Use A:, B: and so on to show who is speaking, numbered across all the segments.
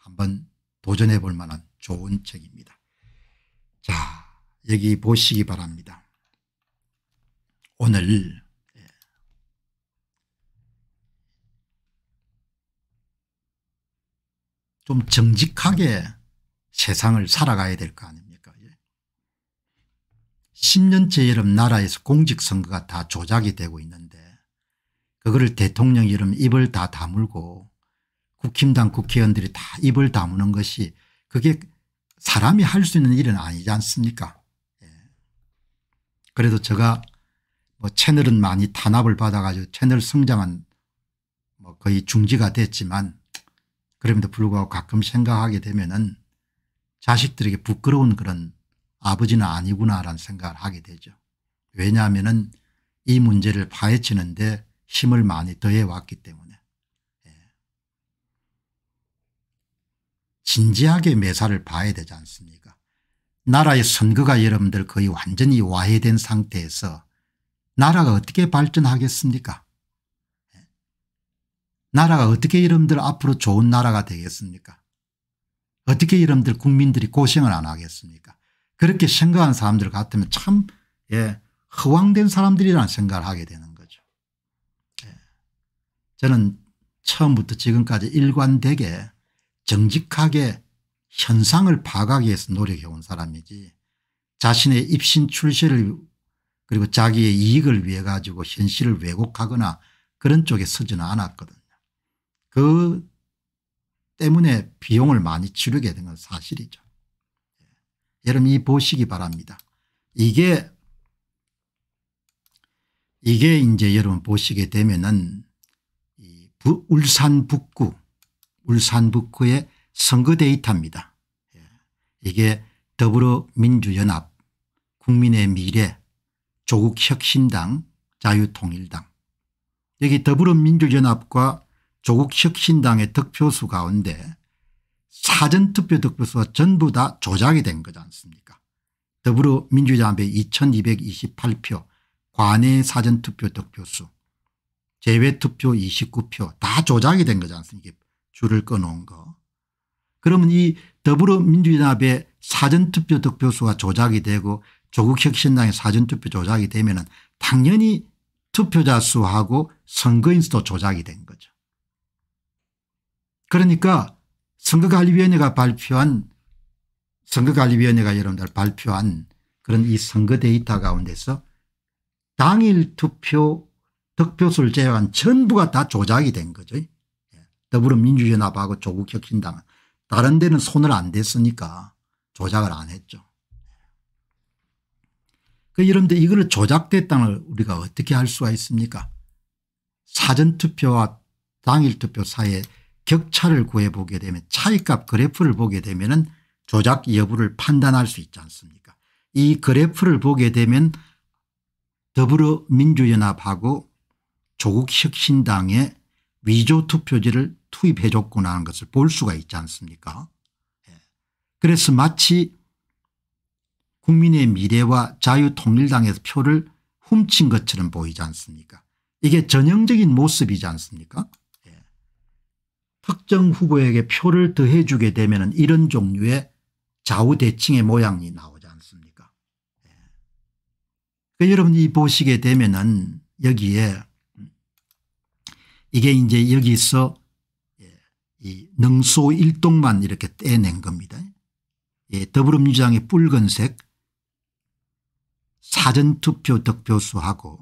A: 한번 도전해 볼 만한 좋은 책입니다. 자 여기 보시기 바랍니다. 오늘 예. 좀 정직하게 세상을 살아가야 될 거 아닙니까 10년째 예. 여름 나라에서 공직선거가 다 조작이 되고 있는데 그거를 대통령 이름 입을 다 다물고 그 국힘당 국회의원들이 다 입을 다무는 것이 그게 사람이 할 수 있는 일은 아니지 않습니까 예. 그래도 제가 뭐 채널은 많이 탄압을 받아가지고 채널 성장은 뭐 거의 중지가 됐지만 그럼에도 불구하고 가끔 생각하게 되면은 자식들에게 부끄러운 그런 아버지는 아니구나라는 생각을 하게 되죠. 왜냐하면이 문제를 파헤치는데 힘을 많이 더해왔기 때문에 진지하게 매사를 봐야 되지 않습니까 나라의 선거가 여러분들 거의 완전히 와해된 상태에서 나라가 어떻게 발전하겠습니까 나라가 어떻게 여러분들 앞으로 좋은 나라가 되겠습니까 어떻게 여러분들 국민들이 고생을 안 하겠습니까 그렇게 생각하는 사람들 같으면 참 예, 허황된 사람들이라는 생각을 하게 되는 거죠. 예. 저는 처음부터 지금까지 일관되게 정직하게 현상을 파악하기 위해서 노력해 온 사람이지 자신의 입신 출세를 그리고 자기의 이익을 위해 가지고 현실을 왜곡하거나 그런 쪽에 서지는 않았거든요. 그 때문에 비용을 많이 치르게 된 건 사실이죠. 예. 여러분 이 보시기 바랍니다. 이게 이게 이제 여러분 보시게 되면은 울산 북구 울산 북구의 선거 데이터입니다. 예. 이게 더불어민주연합, 국민의 미래, 조국혁신당, 자유통일당. 여기 더불어민주연합과 조국혁신당의 득표수 가운데 사전투표 득표수가 전부 다 조작이 된 거지 않습니까 더불어민주연합의 2228표 관내 사전투표 득표수 재외투표 29표 다 조작이 된 거지 않습니까 줄을 끊어온 거. 그러면 이 더불어민주연합의 사전투표 득표수가 조작이 되고 조국혁신당의 사전투표 조작이 되면 은 당연히 투표자 수하고 선거인 수도 조작이 된 거죠. 그러니까 선거관리위원회가 발표한 선거관리위원회가 여러분들 발표한 그런 이 선거 데이터 가운데서 당일 투표 득표수를 제외한 전부가 다 조작이 된 거죠. 더불어민주연합하고 조국 혁신당 은 다른 데는 손을 안 댔으니까 조작을 안 했죠. 그 여러분들 이거 조작됐다는 우리가 어떻게 알 수가 있습니까 사전투표와 당일투표 사이에 격차를 구해보게 되면 차이값 그래프를 보게 되면 은 조작 여부를 판단할 수 있지 않습니까 이 그래프를 보게 되면 더불어민주연합하고 조국혁신당의 위조투표지를 투입해 줬구나 하는 것을 볼 수가 있지 않습니까 예. 그래서 마치 국민의 미래와 자유통일당에서 표를 훔친 것처럼 보이지 않습니까 이게 전형적인 모습이지 않습니까 특정 예. 후보에게 표를 더해주게 되면 이런 종류의 좌우대칭의 모양이 나오지 않습니까 예. 그러니까 여러분이 보시게 되면 여기에 음, 이게 이제 여기서 이 능소 일동만 이렇게 떼낸 겁니다. 예, 더불어민주당의 붉은색 사전투표 득표수하고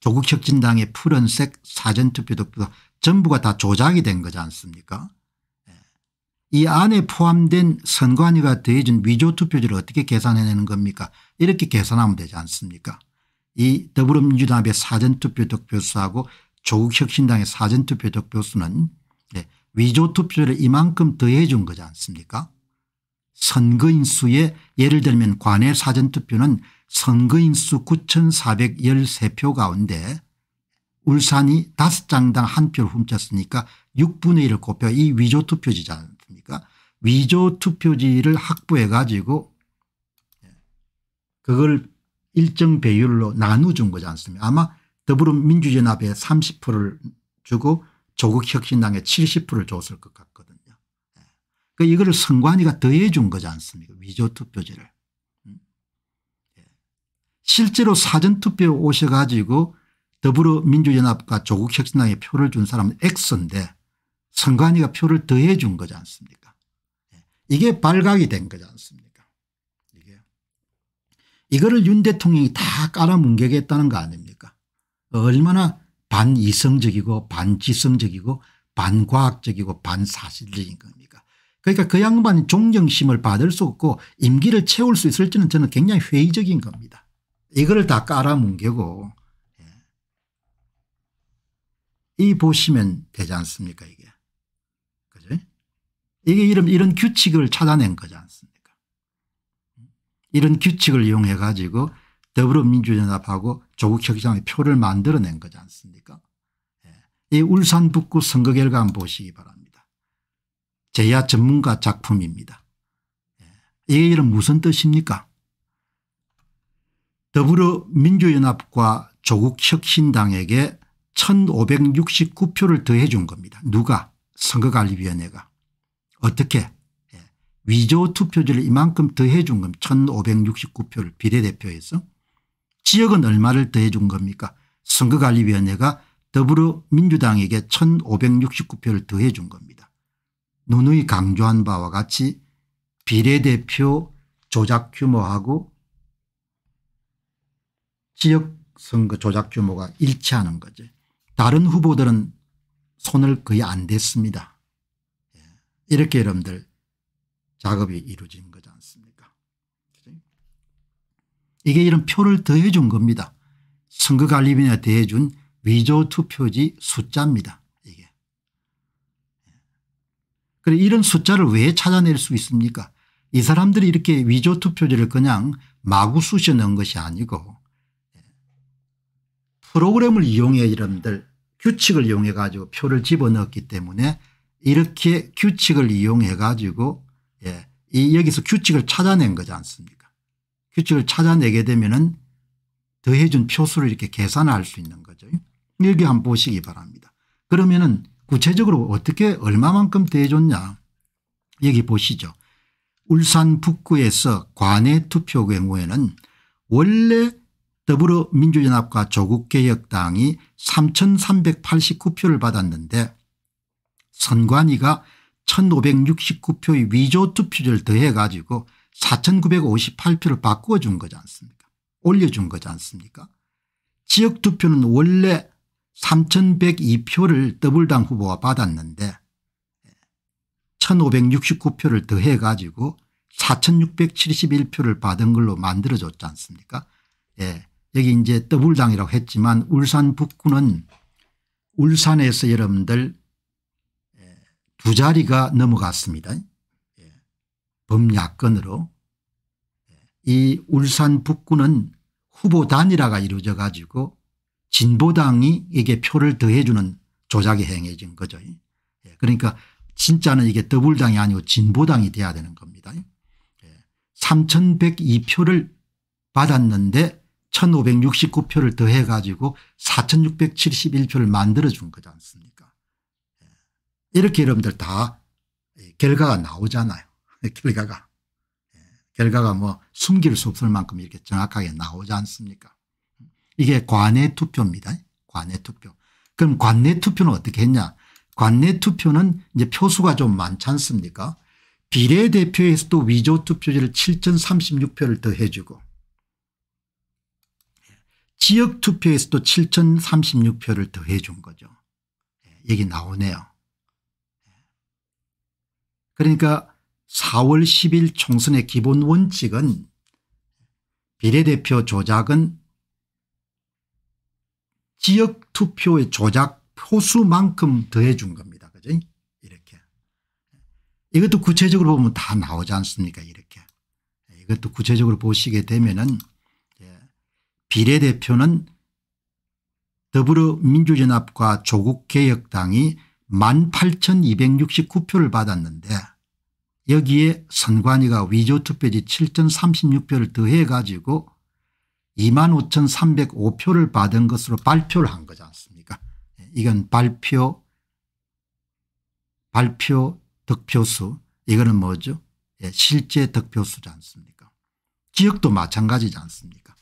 A: 조국혁진당의 푸른색 사전투표 득표 전부가 다 조작이 된 거지 않습니까 예. 이 안에 포함된 선관위가 더해준 위조투표지를 어떻게 계산해내는 겁니까 이렇게 계산하면 되지 않습니까 이 더불어민주당의 사전투표 득표수하고 조국혁신당의 사전투표 득표수는 예, 위조 투표를 이만큼 더해 준 거지 않습니까 선거인 수에 예를 들면 관내 사전투표는 선거인 수 9413표 가운데 울산이 5장당 한 표를 훔쳤으니까 6분의 1을 곱해 이 위조 투표지지 않습니까 위조 투표지를 확보해 가지고 그걸 일정 배율로 나눠준 거지 않습니까 아마 더불어민주연합에 30%를 주고 조국 혁신당에 70%를 줬을 것 같거든요. 예. 그러니까 이거 선관위가 더해 준 거지 않습니까 위조투표제를. 음. 예. 실제로 사전투표에 오셔가지고 더불어민주연합과 조국 혁신당에 표를 준 사람은 X인데 선관위가 표를 더해 준 거지 않습니까 예. 이게 발각이 된 거지 않습니까 이게. 이거를 윤 대통령이 다 깔아뭉개겠다는 거 아닙니까 얼마나 반이성적이고 반지성적이고 반과학적이고 반사실적인 겁니까 그러니까 그 양반 존경심을 받을 수 없고 임기를 채울 수 있을지는 저는 굉장히 회의적인 겁니다. 이거다 깔아뭉개고 예. 이 보시면 되지 않습니까 이게. 그죠? 이게 이런, 이런 규칙을 찾아낸 거지 않습니까 이런 규칙을 이용해 가지고 더불어민주연합하고 조국혁장의 표를 만들어낸 거지 않습니까 예. 이 울산 북구 선거 결과 한번 보시기 바랍니다. 제야 전문가 작품입니다. 예. 이게 이런 무슨 뜻입니까 더불어민주연합과 조국혁신당에게 1569표를 더해 준 겁니다. 누가 선거관리위원회가 어떻게 예. 위조 투표지를 이만큼 더해 준건 1569표를 비례대표에서 지역은 얼마를 더해 준 겁니까 선거관리위원회가 더불어민주당에게 1569표를 더해 준 겁니다. 누누이 강조한 바와 같이 비례대표 조작 규모하고 지역 선거 조작 규모가 일치하는 거죠. 다른 후보들은 손을 거의 안 댔습니다. 예, 이렇게 여러분들 작업이 이루어진 거지 않습니까 이게 이런 표를 더해 준 겁니다. 선거관리위원회 해준 위조 투표지 숫자입니다. 이게. 그래 이런 숫자를 왜 찾아낼 수 있습니까 이 사람들이 이렇게 위조 투표지를 그냥 마구 쑤셔 넣은 것이 아니고 프로그램을 이용해 이름들 규칙을 이용해 가지고 표를 집어넣었기 때문에 이렇게 규칙을 이용해 가지고 예, 이 여기서 규칙을 찾아낸 거지 않습니까 규칙을 찾아내게 되면은 더해준 표수를 이렇게 계산할 수 있는 거죠. 여기 한번 보시기 바랍니다. 그러면은 구체적으로 어떻게 얼마만큼 더해줬냐 여기 보시죠. 울산 북구에서 관내 투표 경우에는 원래 더불어민주연합과 조국개혁당이 3,389표를 받았는데 선관위가 1,569표의 위조 투표를 더해 가지고 4,958표를 바꾸어 준 거지 않습니까 올려준 거지 않습니까 지역투표는 원래 3,102표를 더블당 후보가 받았는데 1,569표를 더해 가지고 4,671표를 받은 걸로 만들어졌지 않습니까 예. 여기 이제 더블당이라고 했지만 울산 북구는 울산에서 여러분들 예, 두 자리가 넘어갔습니다. 범야권으로 이 울산 북구는 후보 단일화가 이루어져 가지고 진보당이 이게 표를 더해주는 조작이 행해진 거죠. 예, 그러니까 진짜는 이게 더블당이 아니고 진보당이 돼야 되는 겁니다. 3102표를 예, 받았는데 1569표를 더해 가지고 4671표를 만들어 준 거지 않습니까 예, 이렇게 여러분들 다 결과가 나오잖아요. 결과가. 예, 결과가 뭐 숨길 수 없을 만큼 이렇게 정확하게 나오지 않습니까? 이게 관내 투표입니다. 관내 투표. 그럼 관내 투표는 어떻게 했냐? 관내 투표는 이제 표수가 좀 많지 않습니까? 비례대표에서도 위조 투표제를 7,036표를 더해주고 예, 지역 투표에서도 7,036표를 더해준 거죠. 예, 얘기 나오네요. 그러니까 4월 10일 총선의 기본 원칙은 비례대표 조작은 지역 투표의 조작 표수만큼 더해준 겁니다. 그죠? 이렇게. 이것도 구체적으로 보면 다 나오지 않습니까? 이렇게. 이것도 구체적으로 보시게 되면은 예, 비례대표는 더불어민주연합과 조국개혁당이 18,269표를 받았는데 여기에 선관위가 위조투표지 7,036표를 더해 가지고 25,305표를 받은 것으로 발표를 한 거지 않습니까 예, 이건 발표 발표 득표수 이거는 뭐죠 예, 실제 득표수지 않습니까 지역도 마찬가지지 않습니까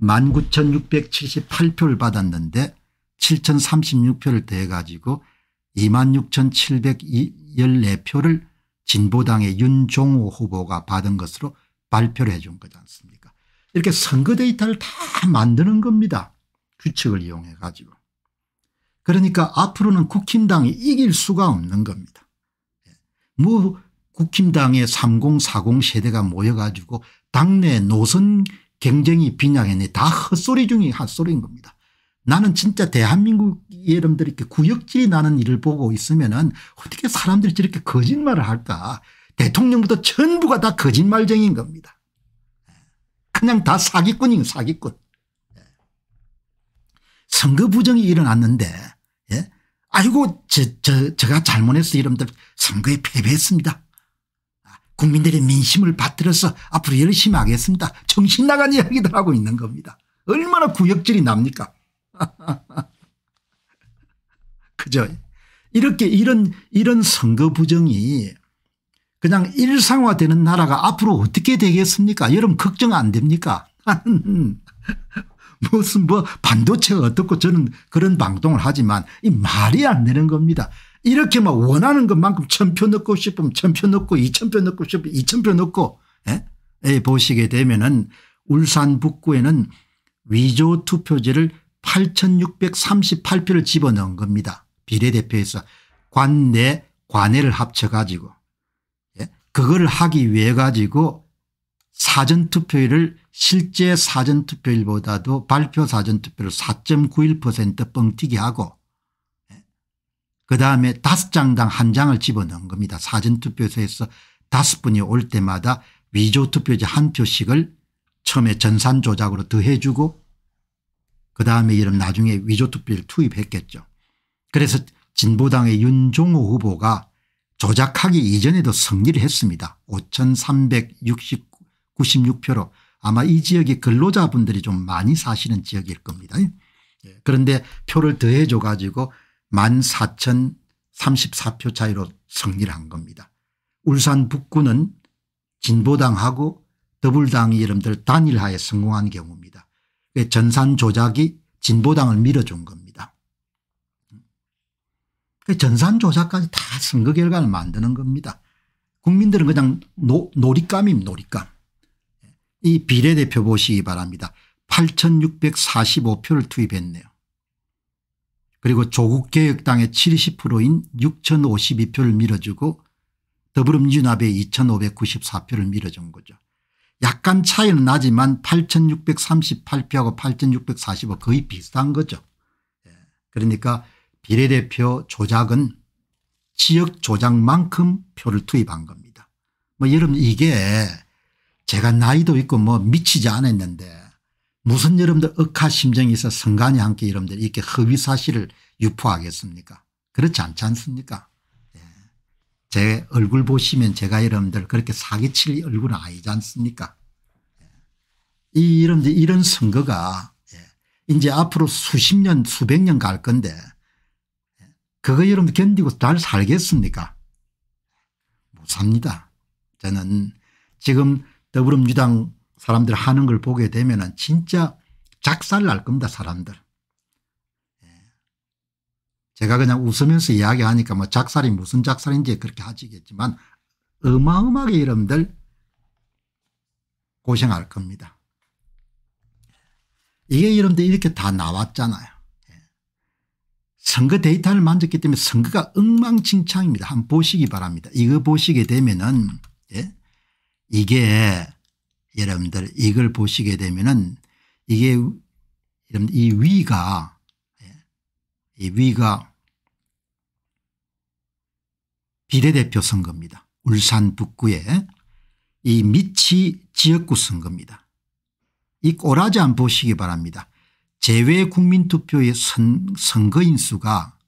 A: 19,678표를 받았는데 7,036표를 더해 가지고 26,714표를 진보당의 윤종호 후보가 받은 것으로 발표를 해준 거지 않습니까 이렇게 선거 데이터를 다 만드는 겁니다. 규칙을 이용해 가지고. 그러니까 앞으로는 국힘당이 이길 수가 없는 겁니다. 예. 뭐 국힘당의 3040 세대가 모여가지고 당내 노선 경쟁이 빈약했네. 다 헛소리 중에 헛소리인 겁니다. 나는 진짜 대한민국 여러분들 이렇게 구역질이 나는 일을 보고 있으면은 어떻게 사람들이 저렇게 거짓말을 할까. 대통령부터 전부가 다 거짓말쟁인 겁니다. 그냥 다 사기꾼인 사기꾼. 선거 부정이 일어났는데 예? 아이고 저, 저, 제가 잘못했어 여러분들 선거에 패배했습니다. 국민들의 민심을 받들어서 앞으로 열심히 하겠습니다. 정신 나간 이야기들 하고 있는 겁니다. 얼마나 구역질이 납니까 그죠? 이렇게 이런 이런 선거 부정이 그냥 일상화되는 나라가 앞으로 어떻게 되겠습니까? 여러분 걱정 안 됩니까? 무슨 뭐 반도체가 어떻고 저는 그런 방송을 하지만 이 말이 안 되는 겁니다. 이렇게 막 원하는 것만큼 천표 넣고 싶으면 천표 넣고 이천표 넣고 싶으면 이천표 넣고 에? 예? 예, 보시게 되면은 울산 북구에는 위조 투표지를 8,638표를 집어넣은 겁니다. 비례대표에서 관내 관해를 합쳐가지고 예? 그걸 하기 위해 가지고 사전투표율을 실제 사전투표율보다도 발표 사전투표를 4.91% 뻥튀기 하고 예? 그다음에 다섯 장당 한 장을 집어넣은 겁니다. 사전투표소에서 다섯 분이 올 때마다 위조투표지 한 표씩을 처음에 전산조작으로 더해주고 그다음에 이름 나중에 위조투표 투입했겠죠. 그래서 진보당의 윤종호 후보가 조작하기 이전에도 승리를 했습니다. 5396표로 아마 이 지역이 근로자분들이 좀 많이 사시는 지역일 겁니다. 예. 그런데 표를 더해 줘 가지고 14,034표 차이로 승리를 한 겁니다. 울산 북구는 진보당하고 더불당 이여러분들 단일화에 성공한 경우입니다. 그 전산 조작이 진보당을 밀어준 겁니다. 그 전산 조작까지 다 선거 결과를 만드는 겁니다. 국민들은 그냥 노, 놀잇감임 놀잇감. 이 비례대표 보시기 바랍니다. 8645표를 투입했네요. 그리고 조국개혁당의 70%인 6052표를 밀어주고 더불어민주연합의 2594표를 밀어준 거죠. 약간 차이는 나지만 8638표하고 8 6 4 5표 거의 비슷한 거죠. 예. 그러니까 비례대표 조작은 지역 조작만큼 표를 투입한 겁니다. 뭐 여러분 이게 제가 나이도 있고 뭐 미치지 않았는데 무슨 여러분들 억하심정이 있 성간이 함께 여러분들 이렇게 허위사실을 유포하겠습니까 그렇지 않지 않습니까 제 얼굴 보시면 제가 여러분들 그렇게 사기칠 얼굴은 아니지 않습니까? 이, 이런, 이런 선거가 예, 이제 앞으로 수십 년, 수백 년 갈 건데 예, 그거 여러분 견디고 잘 살겠습니까? 못 삽니다. 저는 지금 더불어민주당 사람들 하는 걸 보게 되면 진짜 작살 날 겁니다, 사람들. 제가 그냥 웃으면서 이야기하니까 뭐 작살이 무슨 작살인지 그렇게 하시겠지만 어마어마하게 여러분들 고생할 겁니다. 이게 여러분들 이렇게 다 나왔잖아요. 예. 선거 데이터를 만졌기 때문에 선거가 엉망진창입니다. 한번 보시기 바랍니다. 이거 보시게 되면은 예? 이게 여러분들 이걸 보시게 되면은 이게 여러분 이 위가 위가 비례대표 선거입니다. 울산 북구의 이 미치 지역구 선거입니다. 이 꼬라지 안 보시기 바랍니다. 제외국민투표의 선거인수가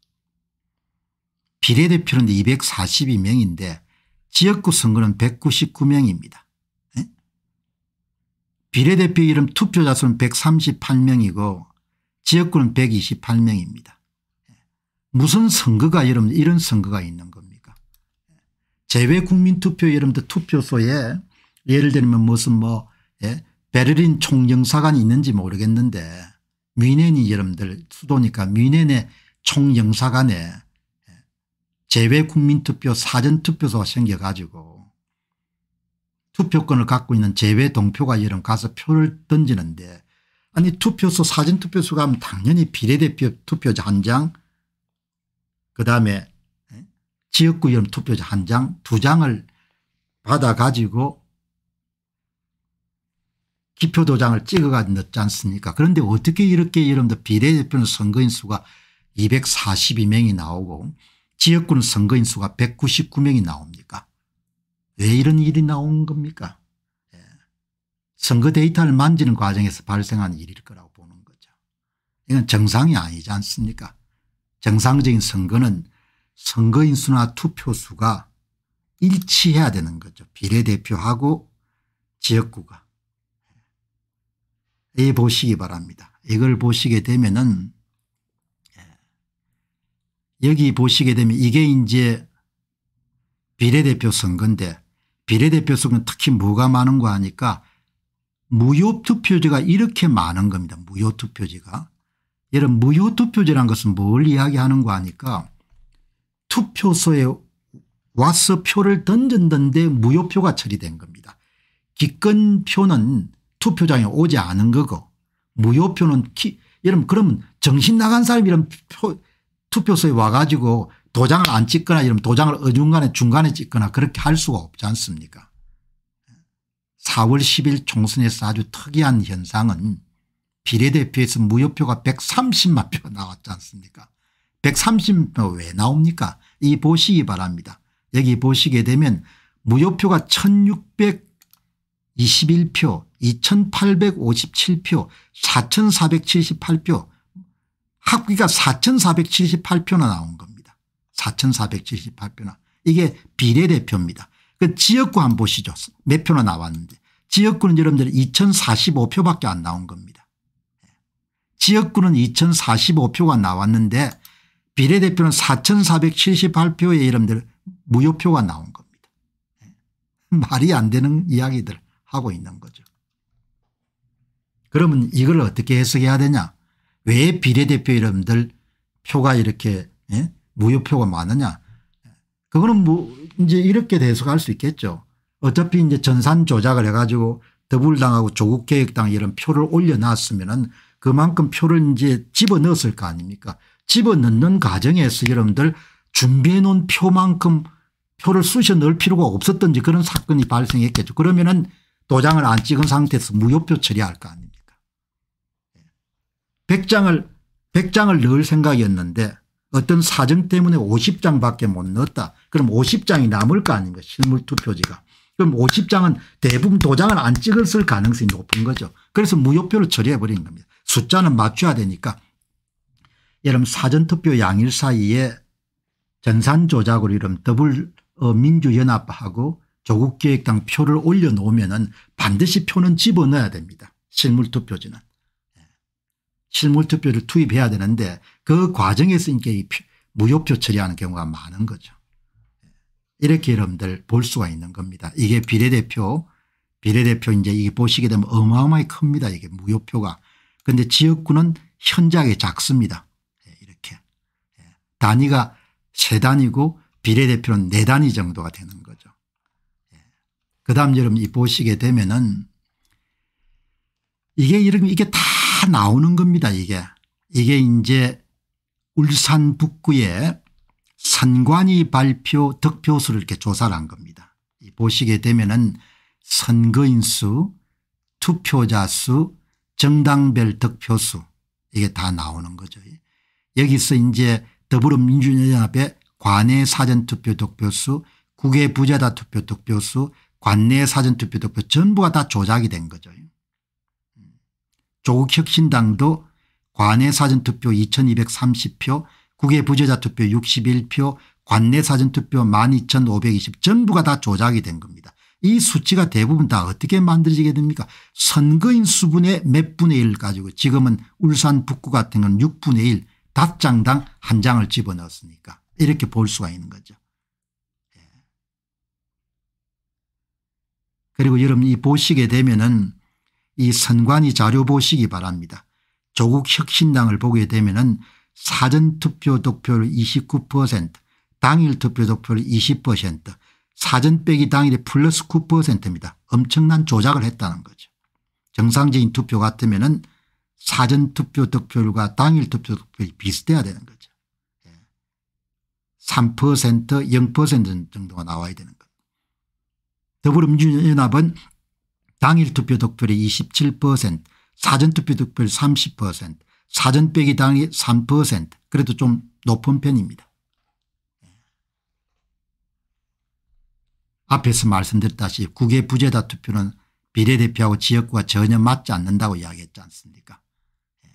A: 비례대표는 242명인데 지역구 선거는 199명입니다. 예? 비례대표 이름 투표자 수는 138명이고 지역구는 128명입니다. 무슨 선거가 여러분 이런 선거가 있는 겁니까 재외 국민투표 여러분들 투표소에 예를 들면 무슨 뭐 예? 베를린 총영사관이 있는지 모르겠는데 뮌헨이 여러분들 수도니까 뮌헨의 총영사관에 예, 재외 국민투표 사전투표소가 생겨가지고 투표권을 갖고 있는 재외 동표가 여름 가서 표를 던지는데 아니 투표소 사전투표소 가면 당연히 비례대표 투표자 한장 그다음에 예? 지역구 이름 투표자 한 장, 두 장을 받아 가지고 기표 도장을 찍어가지고 넣지 않습니까? 그런데 어떻게 이렇게 여러분들 비례대표는 선거인 수가 242명이 나오고 지역구는 선거인 수가 199명이 나옵니까? 왜 이런 일이 나온 겁니까? 예. 선거 데이터를 만지는 과정에서 발생한 일일 거라고 보는 거죠. 이건 정상이 아니지 않습니까? 정상적인 선거는 선거인수나 투표수가 일치해야 되는 거죠. 비례대표하고 지역구가. 이 보시기 바랍니다. 이걸 보시게 되면은 예. 여기 보시게 되면 이게 이제 비례대표 선거인데 비례대표 선거는 특히 뭐가 많은 거 하니까 무효투표지가 이렇게 많은 겁니다. 무효투표지가. 이런 무효투표제란 것은 뭘 이야기하는 거 아니까 투표소에 와서 표를 던졌는데 무효표가 처리된 겁니다. 기권표는 투표장에 오지 않은 거고 무효표는 키, 여러분 그러면 정신 나간 사람이 이런 표, 투표소에 와가지고 도장을 안 찍거나 이런 도장을 어중간에 중간에 찍거나 그렇게 할 수가 없지 않습니까 4월 10일 총선에서 아주 특이한 현상은 비례대표에서 무효표가 130만 표 나왔지 않습니까 130표 왜 나옵니까 이 보시기 바랍니다. 여기 보시게 되면 무효표가 1621표 2857표 4478표 합기가 4478표나 나온 겁니다. 4478표나 이게 비례대표입니다. 그 지역구 한 보시죠. 몇 표나 나왔는데 지역구는 여러분들 2045표밖에 안 나온 겁니다. 지역구는 2045표가 나왔는데 비례대표는 4478표의 이름들 무효표가 나온 겁니다. 네. 말이 안 되는 이야기들 하고 있는 거죠. 그러면 이걸 어떻게 해석해야 되냐 왜 비례대표 이름들 표가 이렇게 예? 무효표가 많으냐 그거는 뭐 이제 이렇게 해석할 수 있겠죠. 어차피 이제 전산 조작을 해가지고 더불당하고 조국개혁당 이런 표를 올려놨으면은 그만큼 표를 이제 집어넣었을 거 아닙니까 집어넣는 과정에서 여러분들 준비해 놓은 표만큼 표를 쑤셔 넣을 필요가 없었던지 그런 사건이 발생했겠죠. 그러면은 도장을 안 찍은 상태에서 무효표 처리할 거 아닙니까 100장을 100장을 넣을 생각이었는데 어떤 사정 때문에 50장밖에 못 넣었다. 그럼 50장이 남을 거 아닙니까 실물투표지가. 그럼 50장은 대부분 도장을 안 찍었을 가능성이 높은 거죠. 그래서 무효표를 처리해버린 겁니다. 숫자는 맞춰야 되니까 여러분 사전투표 양일 사이에 전산조작으로 이름 더블 민주연합하고 조국기획당 표를 올려놓으면 은 반드시 표는 집어넣어야 됩니다. 실물투표지는. 예. 실물투표를 투입해야 되는데 그 과정에서 이게 무효표 처리하는 경우가 많은 거죠. 예. 이렇게 여러분들 볼 수가 있는 겁니다. 이게 비례대표 비례대표 이제 이게 보시게 되면 어마어마히 큽니다. 이게 무효표가 그런데 지역구는 현저하게 작습니다. 예, 이렇게 예, 단위가 세 단위고 비례대표는 네 단위 정도가 되는 거죠. 예, 그 다음 여러분 이 보시게 되면은 이게 이름 이게 다 나오는 겁니다 이게 이게 이제 울산 북구에 선관위 발표 득표수를 이렇게 조사를 한 겁니다. 보시게 되면은 선거인 수, 투표자 수, 정당별 득표수 이게 다 나오는 거죠. 여기서 이제 더불어민주연합의 관내 사전투표 득표수 국외 부재다 투표 득표수 관내 사전투표 득표 전부가 다 조작이 된 거죠. 조국혁신당도 관내 사전투표 2230표 국외 부재자 투표 61표 관내 사전투표 12520 전부가 다 조작이 된 겁니다. 이 수치가 대부분 다 어떻게 만들어지게 됩니까 선거인 수분의 몇 분의 1 가지고 지금은 울산 북구 같은 건 6분의 1 답장당 한 장을 집어넣었으니까 이렇게 볼 수가 있는 거죠. 예. 그리고 여러분 이 보시게 되면은 이 선관위 자료 보시기 바랍니다. 조국 혁신당을 보게 되면은 사전투표 득표율 29% 당일 투표 득표율 20% 사전 빼기 당일에 플러스 9%입니다. 엄청난 조작을 했다는 거죠. 정상적인 투표 같으면 은 사전 투표 득표율과 당일 투표 득표율이 비슷해야 되는 거죠. 3% 예. 0% 정도가 나와야 되는 거 더불어민주연합은 당일 투표 득표율이 27% 사전투표 득표율 30% 사전 빼기 당일 3% 그래도 좀 높은 편입니다. 앞에서 말씀드렸다시피 국외 부재다 투표는 비례대표하고 지역구가 전혀 맞지 않는다고 이야기했지 않습니까 예.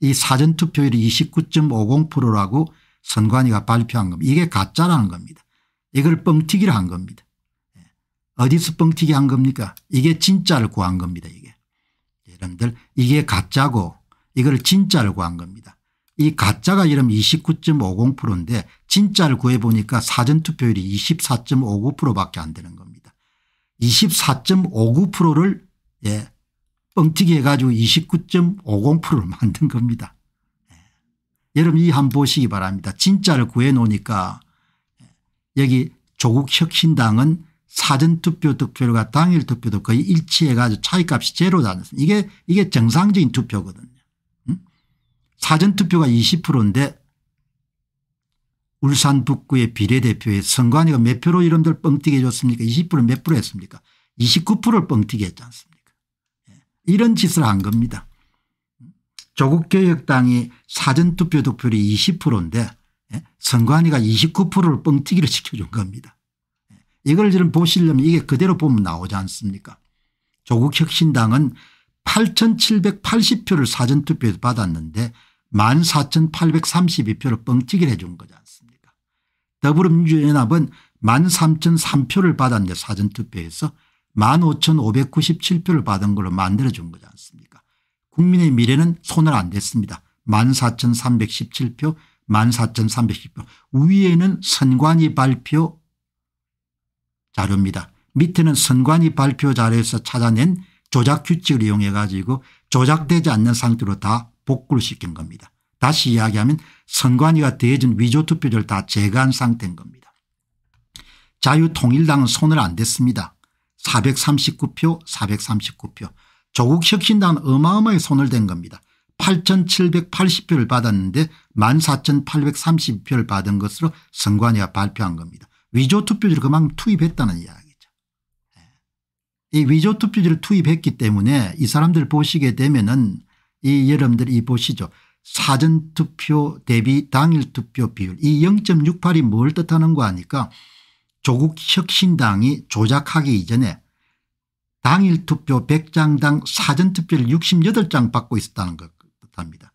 A: 이 사전투표율이 29.50%라고 선관위가 발표한 겁니다. 이게 가짜라는 겁니다. 이걸 뻥튀기를 한 겁니다. 예. 어디서 뻥튀기 한 겁니까 이게 진짜를 구한 겁니다 이게. 여러분들 이게 가짜고 이걸 진짜를 구한 겁니다. 이 가짜가 이름 29.50%인데 진짜를 구해보니까 사전투표율이 24.59%밖에 안 되는 겁니다. 24.59%를 예, 뻥튀기 해가지고 29.50%를 만든 겁니다. 예. 여러분 이 한 보시기 바랍니다. 진짜를 구해놓으니까 예, 여기 조국 혁신당은 사전투표 득표율과 당일 투표도 거의 일치해가지고 차이값이 제로다. 이게 이게 정상적인 투표거든요. 사전투표가 20%인데 울산 북구의 비례대표의 선관위가 몇 표로 이름들 뻥튀기 해줬습니까 20%몇 프로 했습니까 29%를 뻥튀기 했지 않습니까 예. 이런 짓을 한 겁니다. 조국개혁당이 사전투표 득표율이 20%인데 예, 선관위가 29%를 뻥튀기를 시켜준 겁니다. 예. 이걸 지금 보시려면 이게 그대로 보면 나오지 않습니까 조국혁신당은 8780표를 사전투표에서 받았는데 14,832표를 뻥튀기를 해 준 거지 않습니까 더불어민주연합은 13,003표를 받았는데 사전투표에서 15,597표를 받은 걸로 만들어준 거지 않습니까 국민의 미래는 손을 안 댔습니다. 14,317표 14,310표 위에는 선관위 발표 자료입니다. 밑에는 선관위 발표 자료에서 찾아낸 조작 규칙을 이용해 가지고 조작되지 않는 상태로 다 복구를 시킨 겁니다. 다시 이야기하면 선관위가 대해준 위조투표를 다 제거한 상태인 겁니다. 자유통일당은 손을 안 댔습니다. 439표 439표 조국혁신당은 어마어마하게 손을 댄 겁니다. 8,780표를 받았는데 14,830표를 받은 것으로 선관위가 발표한 겁니다. 위조투표지를 그만큼 투입했다는 이야기죠. 예. 이 위조투표지를 투입했기 때문에 이 사람들 보시게 되면 은이 여러분들이 보시죠. 사전투표 대비 당일투표 비율 이 0.68이 뭘뜻하는거아니까 조국 혁신당이 조작하기 이전에 당일투표 100장당 사전투표를 68장 받고 있었다는 것 뜻합니다.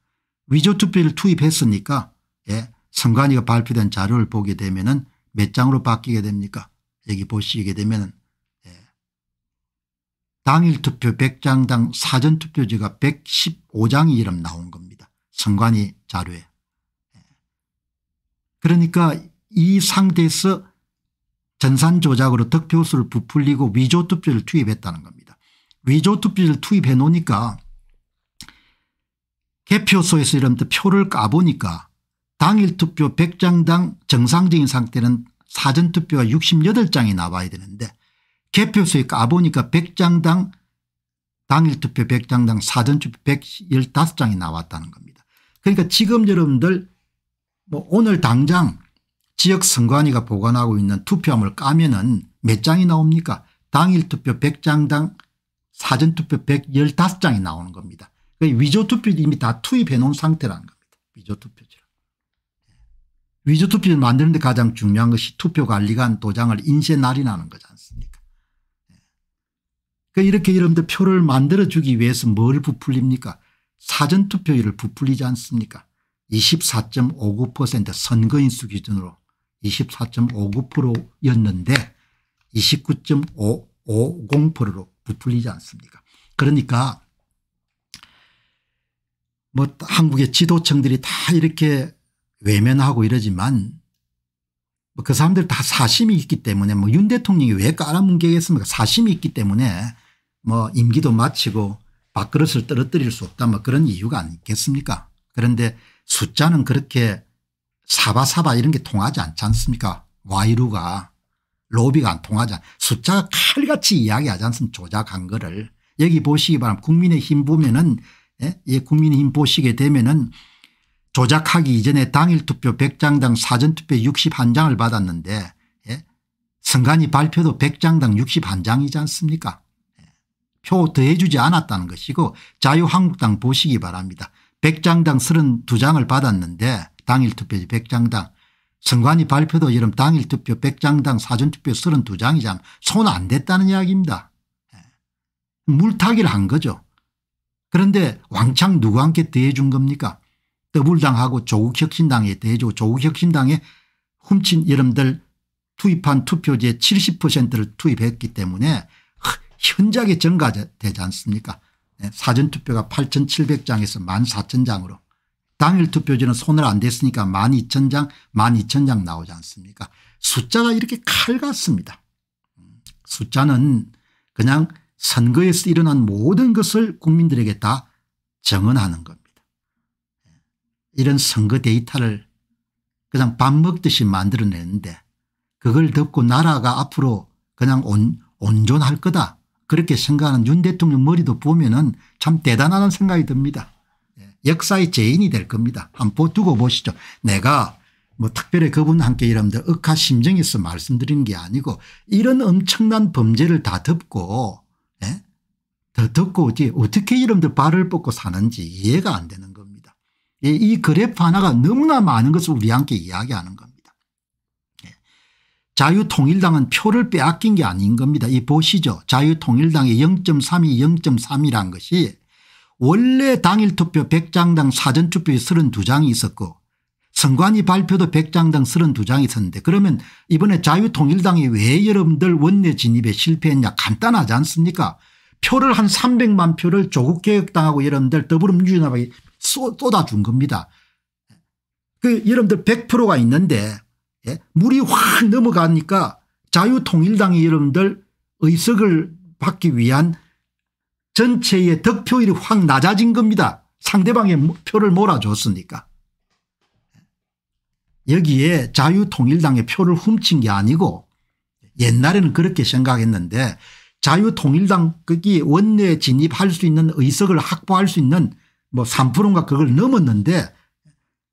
A: 위조투표를 투입했으니까 예, 선관위가 발표된 자료를 보게 되면 은몇 장으로 바뀌게 됩니까 여기 보시게 되면 은 당일 투표 100장당 사전투표지가 115장이 름 나온 겁니다. 선관위 자료에. 예. 그러니까 이 상태에서 전산 조작으로 득표수를 부풀리고 위조 투표를 투입했다는 겁니다. 위조 투표를 투입해 놓으니까 개표소에서 이런 표를 까보니까 당일 투표 100장당 정상적인 상태는 사전투표가 68장이 나와야 되는데 개표수에 가보니까 100장당 당일 투표 100장당 사전 투표 115장이 나왔다는 겁니다. 그러니까 지금 여러분들 뭐 오늘 당장 지역 선관위가 보관하고 있는 투표함을 까면은 몇 장이 나옵니까? 당일 투표 100장당 사전 투표 115장이 나오는 겁니다. 그 위조 투표 이미 다 투입해 놓은 상태라는 겁니다. 위조 투표지로 예. 위조 투표를 만드는데 가장 중요한 것이 투표 관리관 도장을 인쇄 날인하는 거지 않습니까? 그러니까 이렇게 여러분들 표를 만들어주기 위해서 뭘 부풀립니까 사전투표율을 부풀리지 않습니까 24.59% 선거인수 기준으로 24.59%였는데 29.50%로 부풀리지 않습니까 그러니까 뭐 한국의 지도층들이 다 이렇게 외면하고 이러지만 뭐 그 사람들 다 사심이 있기 때문에 뭐 윤 대통령이 왜 깔아뭉개겠습니까 사심이 있기 때문에 뭐 임기도 마치고 밥그릇을 떨어뜨릴 수 없다 뭐 그런 이유가 아니겠습니까 그런데 숫자는 그렇게 사바사바 이런 게 통하지 않지 않습니까 와이루가 로비가 안 통하지 않 숫자가 칼같이 이야기하지 않습니까 조작한 거를 여기 보시기 바랍니다 국민의힘 보면은 예? 예 국민의힘 보시게 되면은 조작하기 이전에 당일 투표 100장당 사전투표 61장을 받았는데 예? 선관위 발표도 100장당 61장이지 않습니까 표 더해주지 않았다는 것이고 자유한국당 보시기 바랍니다. 100장당 32장을 받았는데 당일 투표지 100장당 선관위 발표도 이런 당일 투표 100장당 사전투표 32장이잖아 손안 댔다는 이야기입니다. 예. 물타기를 한 거죠. 그런데 왕창 누구한테 대해준 겁니까 더불당하고 조국혁신당에 대해주고 조국혁신당에 훔친 여러분들 투입한 투표지의 70%를 투입했기 때문에 현저하게 증가되지 않습니까 예, 사전투표가 8700장에서 14000장으로 당일 투표지는 손을 안 댔으니까 12,000장 12,000장 나오지 않습니까 숫자가 이렇게 칼 같습니다. 숫자는 그냥 선거에서 일어난 모든 것을 국민들에게 다 정언하는 겁니다. 예, 이런 선거 데이터를 그냥 밥 먹듯이 만들어내는데 그걸 듣고 나라가 앞으로 그냥 온, 온존할 거다 그렇게 생각하는 윤 대통령 머리도 보면은 참 대단하다는 생각이 듭니다. 예, 역사의 죄인이 될 겁니다. 한번 두고 보시죠. 내가 뭐 특별히 그분한테 여러분들 억하 심정에서말씀드린게 아니고 이런 엄청난 범죄를 다 덮고 예? 더 덮고 이제 어떻게 여러분들 발을 뻗고 사는지 이해가 안 되는 겁니다. 이, 예, 이 그래프 하나가 너무나 많은 것을 우리한테 이야기하는 겁니다. 자유통일당은 표를 빼앗긴 게 아닌 겁니다. 이 보시죠. 자유통일당의 0.32 0.3이란 것이 원래 당일 투표 100장당 사전투표에 32장이 있었고 선관위 발표도 100장당 32장이 있었는데 그러면 이번에 자유통일당이 왜 여러분들 원내 진입에 실패했냐 간단하지 않습니까 표를 한 300만 표를 조국개혁당하고 여러분들 더불어민주연합 쏟아준 겁니다. 그 여러분들 100%가 있는데 예? 물이 확 넘어가니까 자유통일당이 여러분들 의석을 받기 위한 전체의 득표율이 확 낮아진 겁니다. 상대방의 표를 몰아줬으니까. 여기에 자유통일당의 표를 훔친 게 아니고 옛날에는 그렇게 생각했는데 자유통일당이 원내에 진입할 수 있는 의석을 확보할 수 있는 뭐 3%인가 그걸 넘었는데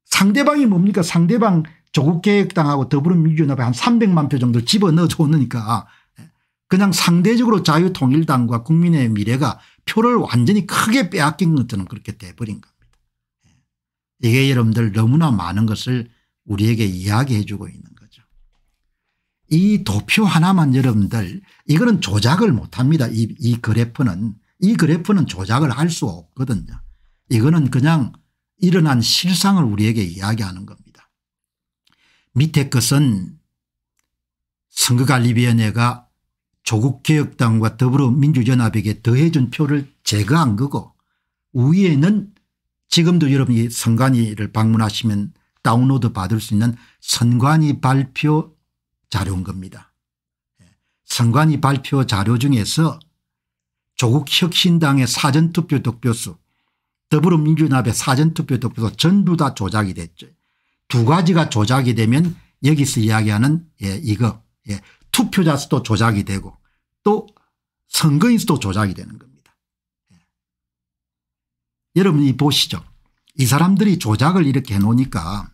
A: 상대방이 뭡니까 상대방 조국계획당하고 더불어민주연합에 한 300만 표 정도 집어넣어 줬으니까 예, 그냥 상대적으로 자유통일당과 국민의 미래가 표를 완전히 크게 빼앗긴 것처럼 그렇게 돼버린 겁니다. 예, 이게 여러분들 너무나 많은 것을 우리에게 이야기해 주고 있는 거죠. 이 도표 하나만 여러분들 이거는 조작을 못합니다. 이, 이 그래프는 이 그래프는 조작을 할 수 없거든요. 이거는 그냥 일어난 실상을 우리에게 이야기하는 겁니다. 밑에 것은 선거관리위원회가 조국개혁당과 더불어민주연합에게 더해준 표를 제거한 거고 위에는 지금도 여러분이 선관위를 방문하시면 다운로드 받을 수 있는 선관위 발표 자료인 겁니다. 예. 선관위 발표 자료 중에서 조국혁신당의 사전투표 득표수 더불어민주연합의 사전투표 득표수 전부 다 조작이 됐죠. 두 가지가 조작이 되면 여기서 이야기하는 예, 이거 예, 투표자 수도 조작이 되고 또 선거인 수도 조작이 되는 겁니다. 예. 여러분이 보시죠. 이 사람들이 조작을 이렇게 해놓으니까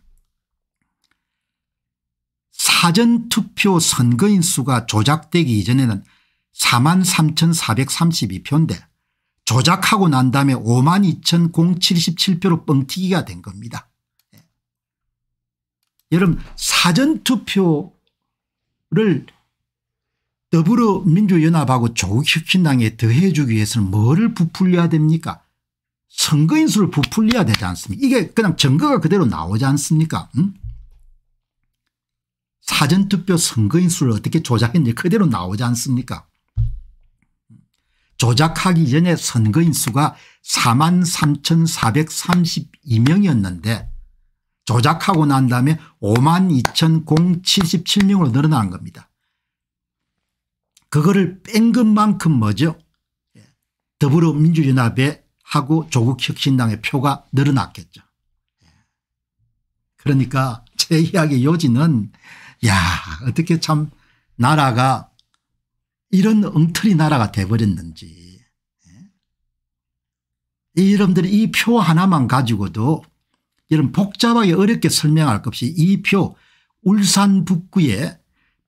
A: 사전투표 선거인 수가 조작되기 이전에는 4만 3,432표인데 조작하고 난 다음에 5만 2,077표로 뻥튀기가 된 겁니다. 여러분 사전투표를 더불어민주연합하고 조국혁신당에 더해주기 위해서는 뭐를 부풀려야 됩니까 선거인 수를 부풀려야 되지 않습니까 이게 그냥 증거가 그대로 나오지 않습니까 응? 사전투표 선거인 수를 어떻게 조작했는지 그대로 나오지 않습니까 조작하기 전에 선거인 수가 4 3,432명이었는데 조작하고 난 다음에 5만 2,077명으로 늘어난 겁니다. 그거를 뺀 것만큼 뭐죠 예. 더불어민주연합에 하고 조국혁신당의 표가 늘어났겠죠. 예. 그러니까 제 이야기 요지는 야 어떻게 참 나라가 이런 엉터리 나라가 돼버렸는지 예. 이 이름들이 이 표 하나만 가지고도 이런 복잡하게 어렵게 설명할 것 없이 이 표 울산 북구에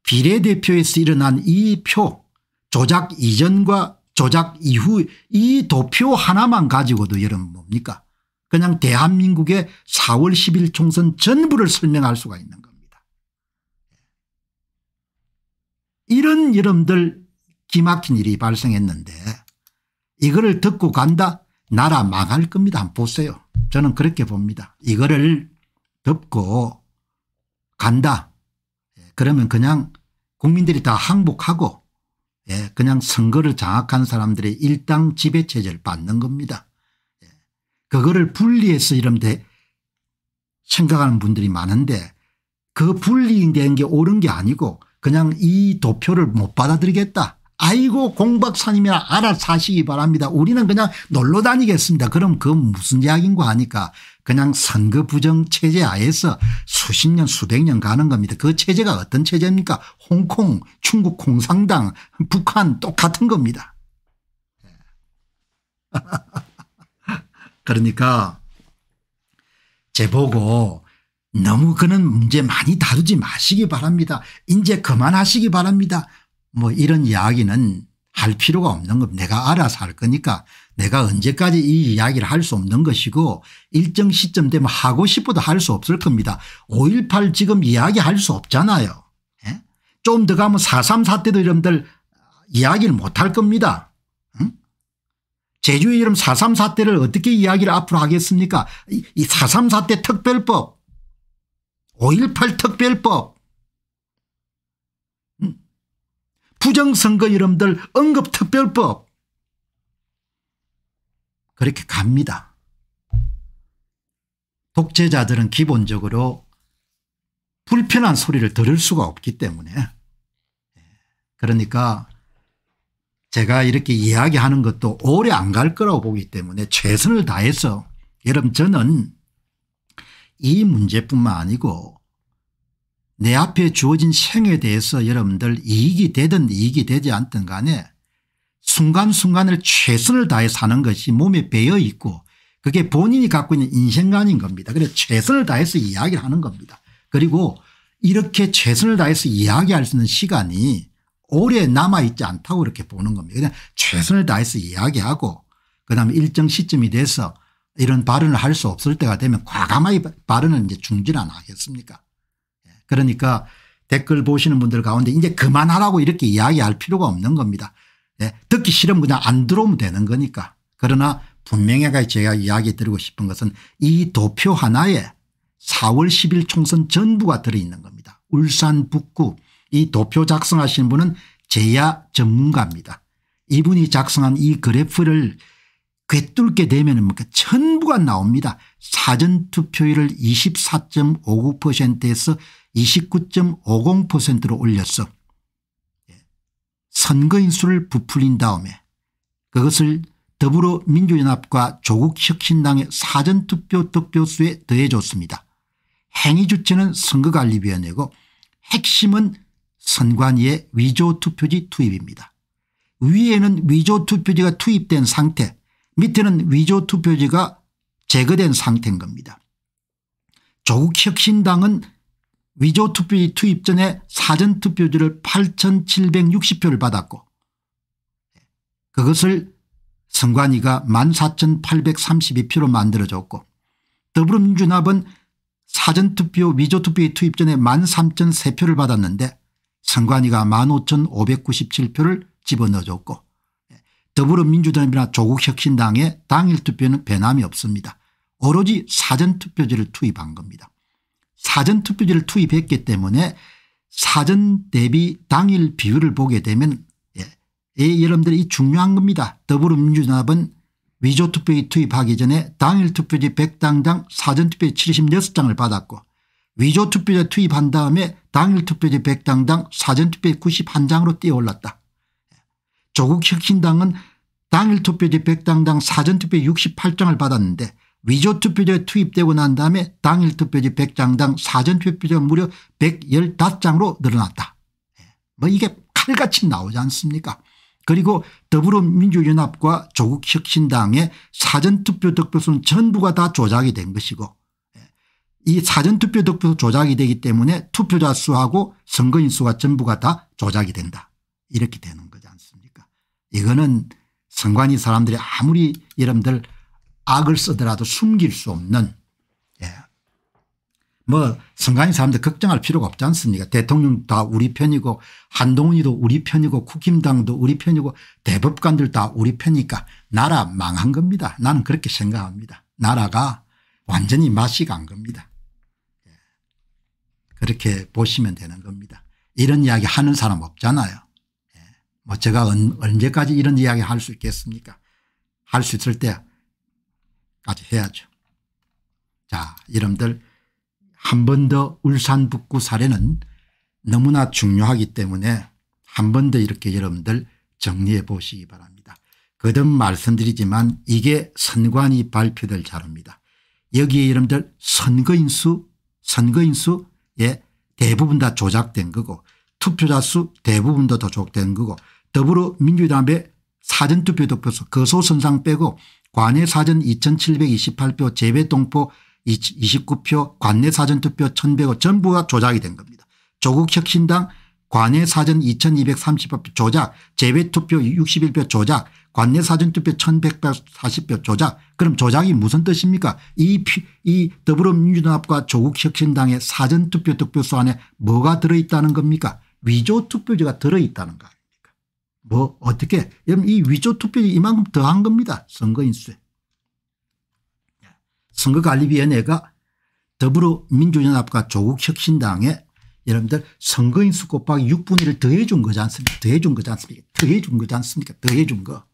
A: 비례대표에서 일어난 이 표 조작 이전과 조작 이후 이 도표 하나만 가지고도 여러분 뭡니까 그냥 대한민국의 4월 10일 총선 전부를 설명할 수가 있는 겁니다. 이런 여러분들 기막힌 일이 발생했는데 이거를 듣고 간다 나라 망할 겁니다. 한번 보세요. 저는 그렇게 봅니다. 이거를 덮고 간다. 예, 그러면 그냥 국민들이 다 항복하고 예, 그냥 선거를 장악한 사람들의 일당 지배체제를 받는 겁니다. 예, 그거를 분리해서 이런 데 생각하는 분들이 많은데 그 분리된 게 옳은 게 아니고 그냥 이 도표를 못 받아들이겠다. 아이고 공박사님이나 알아서 하시기 바랍니다. 우리는 그냥 놀러 다니겠습니다. 그럼 그 무슨 이야기인고 하니까 그냥 선거 부정 체제 하에서 수십 년 수백 년 가는 겁니다. 그 체제가 어떤 체제입니까 홍콩 중국 공산당 북한 똑같은 겁니다. 그러니까 제보고 너무 그는 문제 많이 다루지 마시기 바랍니다. 이제 그만하시기 바랍니다. 뭐 이런 이야기는 할 필요가 없는 겁니다 내가 알아서 할 거니까 내가 언제까지 이 이야기를 할 수 없는 것이고 일정 시점 되면 하고 싶어도 할 수 없을 겁니다. 5.18 지금 이야기할 수 없잖아요. 예? 좀더 가면 4.3 때도 여러분들 이야기를 못 할 겁니다. 제주의 이름 4.3 4때를 어떻게 이야기를 앞으로 하겠습니까? 이4.3 4 때 특별법 5.18 특별법 부정선거 이름들 언급특별법 그렇게 갑니다. 독재자들은 기본적으로 불편한 소리를 들을 수가 없기 때문에 그러니까 제가 이렇게 이야기하는 것도 오래 안 갈 거라고 보기 때문에 최선을 다해서 여러분 저는 이 문제뿐만 아니고 내 앞에 주어진 생에 대해서 여러분들 이익이 되든 이익이 되지 않든 간에 순간순간을 최선을 다해 사는 것이 몸에 배어 있고 그게 본인이 갖고 있는 인생관인 겁니다. 그래서 최선을 다해서 이야기를 하는 겁니다. 그리고 이렇게 최선을 다해서 이야기할 수 있는 시간이 오래 남아있지 않다고 그렇게 보는 겁니다. 그냥 최선을 다해서 이야기하고 그다음에 일정 시점이 돼서 이런 발언을 할 수 없을 때가 되면 과감하게 발언을 이제 중지는 안 하겠습니까 그러니까 댓글 보시는 분들 가운데 이제 그만하라고 이렇게 이야기할 필요가 없는 겁니다. 예. 듣기 싫으면 그냥 안 들어오면 되는 거니까. 그러나 분명히 제가 이야기 드리고 싶은 것은 이 도표 하나에 4월 10일 총선 전부가 들어있는 겁니다. 울산 북구 이 도표 작성하신 분은 제야 전문가입니다. 이분이 작성한 이 그래프를 꿰뚫게 되면 뭐 전부가 나옵니다. 사전투표율을 24.59%에서 29.50%로 올렸어. 예. 선거인 수를 부풀린 다음에 그것을 더불어민주연합과 조국혁신당의 사전투표 득표수에 더해줬습니다. 행위 주체는 선거관리위원회고 핵심은 선관위의 위조투표지 투입입니다. 위에는 위조투표지가 투입된 상태 밑에는 위조투표지가 제거된 상태인 겁니다. 조국혁신당은 위조 투표 투입 전에 사전 투표지를 8,760표를 받았고 그것을 선관위가 14,832표로 만들어줬고 더불어민주당은 사전투표 위조투표의 투입 전에 13,003표를 받았는데 선관위가 15,597표를 집어넣어줬고 더불어민주당이나 조국혁신당의 당일투표는 변함이 없습니다. 오로지 사전투표지를 투입한 겁니다. 사전투표지를 투입했기 때문에 사전 대비 당일 비율을 보게 되면 예, 예 여러분들 이 중요한 겁니다. 더불어민주당은 위조투표에 투입하기 전에 당일 투표지 100당당 사전투표지 76장을 받았고 위조투표에 투입한 다음에 당일 투표지 100당당 사전투표지 91장으로 뛰어올랐다. 조국 혁신당은 당일 투표지 100당당 사전투표 68장을 받았는데 위조투표제 투입되고 난 다음에 당일 투표지 100장당 사전투표지가 무려 115장으로 늘어났다. 예. 뭐 이게 칼같이 나오지 않습니까 그리고 더불어민주연합과 조국혁신당의 사전투표 득표수는 전부가 다 조작이 된 것이고 예. 이 사전투표 득표수 조작이 되기 때문에 투표자 수하고 선거인 수가 전부가 다 조작이 된다. 이렇게 되는 거지 않습니까 이거는 선관위 사람들이 아무리 여러분들 악을 쓰더라도 숨길 수 없는 예. 뭐선관이 사람들 걱정할 필요가 없지 않습니까 대통령 다 우리 편이고 한동훈이도 우리 편이고 국힘당도 우리 편이고 대법관들 다 우리 편이니까 나라 망한 겁니다. 나는 그렇게 생각합니다. 나라가 완전히 맛이 간 겁니다. 예. 그렇게 보시면 되는 겁니다. 이런 이야기 하는 사람 없잖아요. 예. 뭐 제가 언제까지 이런 이야기 할 수 있겠습니까 할 수 있을 때야 까지 해야죠. 자 여러분들 한 번 더 울산 북구 사례는 너무나 중요하기 때문에 한 번 더 이렇게 여러분들 정리해 보시기 바랍니다. 거듭 말씀드리지만 이게 선관위 발표될 자료입니다. 여기에 여러분들 선거인수 선거인수에 대부분 다 조작된 거고 투표자 수 대부분 다 조작된 거고 더불어민주당의 사전투표 덮어서 거소선상 빼고 관외 사전 2728표 재외동포 29표 관내 사전투표 1105 0 전부가 조작이 된 겁니다. 조국혁신당 관외 사전 2230표 조작 재외투표 61표 조작 관내 사전투표 1140표 조작 그럼 조작이 무슨 뜻입니까 이, 이 더불어민주당과 조국혁신당의 사전투표 득표수 안에 뭐가 들어있다는 겁니까 위조투표지가 들어있다는 거예요. 뭐 어떻게 이 위조 투표 이만큼 더한 겁니다. 선거인수에. 선거관리위원회가 더불어민주연합과 조국혁신당에 여러분들 선거인수 곱하기 6분의 1을 더해 준 거지 않습니까 더해 준 거지 않습니까 더해 준 거지 않습니까 더해 준 거.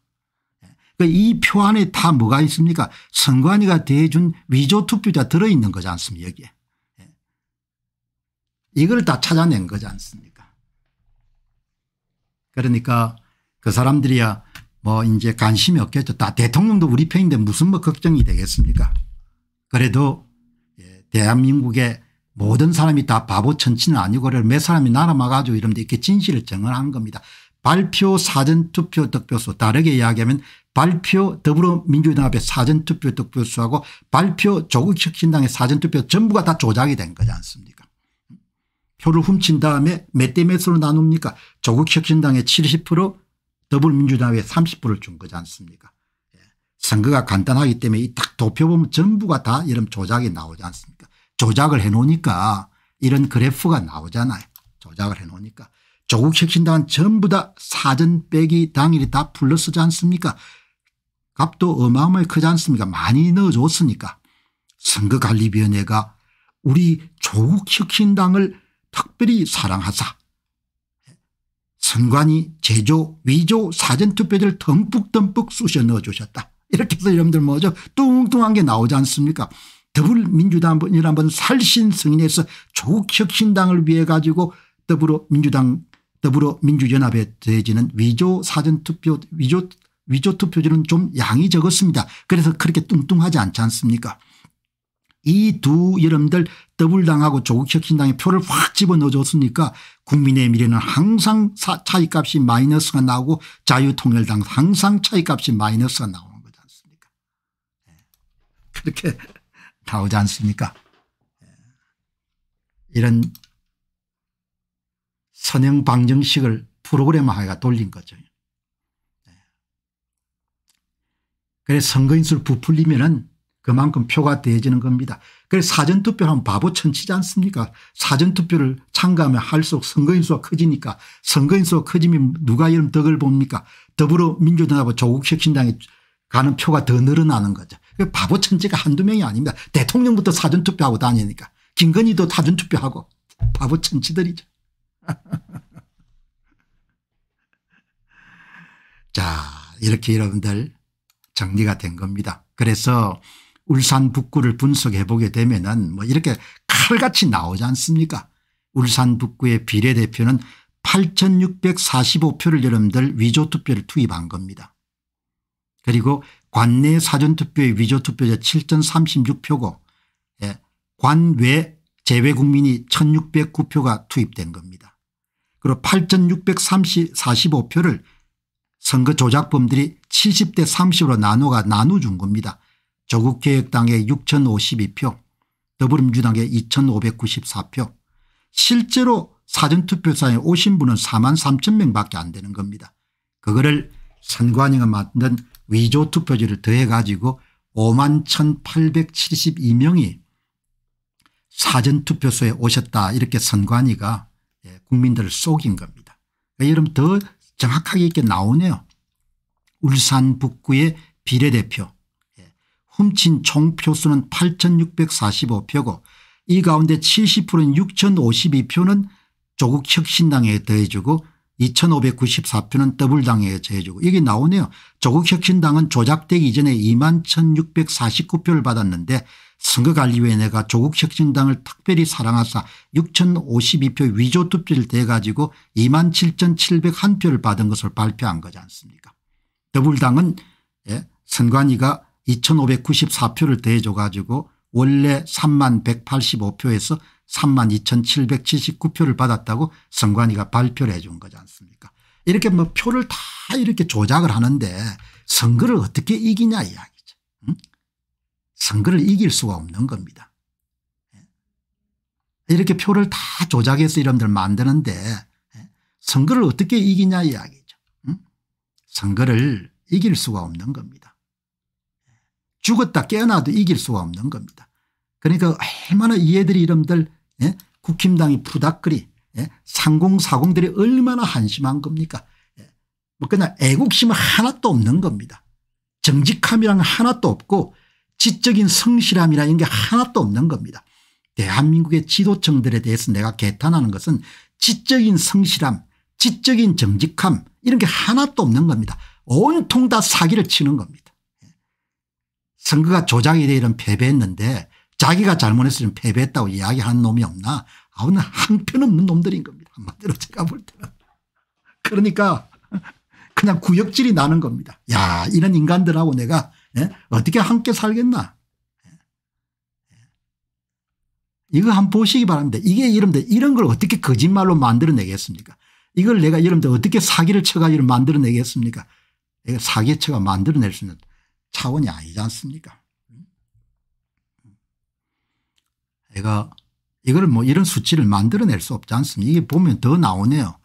A: 예. 그 이표 안에 다 뭐가 있습니까 선관위가 더해 준 위조 투표자 들어있는 거지 않습니까 여기에. 예. 이걸 다 찾아낸 거지 않습니까 그러니까 그 사람들이야 뭐 이제 관심이 없겠죠. 다 대통령도 우리 편인데 무슨 뭐 걱정이 되겠습니까. 그래도 예, 대한민국의 모든 사람이 다 바보 천치는 아니고 몇 사람이 날아마가지고 이러데 이렇게 진실을 증언한 겁니다. 발표 사전투표 득표수 다르게 이야기하면 발표 더불어민주당합의 사전투표 득표수하고 발표 조국혁신당의 사전투표 전부가 다 조작이 된 거지 않습니까 표를 훔친 다음에 몇 대 몇으로 나눕니까 조국혁신당에 70%더불민주당에 30%를 준 거지 않습니까 예. 선거가 간단하기 때문에 이딱 도표 보면 전부가 다 이런 조작이 나오지 않습니까 조작을 해놓으니까 이런 그래프가 나오잖아요 조작을 해놓으니까 조국혁신당은 전부 다 사전 빼기 당일이 다 플러스지 않습니까 값도 어마어마히 크지 않습니까 많이 넣어줬으니까 선거관리위원회가 우리 조국혁신당을 특별히 사랑하사 선관이 제조 위조 사전투표지를 듬뿍듬뿍 쑤셔 넣어주셨다. 이렇게 해서 여러분들 뭐죠 뚱뚱한 게 나오지 않습니까 더불민주당이란 번 살신 승인해서 조국혁신당을 위해 가지고 더불어민주당 더불어민주연합에 대해지는 위조 사전투표 위조 위조 투표지는 좀 양이 적었습니다. 그래서 그렇게 뚱뚱하지 않지 않습니까 이두 여러분들 더블당하고 조국혁신당의 표를 확 집어넣어줬으니까 국민의 미래는 항상 차이값이 마이너스가 나오고 자유통일당 항상 차이값이 마이너스가 나오는 거지 않습니까 예. 그렇게 나오지 않습니까 예. 이런 선형 방정식을 프로그램화가 돌린 거죠. 예. 그래서 선거인수를 부풀리면 은 그만큼 표가 대해지는 겁니다. 그래서 사전투표를 하면 바보천 치지 않습니까 사전투표를 참가하면 할수록 선거인수가 커지니까 선거인수가 커지면 누가 이런 덕을 봅니까 더불어민주당하고 조국혁신당에 가는 표가 더 늘어나는 거죠. 바보천지가 한두 명이 아닙니다. 대통령부터 사전투표하고 다니니까 김건희도 사전투표하고 바보천지들이죠. 자 이렇게 여러분들 정리가 된 겁니다. 그래서 울산 북구를 분석해 보게 되면은 뭐 이렇게 칼같이 나오지 않습니까 울산 북구의 비례대표는 8645표를 여러분들 위조투표를 투입한 겁니다. 그리고 관내 사전투표의 위조투표자 7036표고 예, 관외 재외국민이 1609표가 투입된 겁니다. 그리고 8645표를 선거 조작범들이 70대 30으로 나누어나누어준 겁니다. 조국계획당의 6,052표 더불어민주당의 2,594표 실제로 사전투표장에 오신 분은 4만 3천 명밖에 안 되는 겁니다. 그거를 선관위가 만든 위조투표지를 더해 가지고 5만 1872명이 사전투표소에 오셨다 이렇게 선관위가 예, 국민들을 속인 겁니다. 여러분 그 더 정확하게 이렇게 나오네요. 울산 북구의 비례대표 훔친 총 표수는 8645표고 이 가운데 70%인 6052표는 조국 혁신당에 더해주고 2594표는 더블당에 더해주고 이게 나오네요. 조국 혁신당은 조작되기 전에 2만 1649표를 받았는데 선거관리위원회가 조국 혁신당을 특별히 사랑하사 6052표 위조투표를 대가지고 2만 7701표를 받은 것을 발표한 거지 않습니까 더블당은 예, 선관위가 2594표를 대해줘 가지고 원래 3만 185표에서 3만 2779표를 받았다고 선관위가 발표를 해준 거지 않습니까 이렇게 뭐 표를 다 이렇게 조작을 하는데 선거를 어떻게 이기냐 이야기죠. 응? 선거를 이길 수가 없는 겁니다. 예. 이렇게 표를 다 조작해서 이런들 만드는데 예. 선거를 어떻게 이기냐 이야기죠. 응? 선거를 이길 수가 없는 겁니다. 죽었다 깨어나도 이길 수가 없는 겁니다. 그러니까 얼마나 이들이 이름들 예? 국힘당이 푸닥거리 예? 상공사공들이 얼마나 한심한 겁니까 예? 뭐 그냥 애국심은 하나도 없는 겁니다. 정직함이란 하나도 없고 지적인 성실함이라는 게 하나도 없는 겁니다. 대한민국의 지도층들에 대해서 내가 개탄하는 것은 지적인 성실함 지적인 정직함 이런 게 하나도 없는 겁니다. 온통 다 사기를 치는 겁니다. 선거가 조작이 돼 이런 패배했는데 자기가 잘못했으면 패배했다고 이야기하는 놈이 없나 아우는 한편없는 놈들인 겁니다. 한마디로 제가 볼 때는. 그러니까 그냥 구역질이 나는 겁니다. 야 이런 인간들하고 내가 예? 어떻게 함께 살겠나. 예. 이거 한번 보시기 바랍니다. 이게 여러분 이런 걸 어떻게 거짓말로 만들어내겠습니까 이걸 내가 여러분 어떻게 사기를 쳐가 이를 만들어내겠습니까 사기쳐가 만들어낼 수 있는 차원이 아니지 않습니까? 내가 이걸 뭐 이런 수치를 만들어낼 수 없지 않습니까? 이게 보면 더 나오네요.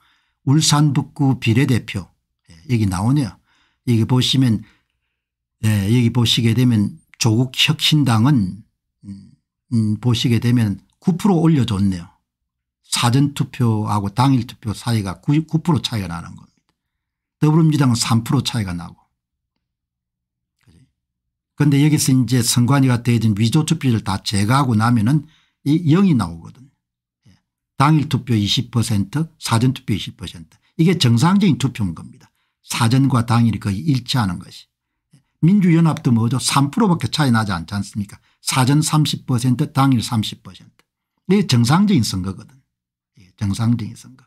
A: 울산 북구 비례대표 예, 여기 나오네요. 여기 보시면 예, 여기 보시게 되면 조국 혁신당은 음, 음 보시게 되면 9% 올려줬네요. 사전투표하고 당일투표 사이가 9% 차이가 나는 겁니다. 더불어민주당은 3% 차이가 나고 그런데 여기서 이제 선관위가 되어진 위조투표를 다 제거하고 나면은 이 0이 나오거든요. 예. 당일 투표 20% 사전투표 20% 이게 정상적인 투표인 겁니다. 사전과 당일이 거의 일치하는 것이. 예. 민주연합도 뭐죠 3%밖에 차이 나지 않지 않습니까 사전 30% 당일 30% 이게 정상적인 선거거든 예, 정상적인 선거.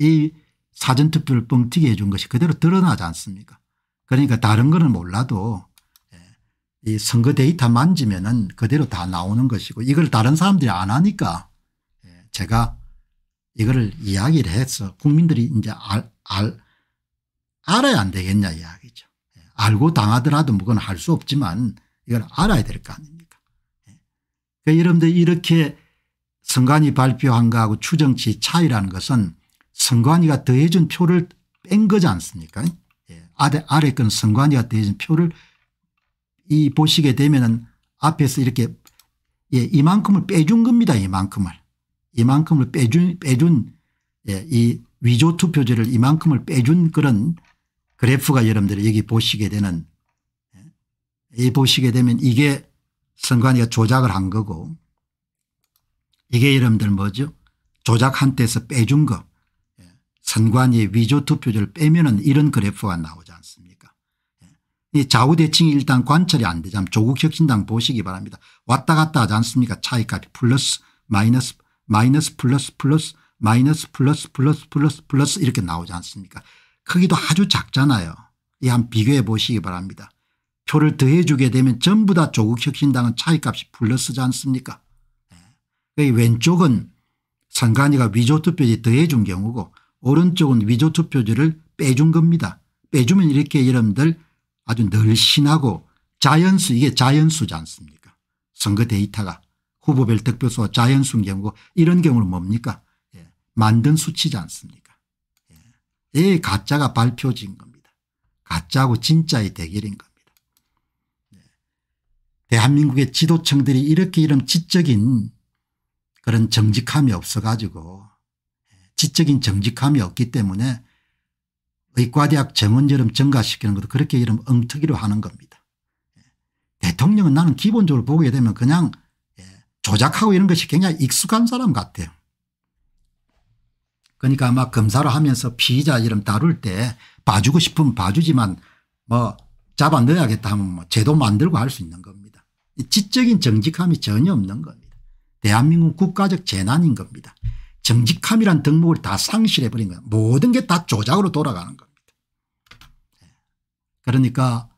A: 이 사전투표를 뻥튀기 해준 것이 그대로 드러나지 않습니까 그러니까 다른 거는 몰라도 이 선거 데이터 만지면은 그대로 다 나오는 것이고 이걸 다른 사람들이 안 하니까 예, 제가 이거를 이야기를 해서 국민들이 이제 알, 알, 알아야 안 되겠냐 이야기죠. 예, 알고 당하더라도 뭐 그건 할 수 없지만 이걸 알아야 될 거 아닙니까. 그러니까 여러분들 이렇게 선관위 발표한 거하고 추정치 차이라는 것은 선관위가 더해준 표를 뺀 거지 않습니까 아래, 아래 건 선관위가 더해준 표를 이 보시게 되면은 앞에서 이렇게 예, 이만큼을 빼준 겁니다. 이만큼을. 이만큼을 빼준, 빼준, 예, 이 위조 투표지를 이만큼을 빼준 그런 그래프가 여러분들이 여기 보시게 되는 예, 이 보시게 되면 이게 선관위가 조작을 한 거고 이게 여러분들 뭐죠 조작한 때에서 빼준 거 예, 선관위의 위조 투표지를 빼면 은 이런 그래프가 나오지 않습니까 이 좌우대칭이 일단 관철이 안 되자면 조국 혁신당 보시기 바랍니다. 왔다 갔다 하지 않습니까 차이값이 플러스 마이너스 마이너스 플러스 플러스 마이너스 플러스 플러스 플러스 플러스 이렇게 나오지 않습니까 크기도 아주 작잖아요. 이 한 비교해 보시기 바랍니다. 표를 더해 주게 되면 전부 다 조국 혁신당은 차이값이 플러스지 않습니까 네. 왼쪽은 선관위가 위조투표지 더해 준 경우고 오른쪽은 위조투표지를 빼준 겁니다. 빼주면 이렇게 여러분들 아주 늘씬하고 자연수 이게 자연수지 않습니까 선거 데이터가 후보별 득표수가 자연수인 경우 이런 경우는 뭡니까 예. 만든 수치지 않습니까 예. 이 가짜가 발표진 겁니다. 가짜하고 진짜의 대결인 겁니다. 예. 대한민국의 지도층들이 이렇게 이런 지적인 그런 정직함이 없어가지고 예, 지적인 정직함이 없기 때문에 의과대학 정원처럼 증가시키는 것도 그렇게 이름 엉터기로 하는 겁니다. 예. 대통령은 나는 기본적으로 보게 되면 그냥 예, 조작하고 이런 것이 굉장히 익숙한 사람 같아요. 그러니까 아마 검사를 하면서 피의자 이름 다룰 때 봐주고 싶으면 봐주지만 뭐 잡아 넣어야겠다 하면 뭐 제도 만들고 할 수 있는 겁니다. 지적인 정직함이 전혀 없는 겁니다. 대한민국 국가적 재난인 겁니다. 정직함이란 덕목을 다 상실해버린 거야 모든 게 다 조작으로 돌아가는 겁니다. 그러니까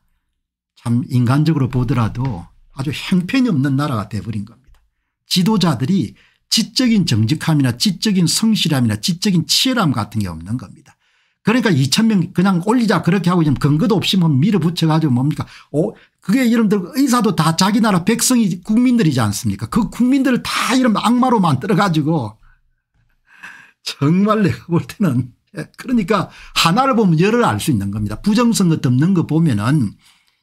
A: 참 인간적으로 보더라도 아주 형편이 없는 나라가 돼버린 겁니다. 지도자들이 지적인 정직함이나 지적인 성실함이나 지적인 치열함 같은 게 없는 겁니다. 그러니까 2천명 그냥 올리자 그렇게 하고 있으면 근거도 없이 뭐 밀어붙여 가지고 뭡니까 오 그게 여러분들 의사도 다 자기 나라 백성이 국민들이지 않습니까 그 국민들을 다 이런 악마로 만들어 가지고 정말 내가 볼 때는 예, 그러니까 하나를 보면 열을 알 수 있는 겁니다. 부정선거 덮는 거 보면은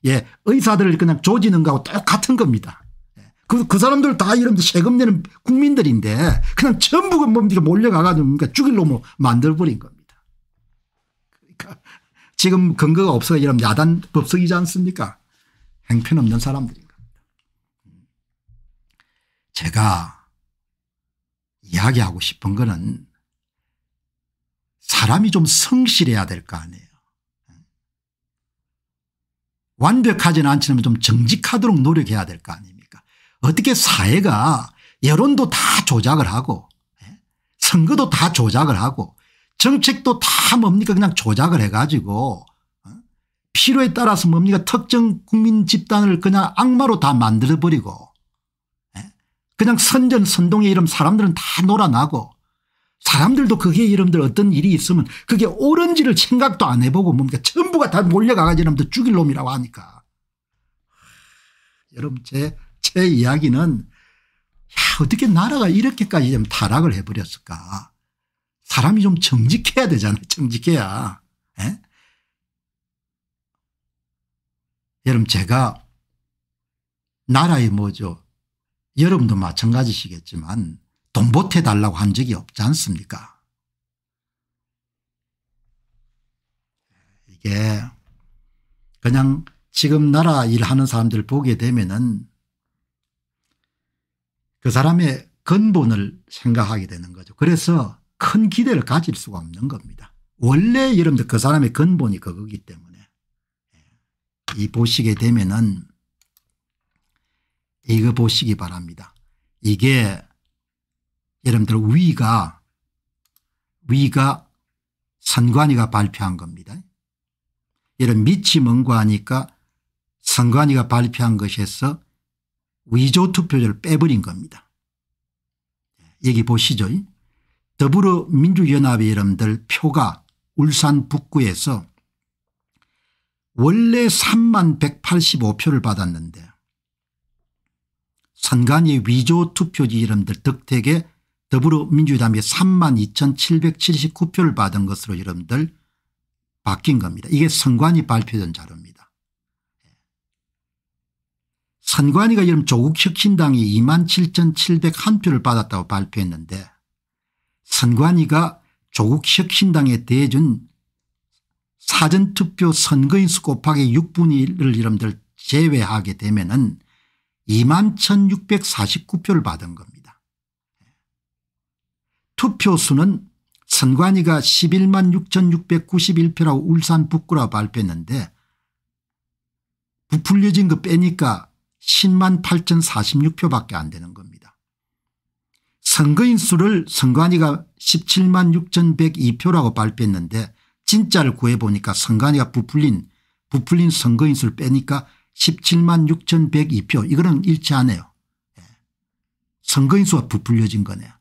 A: 예 의사들을 그냥 조지는 거하고 똑같은 겁니다. 예, 그, 그 사람들 다 이런 세금 내는 국민들인데 그냥 전부 가 그 뭡니까 몰려가가지고 그니까 죽일 놈을 만들어버린 겁니다. 그러니까 지금 근거가 없어 이런 야단 법석이지 않습니까? 행편없는 사람들인 겁니다. 제가 이야기하고 싶은 거는 사람이 좀 성실해야 될 거 아니에요. 완벽하지는 않지만 좀 정직하도록 노력해야 될 거 아닙니까 어떻게 사회가 여론도 다 조작을 하고 예? 선거도 다 조작을 하고 정책도 다 뭡니까 그냥 조작을 해가지고 어? 필요에 따라서 뭡니까 특정 국민 집단을 그냥 악마로 다 만들어버리고 예? 그냥 선전 선동의 이름 사람들은 다 놀아나고 사람들도 그게 이름들 어떤 일이 있으면 그게 옳은지를 생각도 안 해보고 뭡니까 뭐 그러니까 전부가 다 몰려가가지고 죽일 놈이라고 하니까 여러분 제, 제 이야기는 야 어떻게 나라가 이렇게까지 좀 타락을 해버렸을까 사람이 좀 정직해야 되잖아요 정직해야 에? 예? 여러분 제가 나라의 뭐죠 여러분도 마찬가지시겠지만 돈 보태달라고 한 적이 없지 않습니까 이게 그냥 지금 나라 일하는 사람들 보게 되면은 그 사람의 근본을 생각하게 되는 거죠. 그래서 큰 기대를 가질 수가 없는 겁니다. 원래 여러분들 그 사람의 근본이 그거기 때문에 예. 이 보시게 되면은 이거 보시기 바랍니다. 이게 여러분들 위가 위가 선관위가 발표한 겁니다. 이런 미치먼고 하니까 선관위가 발표한 것에서 위조 투표제를 빼버린 겁니다. 예, 여기 보시죠. 더불어민주연합의 여러분들 표가 울산 북구에서 원래 3만 185표를 받았는데 선관위 위조 투표지 이름들 덕택에 더불어민주당이 3만 2779표를 받은 것으로 여러분들 바뀐 겁니다. 이게 선관위 발표된 자료입니다. 예. 선관위가 여러분 조국 혁신당이 2만 7,701표를 받았다고 발표했는데 선관위가 조국 혁신당에 대해준 사전투표 선거인 수 곱하기 6분의 1을 여러분들 제외하게 되면 은 2만 1649표를 받은 겁니다. 투표수는 선관위가 11만 6691표라고 울산 북구라 발표했는데 부풀려진 거 빼니까 10만 8046표밖에 안 되는 겁니다. 선거인 수를 선관위가 17만 6102표라고 발표했는데 진짜를 구해보니까 선관위가 부풀린 부풀린 선거인 수를 빼니까 17만 6102표 이거는 일치하네요. 예. 선거인 수가 부풀려진 거네요.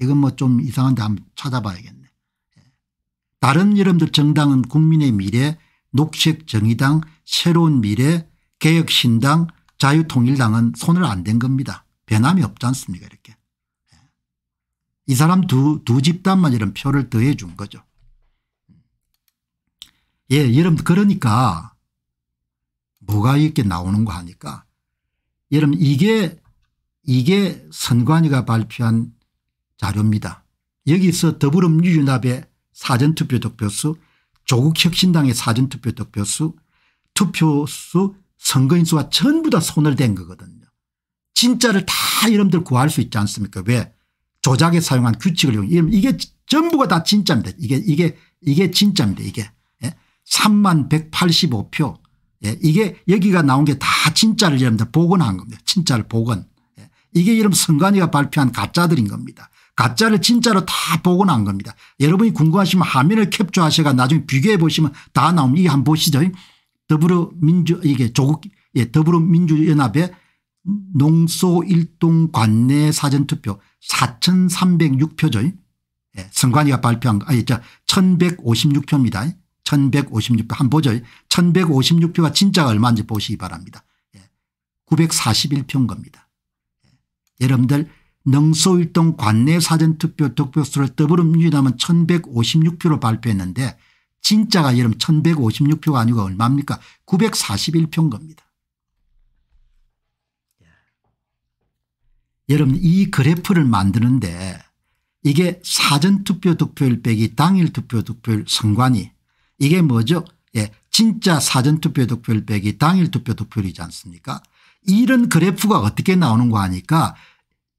A: 이건 뭐 좀 이상한데 한번 찾아봐야겠네. 예. 다른 이름들 정당은 국민의 미래, 녹색정의당, 새로운 미래, 개혁신당, 자유통일당은 손을 안 댄 겁니다. 변함이 없지 않습니까 이렇게. 예. 이 사람 두, 두 집단만 이런 표를 더해 준 거죠. 예, 여러분 그러니까 뭐가 이렇게 나오는 거 하니까 여러분 이게 이게 선관위가 발표한 자료입니다. 여기서 더불어민주연합의 사전투표 득표수 조국혁신당의 사전투표 득표수 투표수 선거인수가 전부 다 손을 댄 거거든요. 진짜를 다 여러분들 구할 수 있지 않습니까 왜 조작에 사용한 규칙을 이용 이게 전부가 다 진짜입니다. 이게 이게 이게 진짜입니다. 이게 예? 3만 185표 예? 이게 여기가 나온 게 다 진짜를 여러분들 복원한 겁니다. 진짜를 복원. 예? 이게 이름 선관위가 발표한 가짜들인 겁니다. 가짜를 진짜로 다 보고 난 겁니다. 여러분이 궁금하시면 화면을 캡처하셔가 나중에 비교해 보시면 다 나옵니다. 이게 한번 보시죠. 더불어민주 이게 조국 예, 더불어민주연합의 농소 일동 관내 사전투표 4,306표죠. 예, 선관위가 발표한 아니 자 1,156표입니다. 1,156표 한번 보죠. 1,156표가 진짜가 얼마인지 보시기 바랍니다. 941표인 예, 겁니다. 예, 여러분들 능소일동 관내 사전투표 득표수를 더불어민주당은 1156표로 발표했는데 진짜가 여러분 1156표가 아니고 얼마입니까 941표인 겁니다. 예. 여러분 이 그래프를 만드는데 이게 사전투표 득표율 빼기 당일 투표 득표율 상관이 이게 뭐죠 예, 진짜 사전투표 득표율 빼기 당일 투표 득표율이지 않습니까 이런 그래프가 어떻게 나오는 거 하니까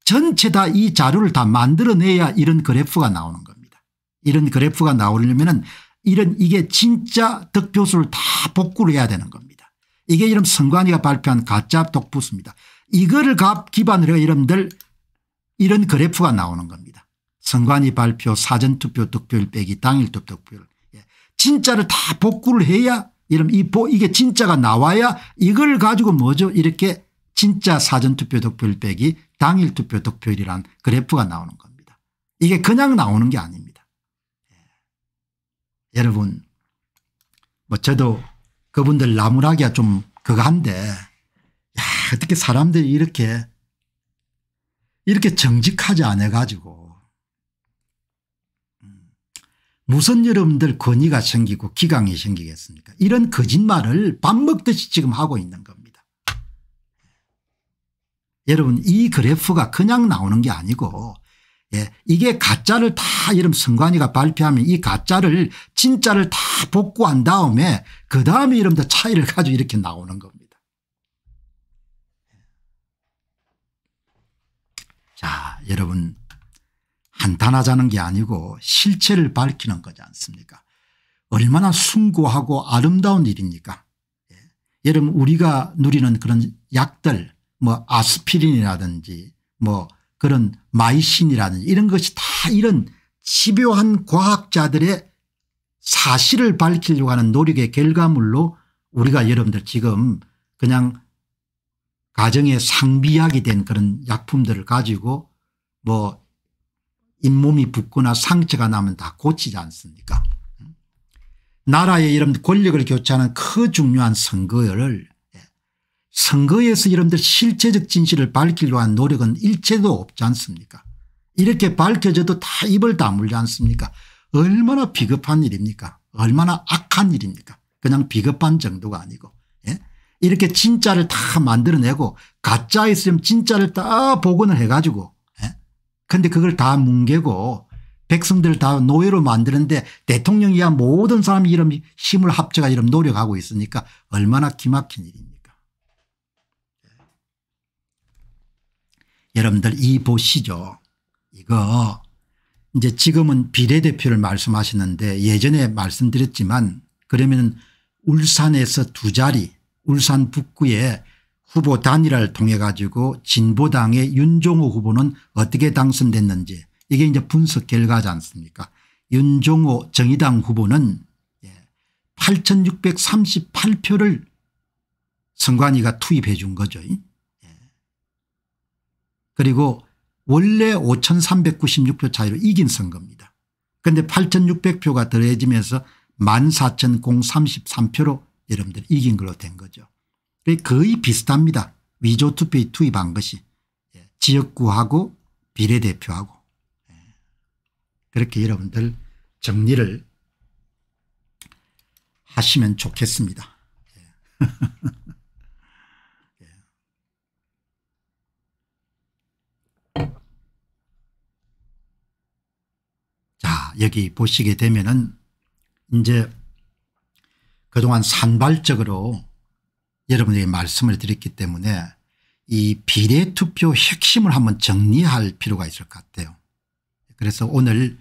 A: 전체 다 이 자료를 다 만들어내야 이런 그래프가 나오는 겁니다. 이런 그래프가 나오려면 이런 이게 진짜 득표수를 다 복구를 해야 되는 겁니다. 이게 이런 선관위가 발표한 가짜 독부수입니다. 이거를 기반으로 여러분들 이런 그래프가 나오는 겁니다. 선관위 발표 사전투표 득표율 빼기 당일 투표 득표율 예. 진짜를 다 복구를 해야 이런 이 이게 진짜가 나와야 이걸 가지고 뭐죠 이렇게 진짜 사전투표 득표율 빼기 당일 투표 득표율이란 그래프가 나오는 겁니다. 이게 그냥 나오는 게 아닙니다. 예. 여러분 뭐 저도 그분들 나무라기야 좀 그거 한데 야 어떻게 사람들이 이렇게 이렇게 정직하지 않아 가지고 음, 무슨 여러분들 권위가 생기고 기강이 생기겠습니까 이런 거짓말을 밥 먹듯이 지금 하고 있는 겁니다. 여러분 이 그래프가 그냥 나오는 게 아니고 예, 이게 가짜를 다 이름 승관이가 발표하면 이 가짜를 진짜를 다 복구한 다음에 그 다음에 이름 더 차이를 가지고 이렇게 나오는 겁니다. 자 여러분 한탄하자는 게 아니고 실체를 밝히는 거지 않습니까 얼마나 숭고하고 아름다운 일입니까 예. 여러분 우리가 누리는 그런 약들 뭐 아스피린이라든지 뭐 그런 마이신이라든지 이런 것이 다 이런 집요한 과학자들의 사실을 밝히려고 하는 노력의 결과물로 우리가 여러분들 지금 그냥 가정에 상비약이 된 그런 약품들을 가지고 뭐 잇몸이 붓거나 상처가 나면 다 고치지 않습니까 나라의 여러분 권력을 교체하는 그 중요한 선거를 선거에서 여러분들 실제적 진실을 밝히려 한 노력은 일체도 없지 않습니까 이렇게 밝혀져도 다 입을 다물지 않습니까 얼마나 비겁한 일입니까 얼마나 악한 일입니까 그냥 비겁한 정도가 아니고 예? 이렇게 진짜를 다 만들어내고 가짜 있으면 진짜를 다 복원을 해가지고 그런데 예? 그걸 다 뭉개고 백성들다 노예로 만드는데 대통령이야 모든 사람이 이런 힘을 합쳐가 이런 노력하고 있으니까 얼마나 기막힌 일입니까 여러분들 이 보시죠. 이거 이제 지금은 비례대표를 말씀하시는데 예전에 말씀드렸지만 그러면 울산에서 두 자리 울산 북구에 후보 단일화를 통해 가지고 진보당의 윤종호 후보는 어떻게 당선됐는지 이게 이제 분석 결과지 않습니까 윤종호 정의당 후보는 8638표를 예, 선관위가 투입해 준 거죠. 그리고 원래 5396표 차이로 이긴 선거입니다. 그런데 8600표가 더해지면서 14033표로 여러분들 이긴 걸로 된 거죠. 거의 비슷합니다. 위조투표에 투입한 것이 예, 지역구하고 비례대표하고 예. 그렇게 여러분들 정리를 하시면 좋겠습니다. 예. 여기 보시게 되면은 이제 그동안 산발적으로 여러분에게 말씀을 드렸기 때문에 이 비례투표 핵심을 한번 정리할 필요가 있을 것 같아요. 그래서 오늘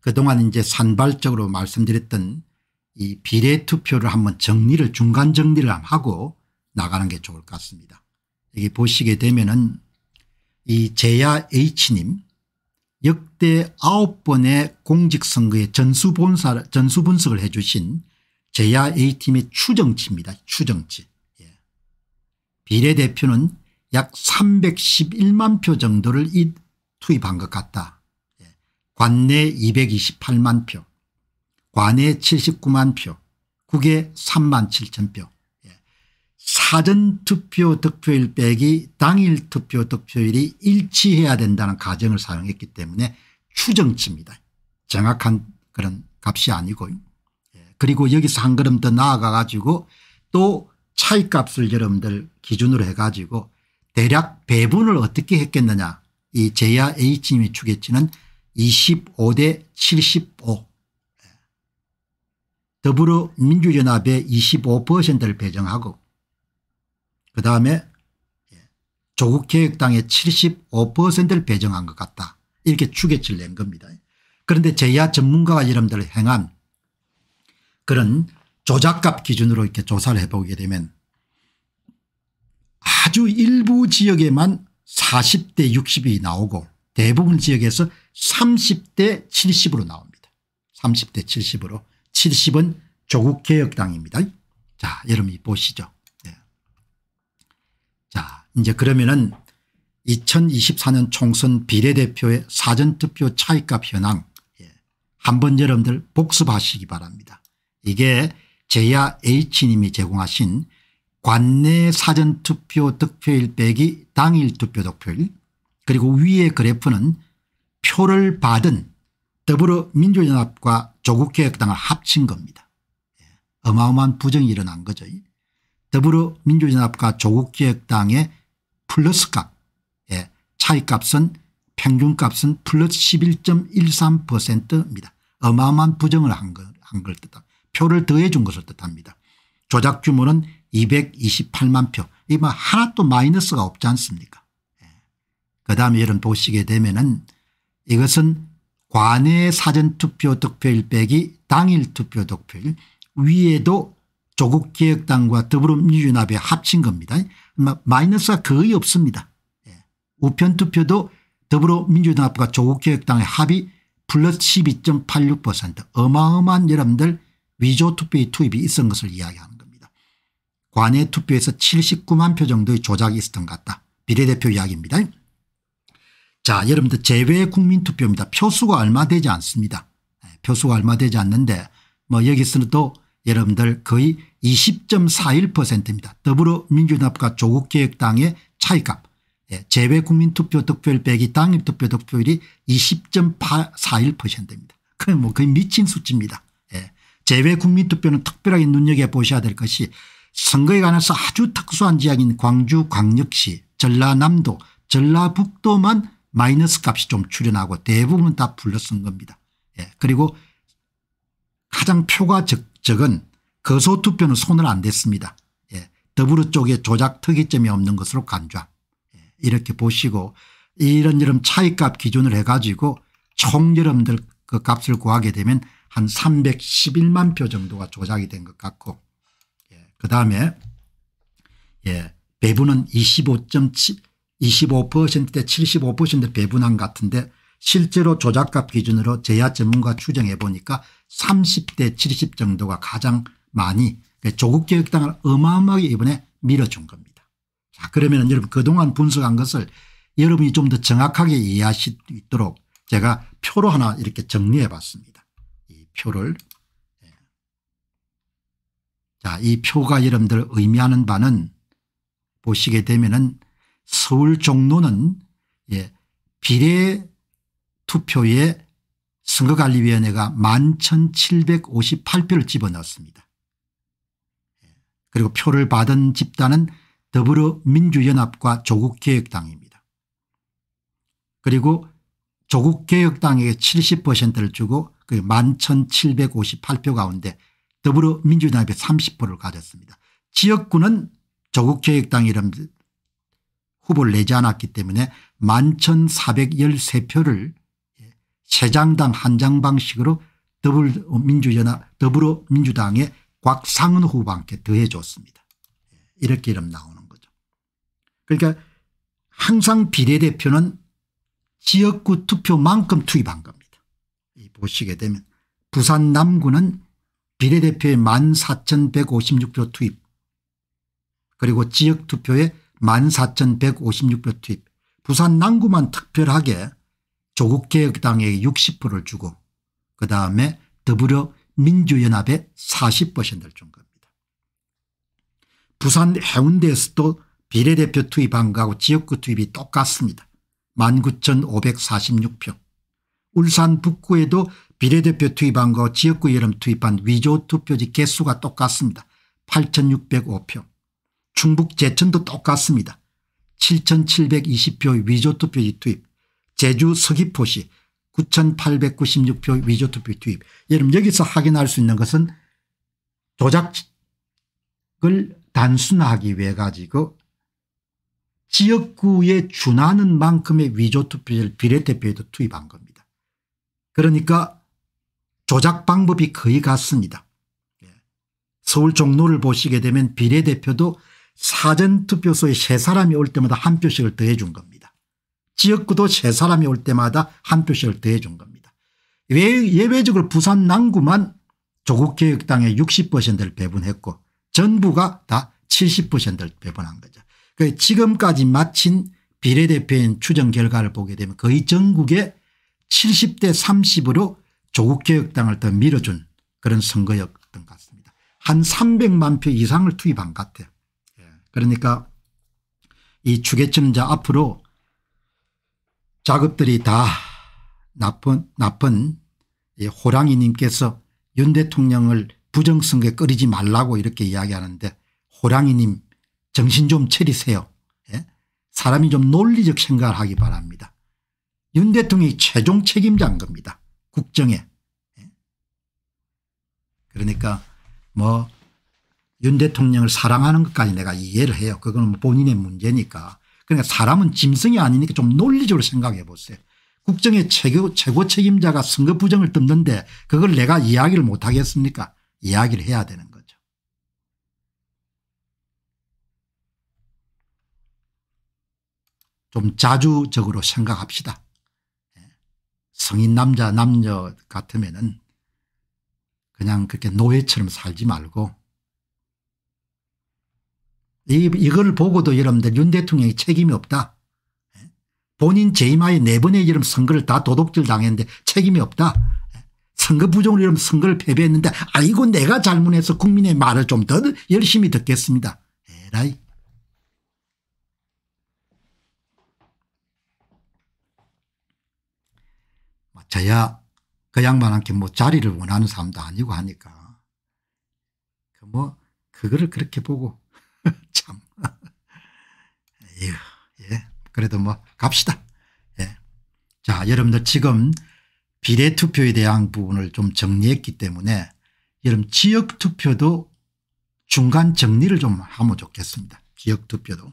A: 그동안 이제 산발적으로 말씀드렸던 이 비례투표를 한번 정리를 중간 정리를 하고 나가는 게 좋을 것 같습니다. 여기 보시게 되면은 이 제야 H님 역대 9번의 공직선거의 전수본사, 전수분석을 해 주신 제야 A팀의 추정치입니다. 추정치. 예. 비례대표는 약 311만 표 정도를 이, 투입한 것 같다. 예. 관내 228만 표, 관내 79만 표, 국외 3만 7천 표, 사전투표 득표일 빼기 당일 투표 득표일이 일치해야 된다는 가정을 사용했기 때문에 추정치입니다. 정확한 그런 값이 아니고 예, 그리고 여기서 한 걸음 더 나아가 가지고 또 차이값을 여러분들 기준으로 해가지고 대략 배분을 어떻게 했겠느냐 이 제야 H님이 추겠지는 25대 75 예. 더불어민주연합의 25%를 배정하고 그다음에 예, 조국개혁당의 75%를 배정한 것 같다. 이렇게 추계치를 낸 겁니다. 그런데 제야 전문가가여러분들을 행한 그런 조작값 기준으로 이렇게 조사를 해보게 되면 아주 일부 지역에만 40대 60이 나오고 대부분 지역에서 30대 70으로 나옵니다. 30대 70으로 70은 조국개혁당입니다. 자 여러분이 보시죠. 자, 이제 그러면은 2024년 총선 비례대표의 사전투표 차이값 현황 예. 한번 여러분들 복습하시기 바랍니다. 이게 제야 H님이 제공하신 관내 사전투표 득표일 빼기 당일 투표 득표일 그리고 위의 그래프는 표를 받은 더불어민주연합과 조국개혁당을 합친 겁니다. 예. 어마어마한 부정이 일어난 거죠. 더불어민주연합과 조국기획당의 플러스값 예, 차이값은 평균값은 플러스 11.13%입니다. 어마어마한 부정을 한 걸 뜻합니다. 표를 더해 준 것을 뜻합니다. 조작 규모는 228만 표. 이뭐 하나도 마이너스가 없지 않습니까 예. 그다음에 여러분 보시게 되면 은 이것은 관외 사전투표 득표일 빼기 당일 투표 득표일 위에도 조국기획당과 더불어민주연합에 합친 겁니다. 마이너스가 거의 없습니다. 예. 우편투표도 더불어민주연합과 조국기획당의 합이 플러스 12.86% 어마어마한 여러분들 위조투표의 투입이 있었던 것을 이야기하는 겁니다. 관외 투표에서 79만 표 정도의 조작이 있었던 것 같다. 비례대표 이야기입니다. 자 여러분들 제외 국민투표입니다. 표수가 얼마 되지 않습니다. 예, 표수가 얼마 되지 않는데 뭐 여기서는 또 여러분들 거의 20.41%입니다. 더불어민주당과 조국개혁당의 차이값 예, 재외 국민투표 득표율 빼기 당일 투표 득표율이 20.41%입니다. 그건 뭐 거의 미친 수치입니다. 예. 재외 국민투표는 특별하게 눈여겨보셔야 될 것이 선거에 관해서 아주 특수한 지역인 광주 광역시 전라남도 전라북도만 마이너스 값이 좀 출현하고 대부분 다플러스 겁니다. 예. 그리고 가장 표가 적, 적은 거소투표는 손을 안 댔습니다. 예. 더불어 쪽에 조작 특이점이 없는 것으로 간주 예. 이렇게 보시고 이런 여름 차이값 기준을 해가지고 총여러들그 값을 구하게 되면 한 311만 표 정도가 조작이 된 것 같고 예. 그다음에 예. 배분은 25.7 25%대 75% 배분한 같은데 실제로 조작값 기준으로 제야 전문가 추정해 보니까 30대 70 정도가 가장 많이 그 조국 개혁당을 어마어마하게 이번에 밀어준 겁니다. 자 그러면 여러분 그동안 분석한 것을 여러분이 좀 더 정확하게 이해하실 수 있도록 제가 표로 하나 이렇게 정리해 봤습니다. 이 표를 예. 자이 표가 여러분들 의미하는 바는 보시게 되면은 서울 종로는 예, 비례 투표의 선거관리위원회가 11,758표를 집어넣었습니다. 예. 그리고 표를 받은 집단은 더불어민주연합과 조국개혁당입니다. 그리고 조국개혁당에게 70%를 주고 그 11,758표 가운데 더불어민주당이 30%를 가졌습니다. 지역구는 조국개혁당 이름 후보를 내지 않았기 때문에 11,413표를 세 장당 한 장 방식으로 더불민주연합 더불어민주당의 곽상은 후보한테 더해줬습니다. 이렇게 이름 나오는 거죠. 그러니까 항상 비례대표는 지역구 투표만큼 투입한 겁니다. 보시게 되면 부산 남구는 비례대표에 14,156표 투입 그리고 지역투표에 14,156표 투입 부산 남구만 특별하게 조국개혁당에 60%를 주고 그다음에 더불어민주연합에 40%를 준 겁니다. 부산 해운대에서도 비례대표 투입한 거하고 지역구 투입이 똑같습니다. 19,546표. 울산 북구에도 비례대표 투입한 거 지역구 여름 투입한 위조 투표지 개수가 똑같습니다. 8,605표. 충북 제천도 똑같습니다. 7,720표 위조 투표지 투입. 제주 서귀포시 9896표 위조투표 투입. 여러분 여기서 확인할 수 있는 것은 조작을 단순하기 위해 가지고 지역구에 준하는 만큼의 위조투표를 비례대표에도 투입한 겁니다. 그러니까 조작 방법이 거의 같습니다. 예. 서울 종로를 보시게 되면 비례대표도 사전투표소에 세 사람이 올 때마다 한 표씩을 더해 준 겁니다. 지역구도 세 사람이 올 때마다 한표씩을 더해 준 겁니다. 예, 예외적으로 부산 남구만 조국개혁당의 60%를 배분했고 전부가 다 70%를 배분한 거죠. 그러니까 지금까지 마친 비례대표인 추정 결과를 보게 되면 거의 전국에 70대 30으로 조국개혁당을 더 밀어준 그런 선거였던 것 같습니다. 한 300만 표 이상을 투입한 것 같아요. 예, 그러니까 이 추계점자 앞으로 작업들이 다 나쁜 나쁜 호랑이님께서 윤 대통령을 부정선거에 끌이지 말라고 이렇게 이야기하는데 호랑이님 정신 좀 차리세요. 예? 사람이 좀 논리적 생각을 하기 바랍니다. 윤 대통령이 최종 책임자인 겁니다. 국정에. 예? 그러니까 뭐 윤 대통령을 사랑하는 것까지 내가 이해를 해요. 그건 뭐 본인의 문제니까. 그러니까 사람은 짐승이 아니니까 좀 논리적으로 생각해 보세요. 국정의 최고, 최고 책임자가 선거 부정을 뜯는데 그걸 내가 이야기를 못하겠습니까 이야기를 해야 되는 거죠. 좀 자주적으로 생각합시다. 예. 성인 남자 남녀 같으면 은 그냥 그렇게 노예처럼 살지 말고 이, 이걸 보고도 여러분들 윤 대통령이 책임이 없다. 예? 본인 재임하에 네 번의 이름 선거를 다 도둑질 당했는데 책임이 없다. 예? 선거 부정으로 이름 선거를 패배했는데 아이고 내가 잘못해서 국민의 말을 좀 더 열심히 듣겠습니다. 에라이. 예, 뭐 저야 그 양반한테 뭐 자리를 원하는 사람도 아니고 하니까 그 뭐 그거를 그렇게 보고 참. 예. 그래도 뭐 갑시다. 예. 자 여러분들 지금 비례투표에 대한 부분을 좀 정리했기 때문에 여러분 지역투표도 중간 정리를 좀 하면 좋겠습니다. 지역투표도.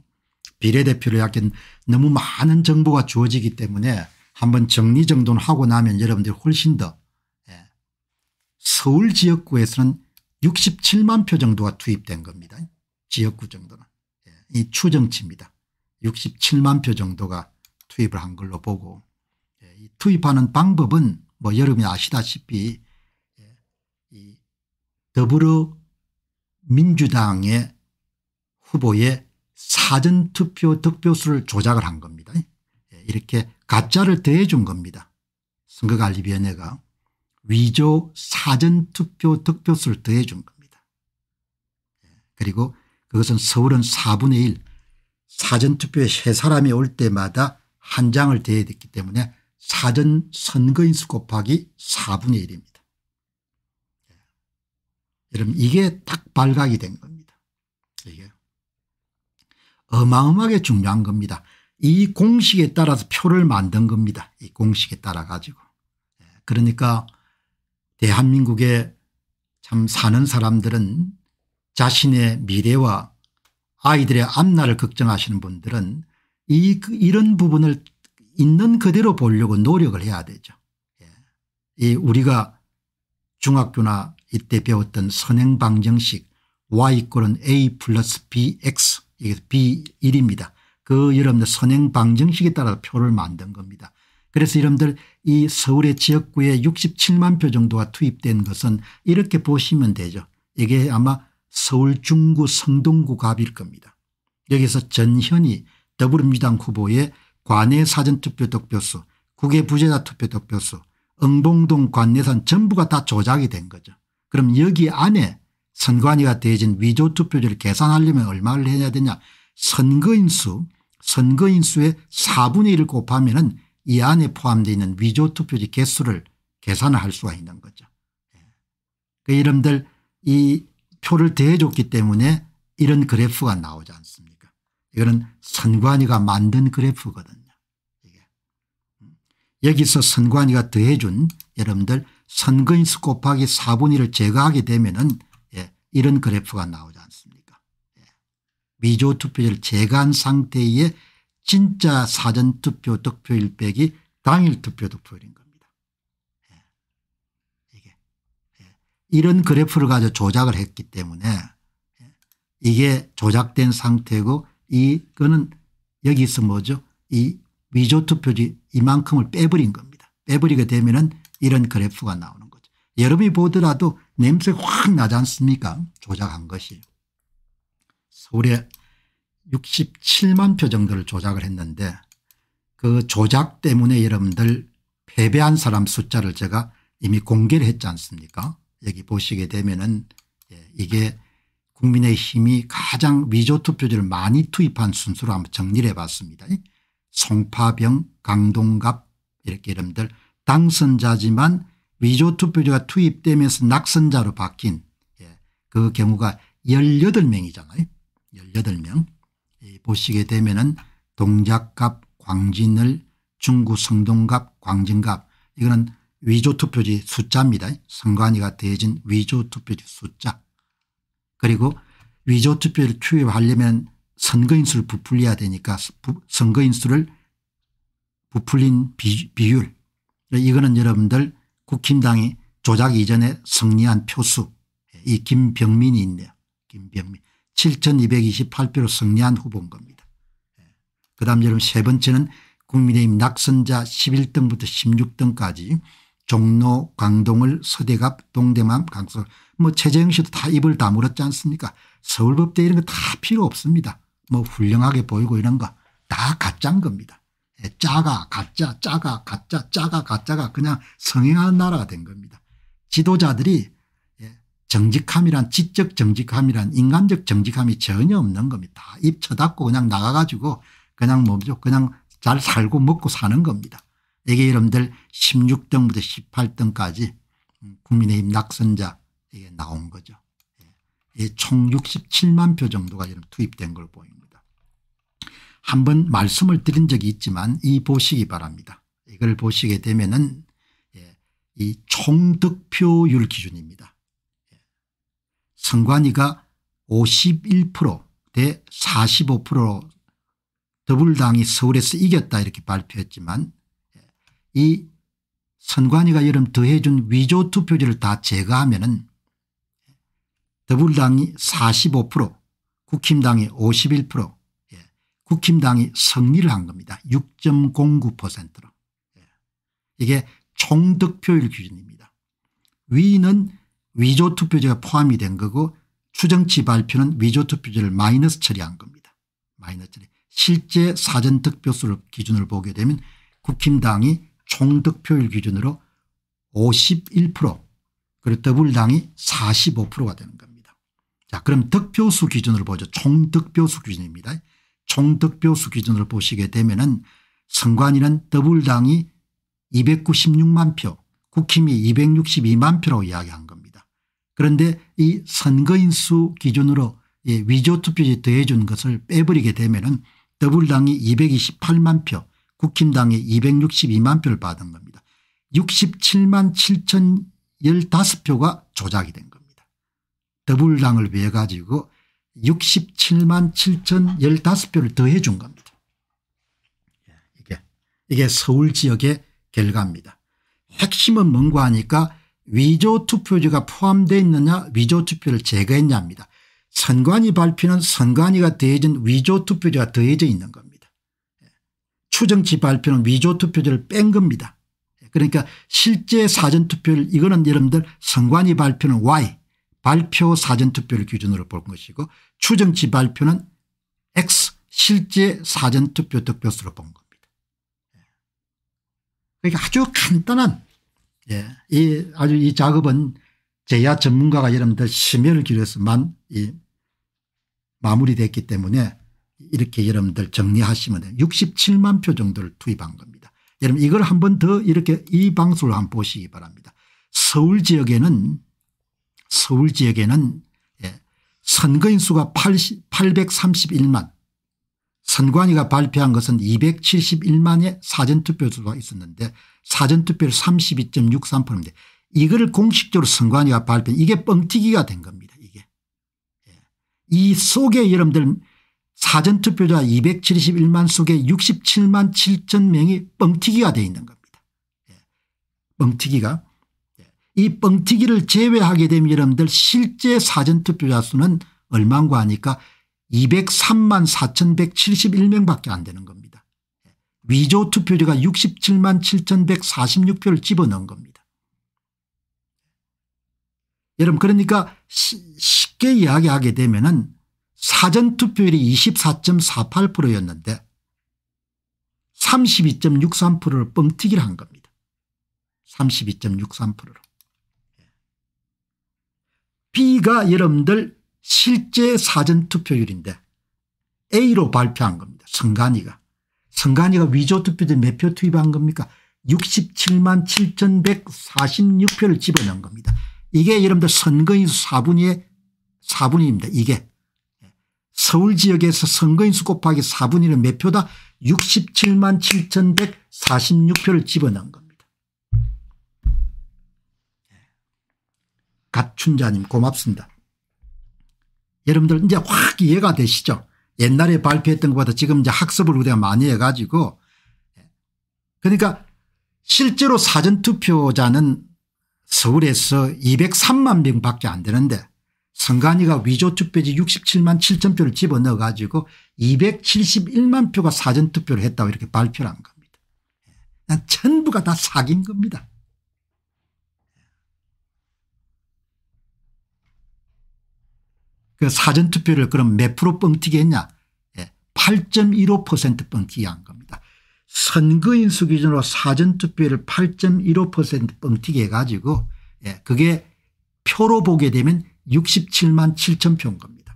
A: 비례대표로 약간 너무 많은 정보가 주어지기 때문에 한번 정리 정도는 하고 나면 여러분들이 훨씬 더 예. 서울 지역구에서는 67만 표 정도가 투입된 겁니다. 지역구 정도는 예, 이 추정치입니다. 67만 표 정도가 투입을 한 걸로 보고 예, 이 투입하는 방법은 뭐 여러분이 아시다시피 예, 이 더불어민주당의 후보의 사전투표 득표수를 조작을 한 겁니다. 이렇게 가짜를 더해준 겁니다. 선거관리위원회가 위조 사전투표 득표수를 더해준 겁니다. 그리고 그것은 서울은 4분의 1 사전투표에 세 사람이 올 때마다 한 장을 대야됐기 때문에 사전 선거인수 곱하기 4분의 1입니다. 예. 여러분 이게 딱 발각이 된 겁니다. 이게 어마어마하게 중요한 겁니다. 이 공식에 따라서 표를 만든 겁니다. 이 공식에 따라 가지고. 예. 그러니까 대한민국에 참 사는 사람들은 자신의 미래와 아이들의 앞날을 걱정하시는 분들은 이 그, 이런 부분을 있는 그대로 보려고 노력을 해야 되죠. 예. 이 우리가 중학교나 이때 배웠던 선행 방정식 y 이은 a 플러스 bx 이게 b1입니다. 그 여러분들 선행 방정식에 따라 표를 만든 겁니다. 그래서 여러분들 이 서울의 지역구에 67만 표 정도가 투입된 것은 이렇게 보시면 되죠. 이게 아마 서울 중구 성동구 갑일 겁니다. 여기서 전현희 더불어민주당 후보의 관내 사전투표 득표수 국외 부재자 투표 득표수 응봉동 관내산 전부가 다 조작이 된 거죠. 그럼 여기 안에 선관위가 대진 위조 투표지를 계산하려면 얼마를 해야 되냐 선거인 수 선거인 수의 4분의 1을 곱하면 은이 안에 포함되어 있는 위조 투표지 개수를 계산을 할 수가 있는 거죠. 예. 그 이름들 이 표를 대해줬기 때문에 이런 그래프가 나오지 않습니까 이거는 선관위가 만든 그래프거든요. 이게. 음. 여기서 선관위가 더해준 여러분들 선거인수 곱하기 4분의 1을 제거하게 되면 은 예, 이런 그래프가 나오지 않습니까 예. 미조투표를 제거한 상태의 진짜 사전투표 득표일 빼기 당일 투표 득표율인 거 이런 그래프를 가지고 조작을 했기 때문에 이게 조작된 상태고 이거는 여기서 뭐죠 이 위조 투표지 이만큼을 빼버린 겁니다. 빼버리게 되면 이런 그래프가 나오는 거죠. 여러분이 보더라도 냄새 확 나지 않습니까 조작한 것이. 서울에 67만 표 정도를 조작을 했는데 그 조작 때문에 여러분들 패배한 사람 숫자를 제가 이미 공개를 했지 않습니까 여기 보시게 되면은 예, 이게 국민의힘이 가장 위조 투표지를 많이 투입한 순서로 한번 정리를 해봤습니다. 송파병 강동갑 이렇게 이름들 당선자지만 위조 투표지가 투입되면서 낙선자로 바뀐 예, 그 경우가 18명이잖아요. 18명. 보시게 되면은 동작갑 광진을 중구 성동갑 광진갑 이거는 위조투표지 숫자입니다. 선관위가 대진 위조투표지 숫자. 그리고 위조투표를 투입하려면 선거인수를 부풀려야 되니까 선거인수를 부풀린 비, 율 이거는 여러분들 국힘당이 조작 이전에 승리한 표수 이 김병민이 있네요. 김병민 7228표로 승리한 후보인 겁니다. 예. 그 다음 여러분 세 번째는 국민의힘 낙선자 11등부터 16등까지 종로 광동을 서대갑 동대만 강서 뭐 최재형 씨도 다 입을 다물었지 않습니까 서울법대 이런 거 다 필요 없습니다. 뭐 훌륭하게 보이고 이런 거 다 가짜인 겁니다. 예, 짜가 가짜 짜가 가짜 짜가 가짜가 그냥 성행하는 나라가 된 겁니다. 지도자들이 예, 정직함이란 지적 정직함이란 인간적 정직함이 전혀 없는 겁니다. 입 쳐닫고 그냥 나가가지고 그냥 뭐죠 그냥 잘 살고 먹고 사는 겁니다. 내게 여러분들 16등부터 18등까지 국민의힘 낙선자에게 나온 거죠. 예. 예, 총 67만 표 정도가 여러 투입된 걸 보입니다. 한 번 말씀을 드린 적이 있지만 이 보시기 바랍니다. 이걸 보시게 되면은 예, 이 총득표율 기준입니다. 선관위가 51%대 45% 더불당이 서울에서 이겼다 이렇게 발표했지만 이 선관위가 여름 더해준 위조 투표지를 다 제거하면 은 더불당이 45% 국힘당이 51% 예. 국힘당이 승리를 한 겁니다. 6.09%로. 예. 이게 총득표율 기준입니다. 위는 위조 투표제가 포함이 된 거고 추정치 발표는 위조 투표제를 마이너스 처리한 겁니다. 마이너스 처리. 실제 사전 득표수를 기준을 보게 되면 국힘당이 총 득표율 기준으로 51% 그리고 더불당이 45%가 되는 겁니다. 자 그럼 득표수 기준으로 보죠. 총 득표수 기준입니다. 총 득표수 기준으로 보시게 되면 은 선관위는 더불당이 296만 표 국힘이 262만 표라고 이야기한 겁니다. 그런데 이 선거인수 기준으로 예, 위조투표지 더해준 것을 빼버리게 되면 은 더불당이 228만 표 국힘당이 262만 표를 받은 겁니다. 67만 7천 15표가 조작이 된 겁니다. 더불당을 위해 가지고 67만 7천 15표를 더해 준 겁니다. 이게, 이게 서울 지역의 결과입니다. 핵심은 뭔가 하니까 위조 투표지가 포함되어 있느냐 위조 투표를 제거했냐입니다. 선관위 발표는 선관위가 더해진 위조 투표지가 더해져 있는 겁니다. 추정치 발표는 위조 투표제를뺀 겁니다. 그러니까 실제 사전투표를 이거는 여러분들 선관위 발표는 Y 발표 사전투표를 기준으로 볼 것이고 추정치 발표는 X 실제 사전투표 득표수로 본 겁니다. 그러니까 아주 간단한 예, 이 아주 이 작업은 제야 전문가가 여러분들 심혈을 기울여서만 이 마무리됐기 때문에 이렇게 여러분들 정리하시면 돼요. 67만 표 정도를 투입한 겁니다. 여러분 이걸 한번 더 이렇게 이 방송을 한번 보시기 바랍니다. 서울 지역에는 서울 지역에는 예, 선거인 수가 80, 831만 선관위가 발표한 것은 271만의 사전투표 수가 있었는데 사전투표를 32.63%인데 이거를 공식적으로 선관위가 발표한 이게 뻥튀기가 된 겁니다. 이게. 예. 이 속에 여러분들 사전투표자 271만 속에 67만 7천 명이 뻥튀기가 돼 있는 겁니다. 예. 뻥튀기가. 예. 이 뻥튀기를 제외하게 되면 여러분들 실제 사전투표자 수는 얼마인고 하니까 203만 4171명 밖에 안 되는 겁니다. 예. 위조 투표자가 67만 7146표를 집어넣은 겁니다. 예. 여러분 그러니까 시, 쉽게 이야기하게 되면은 사전투표율이 24.48%였는데 32.63%를 뻥튀기를 한 겁니다. 32.63%로. B가 여러분들 실제 사전투표율인데 A로 발표한 겁니다. 성간이가. 성간이가 위조투표제 몇표 투입한 겁니까? 67만 7,146표를 집어넣은 겁니다. 이게 여러분들 선거인 4분의 위 4분입니다. 위 이게 서울 지역에서 선거인 수 곱하기 4분의 1은 몇 표다? 67만 7,146표를 집어넣은 겁니다. 예. 갓춘자님 고맙습니다. 여러분들 이제 확 이해가 되시죠? 옛날에 발표했던 것보다 지금 이제 학습을 우리가 많이 해가지고 예. 그러니까 실제로 사전투표자는 서울에서 203만 명 밖에 안 되는데 선관위가 위조 투표지 67만 7천 표를 집어넣어 가지고 271만 표가 사전투표를 했다고 이렇게 발표를 한 겁니다. 예. 난 전부가 다 사기인 겁니다. 그 사전투표를 그럼 몇 프로 뻥튀기 했냐 8.15% 예. 뻥튀기 한 겁니다. 선거인수 기준으로 사전투표를 8.15% 뻥튀기 해가지고 예, 그게 표로 보게 되면 67만 7천 표인 겁니다.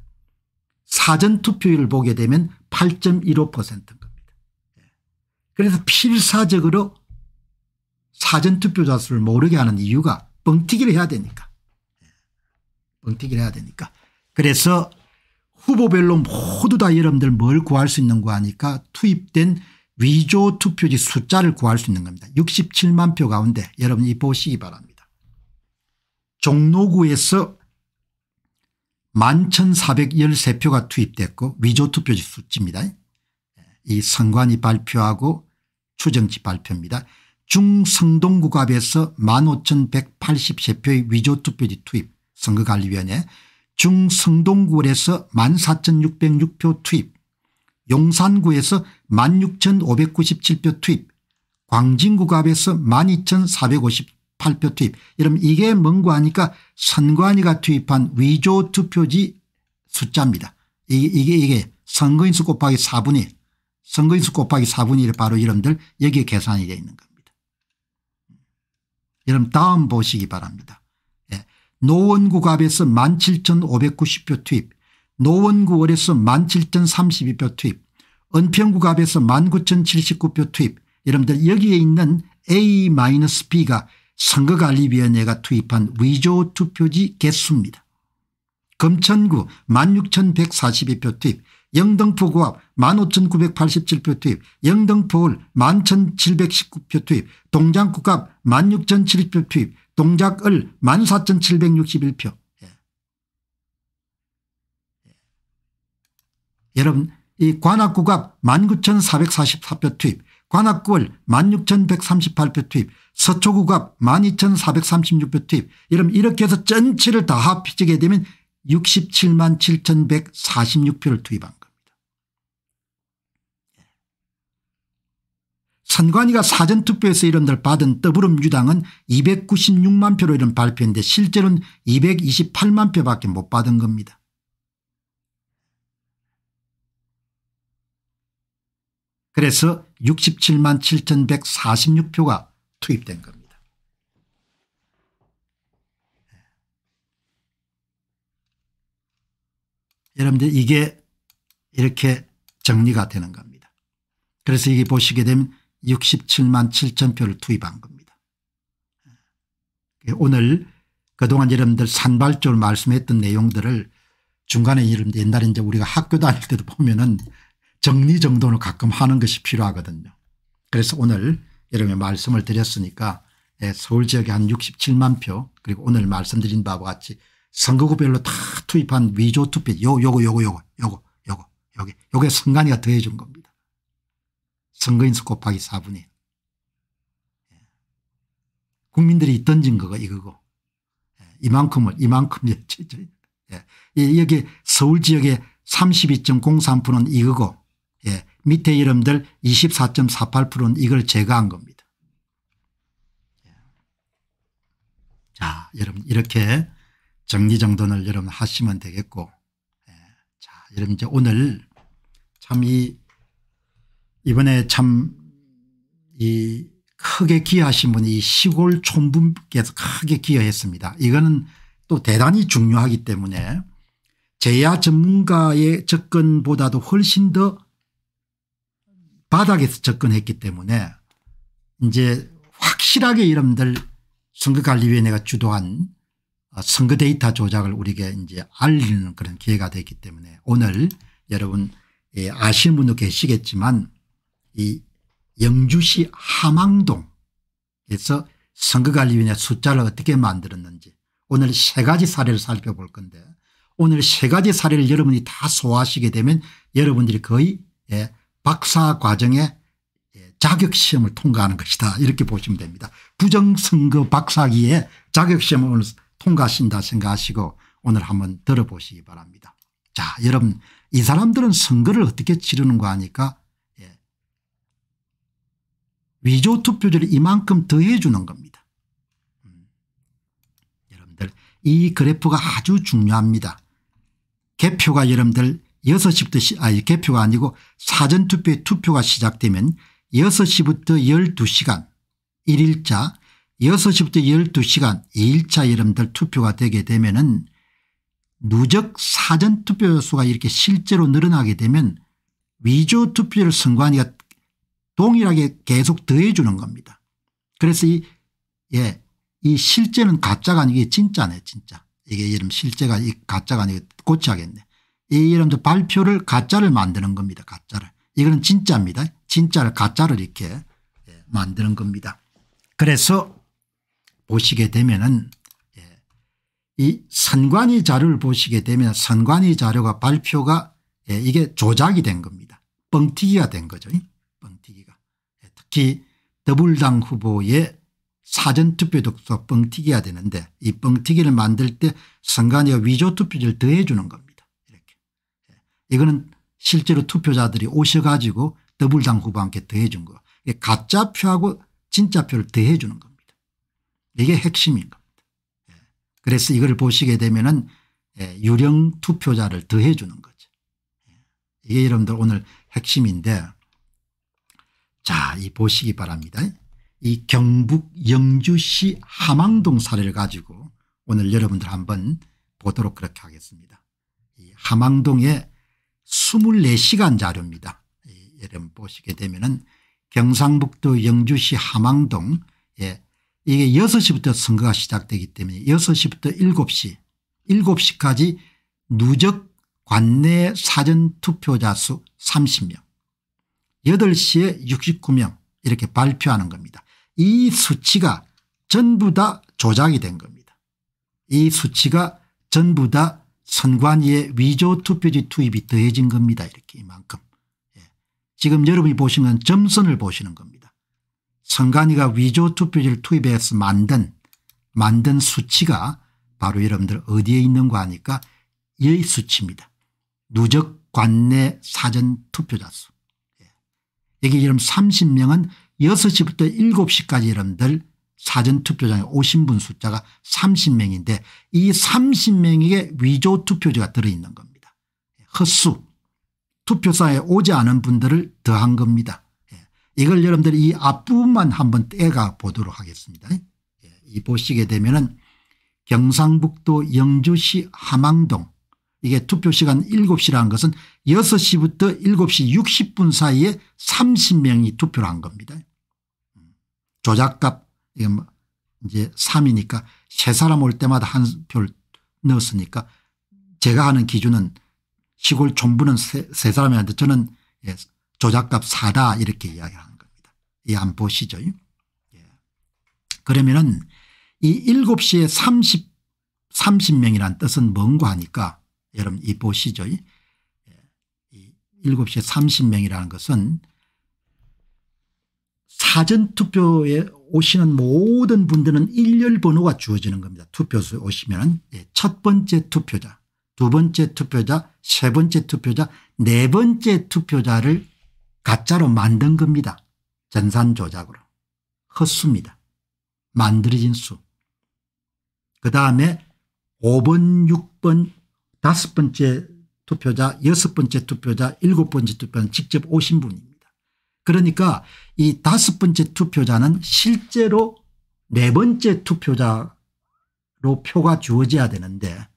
A: 사전투표율 을 보게 되면 8.15%인 겁니다. 예. 그래서 필사적으로 사전투표자 수를 모르게 하는 이유가 뻥튀기를 해야 되니까. 예. 뻥튀기를 해야 되니까. 그래서 후보별로 모두 다 여러분들 뭘 구할 수 있는 거 하니까 투입된 위조 투표지 숫자를 구할 수 있는 겁니다. 67만 표 가운데 여러분이 보시기 바랍니다. 종로구에서 11,413표가 투입됐고 위조투표 지 수치입니다. 이 선관위 발표하고 추정치 발표입니다. 중성동구갑에서 15,183표의 위조투표지 투입 선거관리위원회 중성동구에서 14,606표 투입 용산구에서 16,597표 투입 광진구갑에서 12,450표 발표 투입. 이러면 이게 뭔고 하니까 선관위가 투입한 위조 투표지 숫자입니다. 이게 이게, 이게 선거인수 곱하기 4분의 1. 선거인수 곱하기 4분의 1 바로 이름들 여기에 계산이 되어 있는 겁니다. 여러분 다음 보시기 바랍니다. 예. 노원구 갑에서 17,590표 투입 노원구 월에서 17,032표 투입 은평구 갑에서 19,079표 투입 여러분들 여기에 있는 A-B가 선거관리위원회가 투입한 위조 투표지 개수입니다. 검천구 16,142표 투입, 영등포 고합 15,987표 투입, 영등포울 11,719표 투입, 동장구갑 1 6 0 0표 투입, 동작을 14,761표. 예. 예. 여러분 이 관악구갑 19,444표 투입, 관악구월 16,138표 투입 서초구갑 12,436표 투입 이러면 이렇게 해서 전체를 다 합치게 되면 67만 7,146표를 투입한 겁니다. 선관위가 사전투표에서 이런 걸 받은 더불어민주당은 296만 표로 이런 발표인데 실제로는 228만 표밖에 못 받은 겁니다. 그래서 67만 7146표가 투입된 겁니다. 예. 여러분들 이게 이렇게 정리가 되는 겁니다. 그래서 이게 보시게 되면 67만 7천 표를 투입한 겁니다. 예. 오늘 그동안 여러분들 산발적으로 말씀했던 내용들을 중간에 여러분들 옛날에 이제 우리가 학교 다닐 때도 보면은 정리정돈을 가끔 하는 것이 필요하거든요. 그래서 오늘 여러분의 말씀을 드렸으니까 예, 서울 지역에 한 67만 표 그리고 오늘 말씀드린 바와 같이 선거구별로 다 투입한 위조 투표 요 요거 요거 요거 요거 요거 요게 요게 선관위가 더해 준 겁니다. 선거인수 곱하기 4분의 1. 예. 국민들이 던진 거가 이거고 예, 이만큼을 이만큼 여기 서울 지역에 32.03%는 이거고 예. 밑에 이름들 24.48%는 이걸 제거한 겁니다. 예. 자, 여러분 이렇게 정리정돈을 여러분 하시면 되겠고 예. 자, 여러분 이제 오늘 참이 이번에 참 이 크게 기여하신 분이 시골 촌분께서 크게 기여했습니다. 이거는 또 대단히 중요하기 때문에 제야 전문가의 접근보다도 훨씬 더 바닥에서 접근했기 때문에 이제 확실하게 이름들 선거관리위원회가 주도한 어, 선거 데이터 조작을 우리에게 이제 알리는 그런 기회가 됐기 때문에 오늘 여러분 예, 아실 분도 계시겠지만 이 영주시 하망동에서 선거관리위원회 숫자를 어떻게 만들었는지 오늘 세 가지 사례를 살펴볼 건데 오늘 세 가지 사례를 여러분이 다 소화하시게 되면 여러분들이 거의 예, 박사 과정에 예, 자격시험을 통과하는 것이다 이렇게 보시면 됩니다. 부정선거 박사기에 자격시험을 통과하신다 생각하시고 오늘 한번 들어보시기 바랍니다. 자 여러분 이 사람들은 선거를 어떻게 치르는거 하니까 예. 위조 투표제를 이만큼 더해 주는 겁니다. 음. 여러분들 이 그래프가 아주 중요합니다. 개표가 여러분들 6시부터 아니 개표가 아니고 사전투표의 투표가 시작되면 6시부터 12시간 1일차 6시부터 12시간 2일차 여러분들 투표가 되게 되면 은 누적 사전투표 수가 이렇게 실제로 늘어나게 되면 위조 투표를 선관위가 동일하게 계속 더해 주는 겁니다. 그래서 이, 예, 이 실제는 가짜가 아니고 진짜네 진짜. 이게 이름 실제가 이 가짜가 아니고 고치하겠네. 이 이름도 발표를 가짜를 만드는 겁니다. 가짜를. 이거는 진짜입니다. 진짜를 가짜를 이렇게 예, 만드는 겁니다. 그래서 보시게 되면은 예, 이 선관위 자료를 보시게 되면 선관위 자료가 발표가 예, 이게 조작이 된 겁니다. 뻥튀기가 된 거죠. 뻥튀기가. 특히 더불당 후보의 사전투표독서 뻥튀기가 되는데 이 뻥튀기를 만들 때 선관위가 위조투표지를 더해주는 겁니다. 이거는 실제로 투표자들이 오셔가지고 더블당 후보한테 더해준 거. 가짜 표하고 진짜 표를 더해주는 겁니다. 이게 핵심인 겁니다. 예. 그래서 이걸 보시게 되면은 예, 유령 투표자를 더해주는 거죠. 예. 이게 여러분들 오늘 핵심인데 자, 이 보시기 바랍니다. 이 경북 영주시 하망동 사례를 가지고 오늘 여러분들 한번 보도록 그렇게 하겠습니다. 이 하망동에 24시간 자료입니다. 여러분 보시게 되면은 경상북도 영주시 함항동 예, 이게 6시부터 선거가 시작되기 때문에 6시부터 7시 7시까지 누적 관내 사전투표자 수 30명 8시에 69명 이렇게 발표하는 겁니다. 이 수치가 전부 다 조작이 된 겁니다. 이 수치가 전부 다 선관위의 위조 투표지 투입이 더해진 겁니다. 이렇게 이만큼. 예. 지금 여러분이 보시건 점선을 보시는 겁니다. 선관위가 위조 투표지를 투입해서 만든 만든 수치가 바로 여러분들 어디에 있는가 하니까 이 수치입니다. 누적 관내 사전 투표자 수. 예. 여기 여러분 30명은 6시부터 7시까지 여러분들 사전투표장에 오신 분 숫자가 30명인데 이 30명에게 위조 투표지가 들어있는 겁니다. 헛수 투표사에 오지 않은 분들을 더한 겁니다. 예. 이걸 여러분들이 이 앞부분만 한번 떼가 보도록 하겠습니다. 예. 이 보시게 되면은 경상북도 영주시 함항동 이게 투표시간 7시라는 것은 6시부터 7시 60분 사이에 30명이 투표를 한 겁니다. 음. 조작값 뭐 이제 게이 3이니까 세 사람 올 때마다 한별 넣었으니까 제가 하는 기준은 시골 촌부는 세, 세 사람이었는데 저는 예, 조작값 4다 이렇게 이야기하는 겁니다. 이안 예, 보시죠? 예. 그러면은 이 7시에 30, 30명이란 뜻은 뭔가 하니까 여러분 이 보시죠. 예. 이 7시에 30명이라는 것은 사전투표에 오시는 모든 분들은 일렬 번호가 주어지는 겁니다. 투표소에 오시면 예, 첫 번째 투표자 두 번째 투표자 세 번째 투표자 네 번째 투표자를 가짜로 만든 겁니다. 전산 조작으로 헛수입니다. 만들어진 수. 그 다음에 5번 6번 다섯 번째 투표자 여섯 번째 투표자 일곱 번째 투표자 는 직접 오신 분입니다. 그러니까 이 다섯 번째 투표자는 실제로 네 번째 투표자로 표가 주어져야 되는데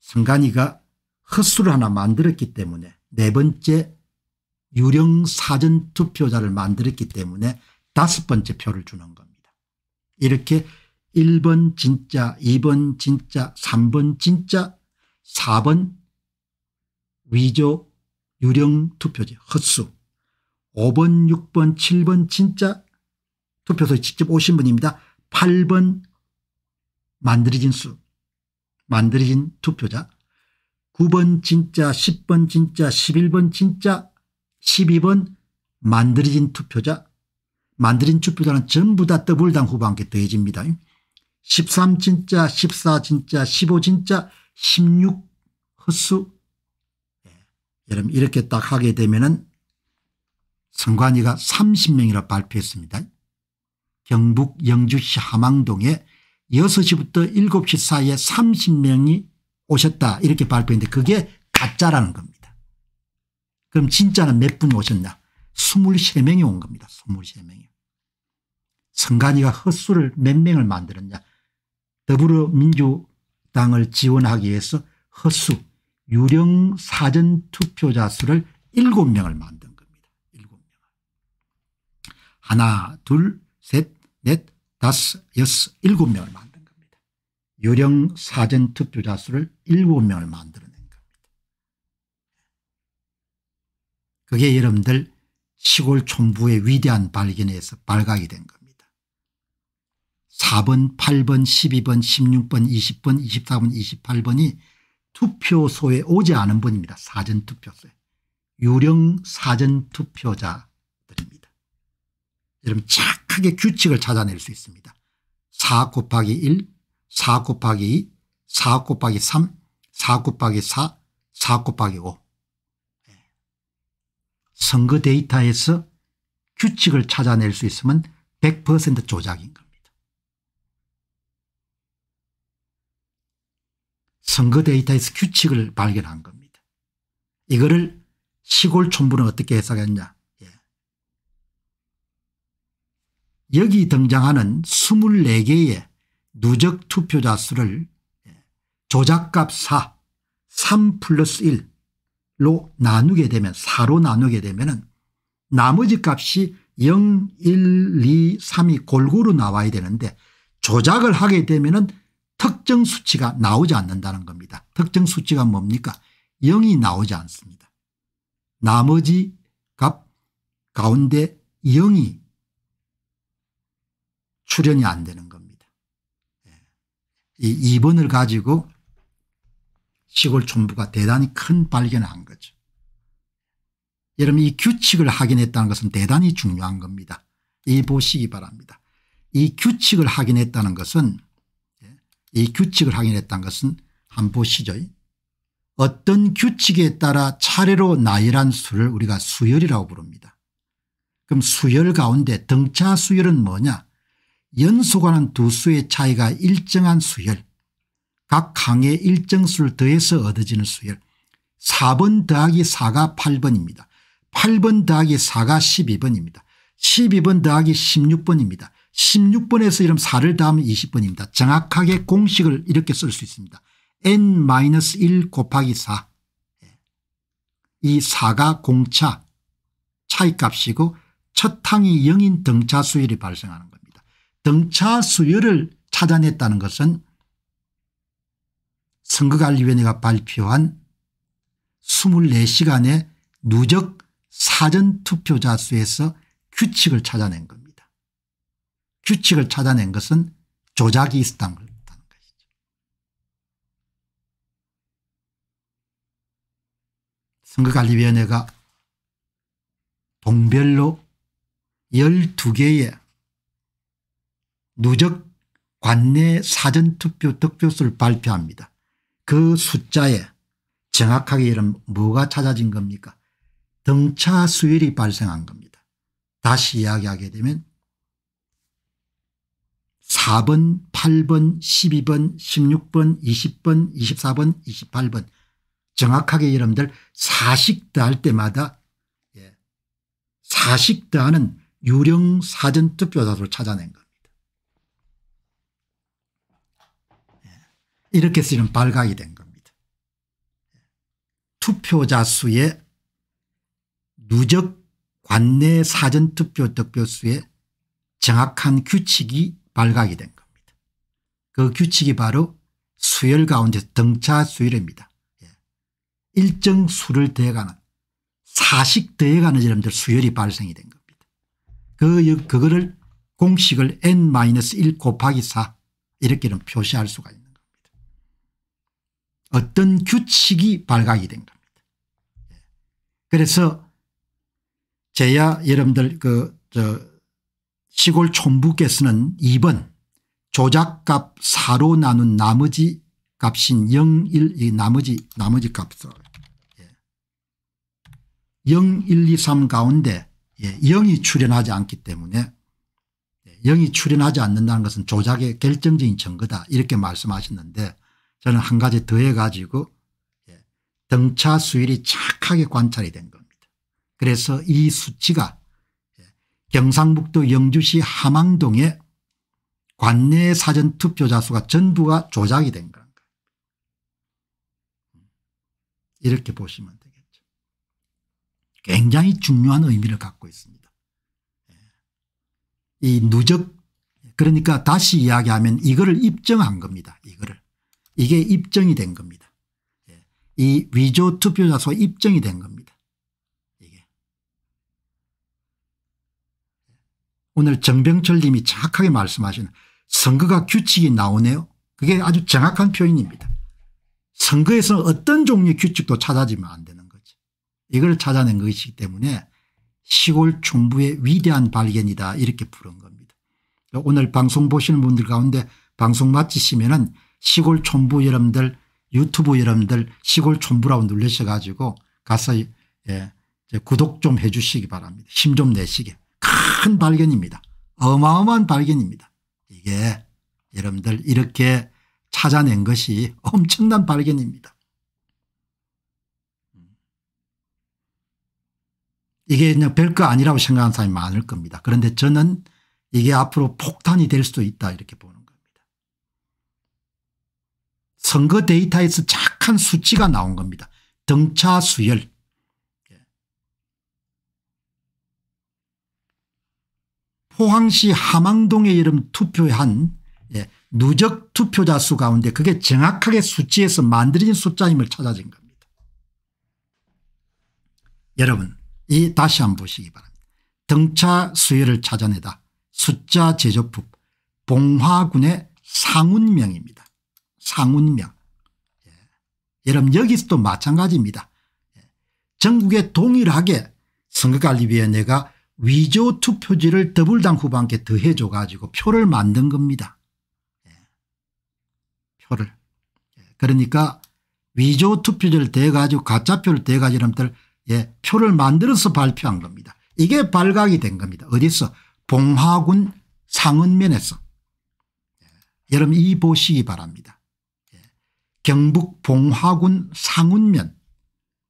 A: 선관이가 예, 헛수를 하나 만들었기 때문에 네 번째 유령 사전 투표자를 만들었기 때문에 다섯 번째 표를 주는 겁니다. 이렇게 1번 진짜 2번 진짜 3번 진짜 4번 위조 유령 투표지 헛수 5번, 6번, 7번 진짜 투표소에 직접 오신 분입니다. 8번 만들어진 수, 만들어진 투표자, 9번 진짜, 10번 진짜, 11번 진짜, 12번 만들어진 투표자, 만들어진 투표자는 전부 다 더블당 후보 함께 더해집니다. 13 진짜, 14 진짜, 15 진짜, 16 헛수. 예, 여러분 이렇게 딱 하게 되면은 선관위가 30명이라 발표했습니다. 경북 영주시 함항동에 6시부터 7시 사이에 30명이 오셨다 이렇게 발표했는데 그게 가짜라는 겁니다. 그럼 진짜는 몇분 오셨냐 23명이 온 겁니다. 23명이. 선관위가 헛수를 몇 명을 만들었냐 더불어민주당을 지원하기 위해서 헛수 유령 사전투표자 수를 7명을 만들었습니다. 하나 둘셋넷 다섯 여섯 일곱 명을 만든 겁니다. 유령 사전 투표자 수를 일곱 명을 만들어낸 겁니다. 그게 여러분들 시골 총부의 위대한 발견에서 발각이 된 겁니다. 4번 8번 12번 16번 20번 24번 28번이 투표소에 오지 않은 분입니다. 사전투표소에. 유령 사전투표자 여러분 착하게 규칙을 찾아낼 수 있습니다. 4 곱하기 1, 4 곱하기 2, 4 곱하기 3, 4 곱하기 4, 4 곱하기 5. 예. 선거 데이터에서 규칙을 찾아낼 수 있으면 100% 조작인 겁니다. 선거 데이터에서 규칙을 발견한 겁니다. 이거를 시골 촌부는 어떻게 해석했냐. 여기 등장하는 24개의 누적 투표자 수를 조작값 4, 3 플러스 1로 나누게 되면 4로 나누게 되면 은 나머지 값이 0, 1, 2, 3이 골고루 나와야 되는데 조작을 하게 되면 은 특정 수치가 나오지 않는다는 겁니다. 특정 수치가 뭡니까 0이 나오지 않습니다. 나머지 값 가운데 0이 출연이 안 되는 겁니다. 예. 이 2번을 가지고 시골 촌부가 대단히 큰 발견을 한 거죠. 여러분 이 규칙을 확인했다는 것은 대단히 중요한 겁니다. 이 보시기 바랍니다. 이 규칙을 확인했다는 것은 예, 이 규칙을 확인했다는 것은 한 보시죠. 어떤 규칙에 따라 차례로 나열한 수를 우리가 수열이라고 부릅니다. 그럼 수열 가운데 등차 수열은 뭐냐 연수관는두 수의 차이가 일정한 수열 각항의 일정 수를 더해서 얻어지는 수열 4번 더하기 4가 8번입니다. 8번 더하기 4가 12번입니다. 12번 더하기 16번입니다. 16번에서 이름 4를 더하면 20번입니다. 정확하게 공식을 이렇게 쓸 수 있습니다. n-1 곱하기 4. 예. 이 4가 공차 차이값이고 첫 항이 0인 등차 수열이 발생하는 것. 등차 수요를 찾아냈다는 것은 선거관리위원회가 발표한 24시간의 누적 사전투표자 수에서 규칙을 찾아낸 겁니다. 규칙을 찾아낸 것은 조작이 있었다는 것이죠. 선거관리위원회가 동별로 12개의 누적 관내 사전투표 득표수를 발표합니다. 그 숫자에 정확하게 이름 뭐가 찾아진 겁니까 등차 수율이 발생한 겁니다. 다시 이야기하게 되면 4번 8번 12번 16번 20번 24번 28번 정확하게 여러분들 40 더할 때마다 40 예, 더하는 유령 사전투표자를 찾아낸 거 이렇게 쓰는 발각이 된 겁니다. 투표자 수의 누적 관내 사전투표 득표수의 정확한 규칙이 발각이 된 겁니다. 그 규칙이 바로 수열 가운데 등차 수열입니다. 예. 일정 수를 대가는 사식 대가는 여러분들 수열이 발생이 된 겁니다. 그, 그거를 공식을 n-1 곱하기 4 이렇게는 표시할 수가 있습니다. 어떤 규칙이 발각이 된 겁니다. 그래서 제야 여러분들 그 시골 촌부께서는 2번 조작값 4로 나눈 나머지 값인 0, 1, 이 나머지, 나머지 값을 0, 1, 2, 3 가운데 0이 예, 출현하지 않기 때문에 0이 예, 출현하지 않는다는 것은 조작의 결정적인 증거다 이렇게 말씀하셨는데 저는 한 가지 더해 가지고 예, 등차 수율이 착하게 관찰이 된 겁니다. 그래서 이 수치가 예, 경상북도 영주시 함항동의 관내 사전 투표자 수가 전부가 조작이 된 겁니다. 이렇게 보시면 되겠죠. 굉장히 중요한 의미를 갖고 있습니다. 예, 이 누적 그러니까 다시 이야기하면 이거를 입증한 겁니다. 이거를. 이게 입증이 된 겁니다. 예. 이 위조 투표 자소 입증이 된 겁니다. 이게. 오늘 정병철 님이 정확하게 말씀하시는 선거가 규칙이 나오네요. 그게 아주 정확한 표현입니다. 선거에서 어떤 종류의 규칙도 찾아지면 안 되는 거죠. 이걸 찾아낸 것이기 때문에 시골 중부의 위대한 발견이다 이렇게 부른 겁니다. 오늘 방송 보시는 분들 가운데 방송 마치시면 은 시골 촌부 여러분들 유튜브 여러분들 시골 촌부라고 눌러셔가지고 가서 예, 구독 좀 해 주시기 바랍니다. 힘 좀 내시게. 큰 발견입니다. 어마어마한 발견입니다. 이게 여러분들 이렇게 찾아낸 것이 엄청난 발견입니다. 이게 그냥 별거 아니라고 생각하는 사람이 많을 겁니다. 그런데 저는 이게 앞으로 폭탄이 될 수도 있다 이렇게 봅니다. 선거 데이터에서 착한 수치가 나온 겁니다. 등차 수열. 예. 포항시 함항동에 여름 투표한 예, 누적 투표자 수 가운데 그게 정확하게 수치에서 만들어진 숫자임을 찾아진 겁니다. 여러분 이 다시 한 번 보시기 바랍니다. 등차 수혜를 찾아내다 숫자 제조법 봉화군의 상운명입니다. 상운명. 예. 여러분 여기서도 마찬가지입니다. 예. 전국에 동일하게 선거관리위원회가 위조 투표지를 더불당 후반기에 더해줘 가지고 표를 만든 겁니다. 예. 표를. 예. 그러니까 위조 투표지를 대가지고 가짜표를 대가지고 여러분들 예, 표를 만들어서 발표한 겁니다. 이게 발각이 된 겁니다. 어디서 봉화군 상은면에서. 예, 여러분 이 보시기 바랍니다. 경북 봉화군 상운면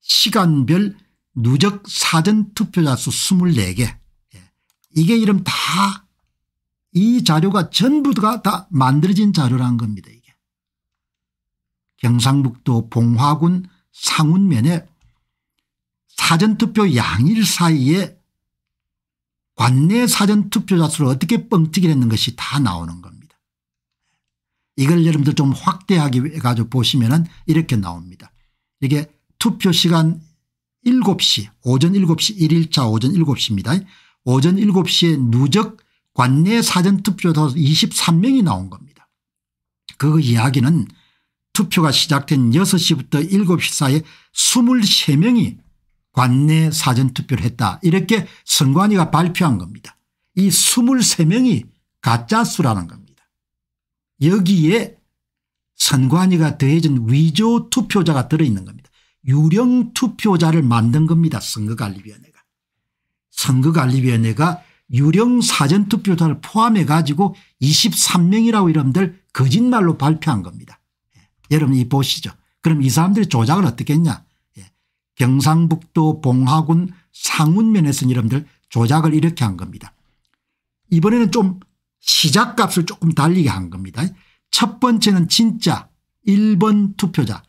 A: 시간별 누적 사전투표자 수 24개 예. 이게 이름 다 이 자료가 전부가 다 만들어진 자료라는 겁니다. 이게 경상북도 봉화군 상운면에 사전투표 양일 사이에 관내 사전투표자 수를 어떻게 뻥튀기를 했는 것이 다 나오는 겁니다. 이걸 여러분들 좀 확대하기 위해 가지고 보시면은 이렇게 나옵니다. 이게 투표 시간 7시 오전 7시 1일차 오전 7시입니다. 오전 7시에 누적 관내 사전투표 더 23명이 나온 겁니다. 그 이야기는 투표가 시작된 6시부터 7시 사이에 23명이 관내 사전투표를 했다 이렇게 선관위가 발표한 겁니다. 이 23명이 가짜수라는 겁니다. 여기에 선관위가 더해진 위조 투표자가 들어있는 겁니다. 유령 투표자를 만든 겁니다. 선거관리위원회가. 선거관리위원회가 유령 사전투표자를 포함해 가지고 23명이라고 여러분들 거짓말로 발표한 겁니다. 예. 여러분 이 보시죠. 그럼 이 사람들이 조작을 어떻게 했냐. 예. 경상북도 봉화군 상운면에서 여러분들 조작을 이렇게 한 겁니다. 이번에는 좀 시작값을 조금 달리게 한 겁니다. 첫 번째는 진짜 1번 투표자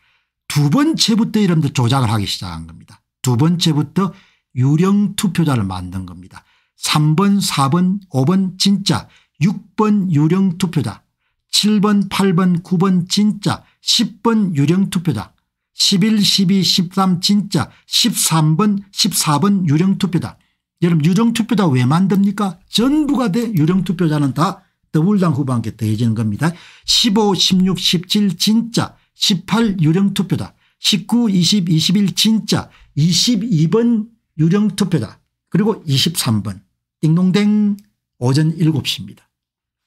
A: 두 번째부터 이름들 조작을 하기 시작한 겁니다. 두 번째부터 유령 투표자를 만든 겁니다. 3번 4번 5번 진짜 6번 유령 투표자 7번 8번 9번 진짜 10번 유령 투표자 11 12 13 진짜 13번 14번 유령 투표자 여러분 유령투표다왜 만듭니까 전부가 돼유령투표자는다더블당 후보한테 더해지는 겁니다. 15, 16, 17 진짜 18 유령투표다 19, 20, 21 진짜 22번 유령투표다 그리고 23번 띵동댕 오전 7시입니다.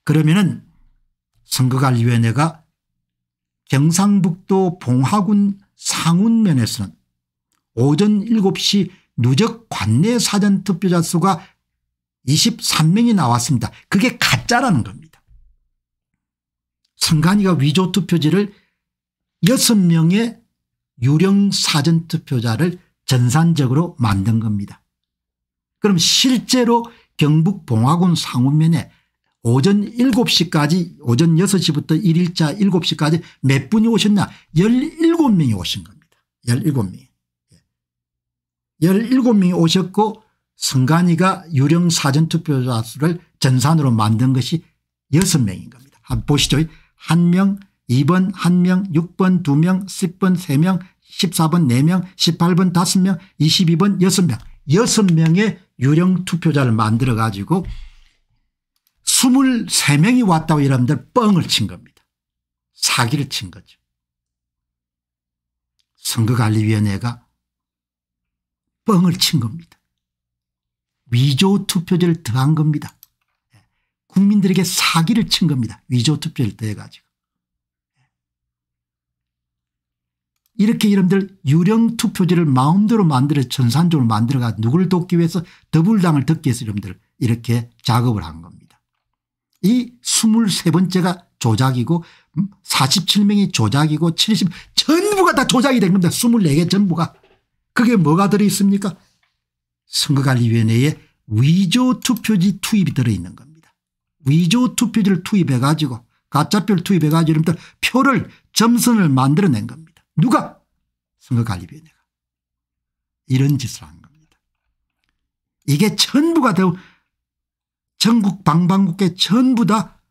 A: 그러면은 선거관리위원회가 경상북도 봉화군 상운면에서는 오전 7시 누적 관내 사전 투표자 수가 23명이 나왔습니다. 그게 가짜라는 겁니다. 선관위가 위조 투표지를 6명의 유령 사전 투표자를 전산적으로 만든 겁니다. 그럼 실제로 경북 봉화군 상호면에 오전 7시까지 오전 6시부터 1일자 7시까지 몇 분이 오셨냐 17명이 오신 겁니다. 17명이. 17명이 오셨고 승관이가 유령 사전투표자 수를 전산으로 만든 것이 6명인 겁니다. 한 보시죠. 1명, 2번 1명, 6번 2명, 10번 3명, 14번 4명, 18번 5명, 22번 6명. 6명의 유령 투표자를 만들어 가지고 23명이 왔다고 여러분들 뻥을 친 겁니다. 사기를 친 거죠. 선거관리위원회가 뻥을 친 겁니다. 위조 투표제를 더한 겁니다. 국민들에게 사기를 친 겁니다. 위조 투표를 더해가지고. 이렇게 이름들 유령 투표제를 마음대로 만들어 전산적으로 만들어가 누굴 돕기 위해서 더불당을 덮기 위해서 이름들 이렇게 작업을 한 겁니다. 이 23번째가 조작이고 47명이 음, 조작이고 70 전부가 다 조작이 된 겁니다. 24개 전부가. 그게 뭐가 들어있습니까 선거관리위원회에 위조 투표지 투입이 들어있는 겁니다. 위조 투표지를 투입해 가지고 가짜표를 투입해 가지고 여러분들 표를 점선을 만들어낸 겁니다. 누가? 선거관리위원회가. 이런 짓을 한 겁니다. 이게 전부가 되고 전국 방방국계 전부 다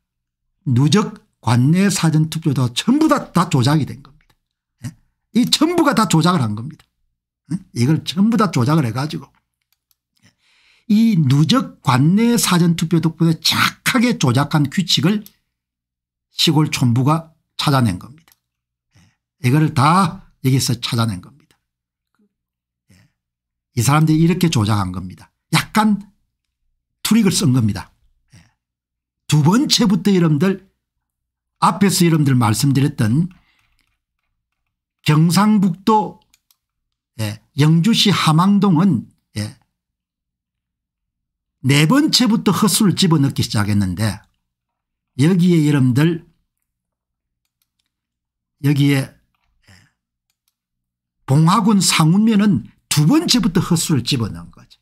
A: 누적 관내 사전투표도 전부 다, 다 조작이 된 겁니다. 예? 이 전부가 다 조작을 한 겁니다. 이걸 전부 다 조작을 해가지고 이 누적 관내 사전투표 덕분에 착하게 조작한 규칙을 시골 촌부가 찾아낸 겁니다. 예. 이거를 다 여기서 찾아낸 겁니다. 예. 이 사람들이 이렇게 조작한 겁니다. 약간 트릭을쓴 겁니다. 예. 두 번째부터 여러분들 앞에서 여러분들 말씀드렸던 경상북도 예, 영주시 함항동은 예, 네 번째부터 헛술 집어넣기 시작했는데 여기에 여러분들 여기에 봉화군 상우면은 두 번째부터 허수를 집어넣은 거죠.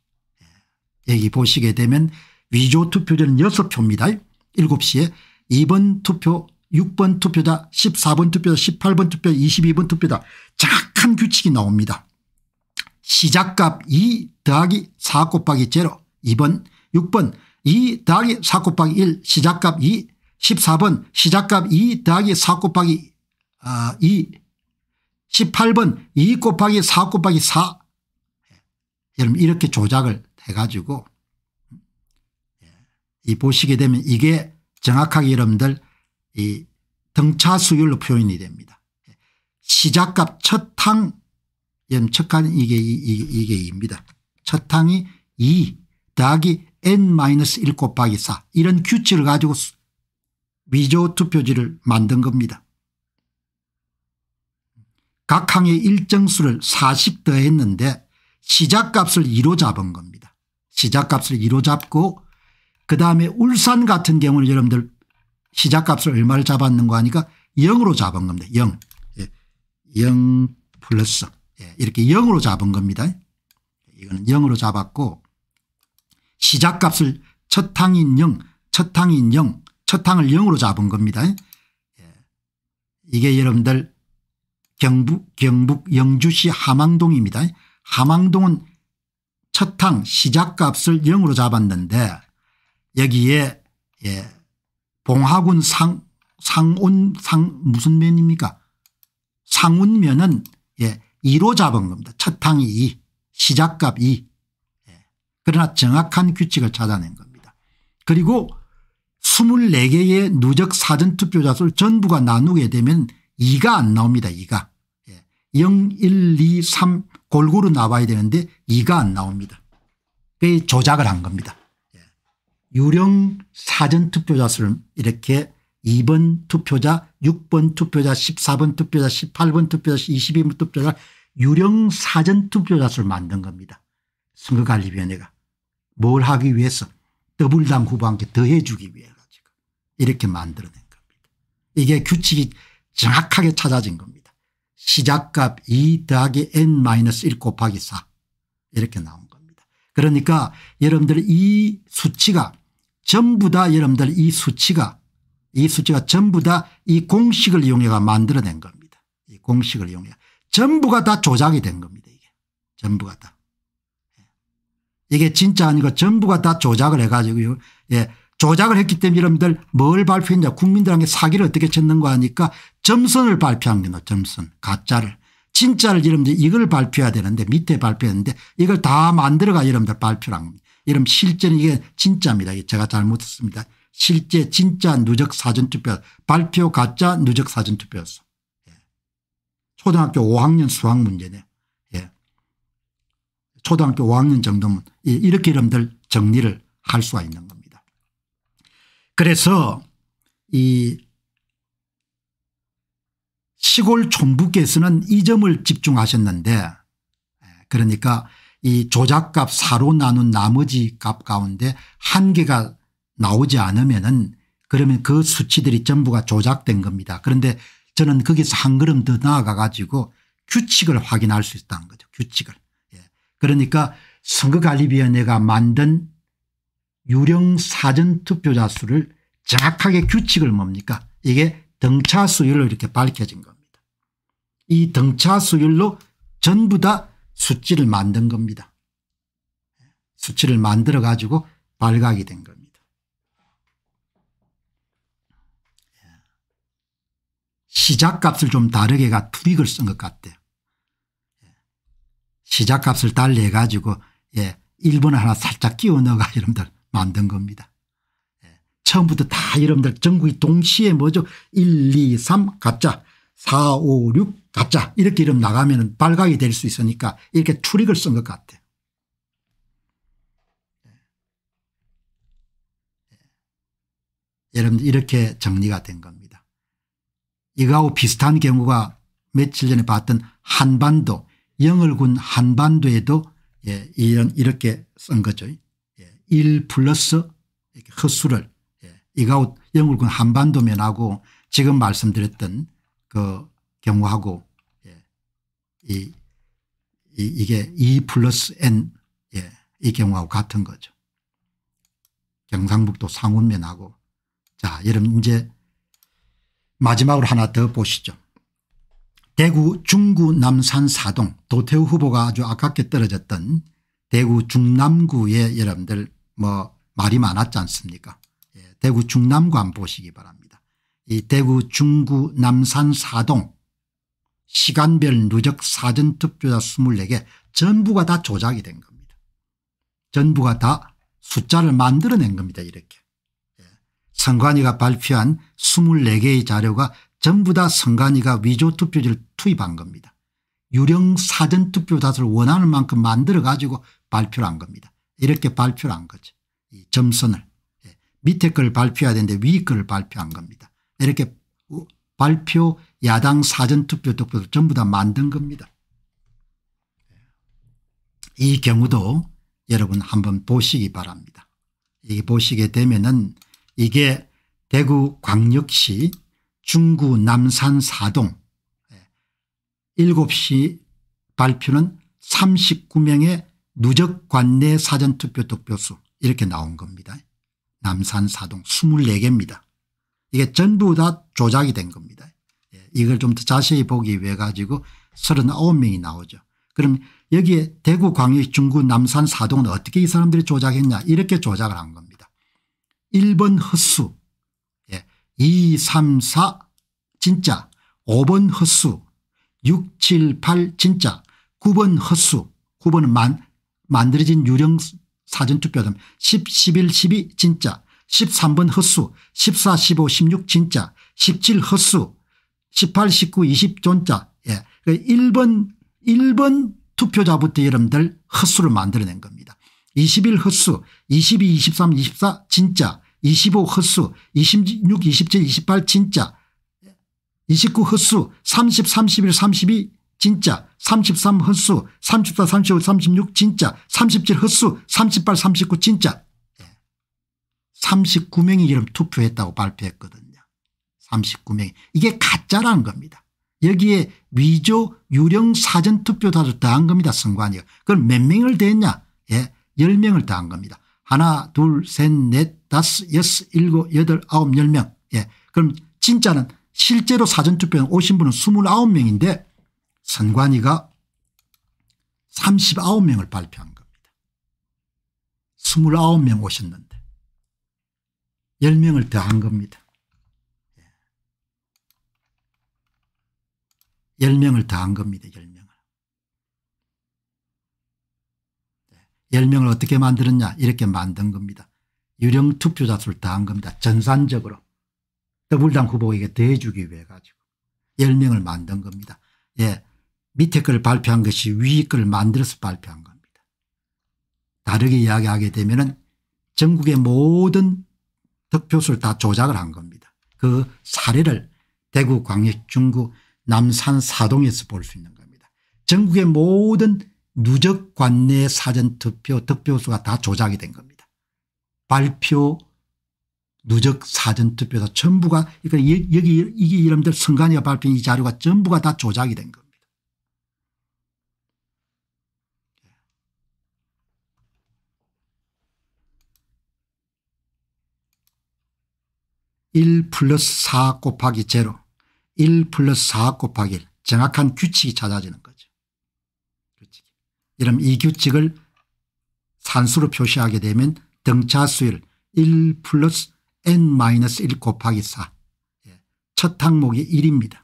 A: 예, 여기 보시게 되면 위조 투표자는 6표입니다. 7시에 2번 투표 6번 투표자 14번 투표자 18번 투표자 22번 투표자 정확한 규칙이 나옵니다. 시작값 2 더하기 4 곱하기 0 2번 6번 2 더하기 4 곱하기 1 시작값 2 14번 시작값 2 더하기 4 곱하기 아, 2 18번 2 곱하기 4 곱하기 4 예. 여러분 이렇게 조작을 해가지고 예, 이 보시게 되면 이게 정확하게 여러분들 이 등차 수율로 표현이 됩니다. 예. 시작값 첫탕 염척한 이게, 이게, 입니다 첫항이 2 대학이 n-1 곱하기 4 이런 규칙을 가지고 위조 투표지를 만든 겁니다. 각 항의 일정수를 40 더했는데 시작값을 2로 잡은 겁니다. 시작값을 2로 잡고 그다음에 울산 같은 경우는 여러분들 시작값을 얼마를 잡았는가 하니까 0으로 잡은 겁니다. 0. 0 예. 플러스 예, 이렇게 0으로 잡은 겁니다. 이거는 0으로 잡았고 시작값을 첫 항인 0, 첫 항인 0, 첫 항을 0으로 잡은 겁니다. 예. 이게 여러분들 경북, 경북 영주시 함항동입니다. 함항동은 첫항 시작값을 0으로 잡았는데 여기에 예, 봉하군 상, 상온, 상, 무슨 면입니까? 상운면은 예, 2로 잡은 겁니다. 첫탕이2 시작값 2 예. 그러나 정확한 규칙을 찾아낸 겁니다. 그리고 24개의 누적 사전투표자 수를 전부가 나누게 되면 2가 안 나옵니다. 2가. 0, 1, 2, 3 골고루 나와야 되는데 2가 안 나옵니다. 그 조작을 한 겁니다. 예. 유령 사전투표자 수를 이렇게 2번 투표자 6번 투표자 14번 투표자 18번 투표자 22번 투표자 유령 사전 투표자수를 만든 겁니다. 선거관리위원회가. 뭘 하기 위해서 더블당 후보한테 더해주기 위해서 지금 이렇게 만들어낸 겁니다. 이게 규칙이 정확하게 찾아진 겁니다. 시작값 2 더하기 n-1 곱하기 4 이렇게 나온 겁니다. 그러니까 여러분들 이 수치가 전부 다 여러분들 이 수치가 이 수치가 전부 다 이 공식을 이용해가 만들어낸 겁니다. 이 공식을 이용해 전부가 다 조작이 된 겁니다. 이게 전부가 다. 예. 이게 진짜 아니고 전부가 다 조작을 해가지고요. 예. 조작을 했기 때문에 여러분들 뭘 발표했냐 국민들한테 사기를 어떻게 쳤는가 하니까 점선을 발표한 겁니다. 점선 가짜를 진짜를 여러분들 이걸 발표해야 되는데 밑에 발표했는데 이걸 다 만들어가 여러분들 발표를 한 겁니다. 여러분 실제는 이게 진짜입니다. 제가 잘못했습니다. 실제 진짜 누적 사전투표 발표 가짜 누적 사전투표였어. 초등학교 5학년 수학 문제네. 예. 초등학교 5학년 정도면 이렇게 이름들 정리를 할 수가 있는 겁니다. 그래서 이 시골 촌부께서는 이 점을 집중하셨는데 예, 그러니까 이 조작값 사로 나눈 나머지 값 가운데 한 개가 나오지 않으면은 그러면 그 수치들이 전부가 조작된 겁니다. 그런데 저는 거기서 한 걸음 더 나아가 가지고 규칙을 확인할 수 있다는 거죠. 규칙을. 예. 그러니까 선거관리위원회가 만든 유령 사전투표자 수를 정확하게 규칙을 뭡니까 이게 등차 수율로 이렇게 밝혀진 겁니다. 이 등차 수율로 전부 다 수치를 만든 겁니다. 수치를 만들어 가지고 발각이 된 겁니다. 시작값을 좀 다르게 가 투익을 쓴 것 같대요. 예. 시작값을 달리해 가지고 예, 1번 하나 살짝 끼워 넣어가 여러분들 만든 겁니다. 예, 처음부터 다 여러분들 전국이 동시에 뭐죠 1 2 3 가짜 4 5 6 가짜 이렇게 이름 나가면 발각이 될 수 있으니까 이렇게 출익을 쓴 것 같아요. 예. 예. 여러분 이렇게 정리가 된 겁니다. 이거하고 비슷한 경우가 며칠 전에 봤던 한반도 영월군 한반도에도 예, 이런 이렇게 쓴 거죠. 예, 1 플러스 허수를 예, 이거하고 영월군 한반도면하고 지금 말씀드렸던 그 경우하고 예, 이, 이, 게2 플러스 n 예, 이 경우하고 같은 거죠. 경상북도 상운면하고 자 여러분 이제 마지막으로 하나 더 보시죠. 대구 중구 남산 사동 도태우 후보가 아주 아깝게 떨어졌던 대구 중남구에 여러분들 뭐 말이 많았지 않습니까 예, 대구 중남구 안 보시기 바랍니다. 이 대구 중구 남산 사동 시간별 누적 사전투표자 24개 전부가 다 조작이 된 겁니다. 전부가 다 숫자를 만들어낸 겁니다 이렇게. 선관위가 발표한 24개의 자료가 전부 다 선관위가 위조 투표지를 투입한 겁니다. 유령 사전 투표자를 원하는 만큼 만들어 가지고 발표를 한 겁니다. 이렇게 발표를 한 거죠. 이 점선을. 예. 밑에 걸 발표해야 되는데 위걸 발표한 겁니다. 이렇게 발표 야당 사전투표 득표도 전부 다 만든 겁니다. 예. 이 경우도 여러분 한번 보시기 바랍니다. 이 보시게 되면은 이게 대구 광역시 중구 남산 4동 7시 예, 발표는 39명의 누적 관내 사전투표 득표수 이렇게 나온 겁니다. 남산 4동 24개입니다. 이게 전부 다 조작이 된 겁니다. 예, 이걸 좀 더 자세히 보기 위해 가지고 39명이 나오죠. 그럼 여기에 대구 광역 중구 남산 4동은 어떻게 이 사람들이 조작했냐 이렇게 조작을 한 겁니다. 1번 허수 예, 2, 3, 4 진짜, 5번 허수 6, 7, 8 진짜, 9번 허수 9번은 만, 만들어진 유령 사전투표점, 10, 11, 12 진짜, 13번 허수 14, 15, 16 진짜, 17허수 18, 19, 20 존자, 예, 1번, 그 1번 투표자부터 여러분들 허수를 만들어낸 겁니다. 21허수 22, 23, 24 진짜, 25허수26 27 28 진짜 29허수30 31 32 진짜 33허수34 35 36 진짜 37허수38 39 진짜 39명이 예. 이름 투표했다고 발표했거든요. 39명이. 이게 가짜라는 겁니다. 여기에 위조 유령 사전 투표 다수 다한 겁니다. 선관위가. 그럼 몇 명을 대했냐? 예. 10명을 다한 겁니다. 하나 둘셋넷 다섯, 여섯, 일곱, 여덟, 아홉, 열 명. 예. 그럼 진짜는 실제로 사전투표에 오신 분은 29명인데 선관위가 39명을 발표한 겁니다. 29명 오셨는데 1명을 더한 겁니다. 1명을 예. 더한 겁니다. 1명을1명을 예. 어떻게 만들었냐 이렇게 만든 겁니다. 유령 투표자수를 다 한 겁니다. 전산적으로. 더불당 후보에게 대주기 위해 가지고 10명을 만든 겁니다. 예. 밑에 걸 발표한 것이 위걸 만들어서 발표한 겁니다. 다르게 이야기하게 되면은 전국의 모든 득표수를 다 조작을 한 겁니다. 그 사례를 대구 광역 중구 남산 사동에서 볼 수 있는 겁니다. 전국의 모든 누적 관내 사전투표 득표수가 다 조작이 된 겁니다. 발표, 누적 사전 투표다 전부가 그러니까 여기 이게 이름들 선관위가 발표한 이 자료가 전부가 다 조작이 된 겁니다. 일 플러스 사 곱하기 제로, 플러스 사 곱하기 일. 정확한 규칙이 찾아지는 거죠. 규칙. 이러면 이 규칙을 산수로 표시하게 되면 등차수율 1 플러스 n-1 곱하기 4. 예. 첫 항목이 1입니다.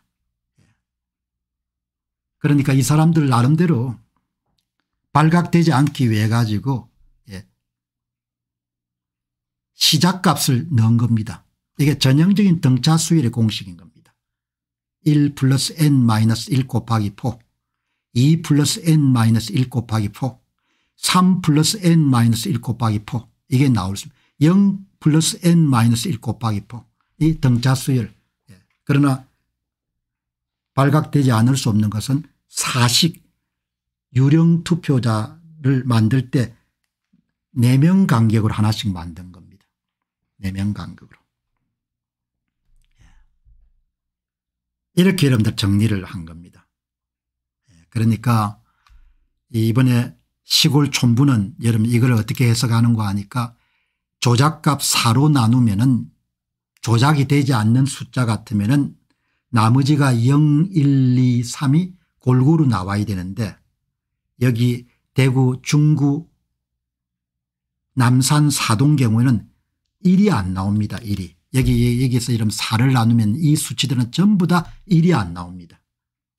A: 예. 그러니까 이 사람들 나름대로 발각되지 않기 위해 가지고 예, 시작값을 넣은 겁니다. 이게 전형적인 등차수율의 공식인 겁니다. 1 플러스 n-1 곱하기 4, 2 플러스 n-1 곱하기 4, 3 플러스 n-1 곱하기 4, 이게 나올 수 있습니다. 0 플러스 n 마이너스 1 곱하기 4. 이 등자수열. 예. 그러나 발각되지 않을 수 없는 것은 사식 유령 투표자를 만들 때 4명 간격으로 하나씩 만든 겁니다. 4명 간격으로. 예. 이렇게 여러분들 정리를 한 겁니다. 예. 그러니까 이번에 시골 촌부는 여러분 이걸 어떻게 해석하는거 하니까 조작값 4로 나누면 은 조작이 되지 않는 숫자 같으면 은 나머지가 0, 1, 2, 3이 골고루 나와야 되는데 여기 대구 중구 남산 사동 경우에는 1이 안 나옵니다. 1이. 여기 여기서 이런 4를 나누면 이 수치들은 전부 다 1이 안 나옵니다.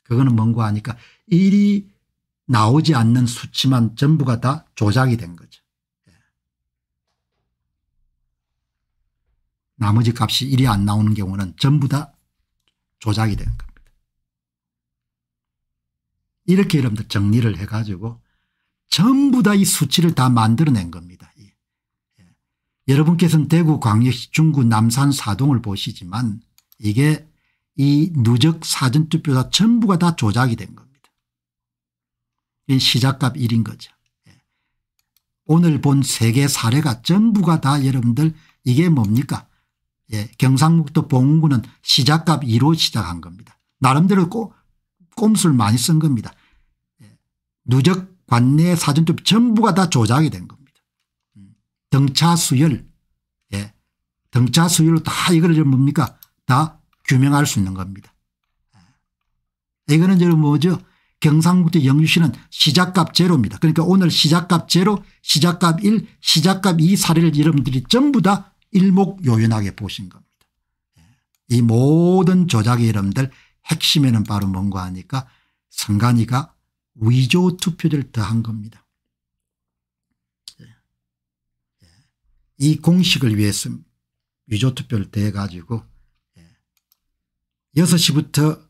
A: 그거는 뭔가 하니까 1이 나오지 않는 수치만 전부가 다 조작이 된 거죠. 예. 나머지 값이 1이 안 나오는 경우는 전부 다 조작이 되 겁니다. 이렇게 여러분들 정리를 해가지고 전부 다 이 수치를 다 만들어낸 겁니다. 예. 여러분께서는 대구 광역시 중구 남산 사동을 보시지만 이게 이 누적 사전투표다 전부가 다 조작이 된 겁니다. 시작값 1인 거죠. 예. 오늘 본 세계 사례가 전부가 다 여러분들 이게 뭡니까 예, 경상북도 봉구는 시작값 2로 시작한 겁니다. 나름대로 꼬, 꼼수를 많이 쓴 겁니다. 예, 누적 관내 사전투 전부가 다 조작이 된 겁니다. 음. 등차 수열 예, 등차 수열로 다 이걸 뭡니까 다 규명할 수 있는 겁니다. 예. 이거는 저는 뭐죠 경상북도 영주시는 시작값 제로입니다. 그러니까 오늘 시작값 제로 시작값 1 시작값 2 사례를 여러분들이 전부 다 일목요연하게 보신 겁니다. 예. 이 모든 조작의 여러분들 핵심에는 바로 뭔가 하니까 선관위가 위조 투표를 더한 겁니다. 예. 예. 이 공식을 위해서 위조 투표를 더해 가지고 6시부터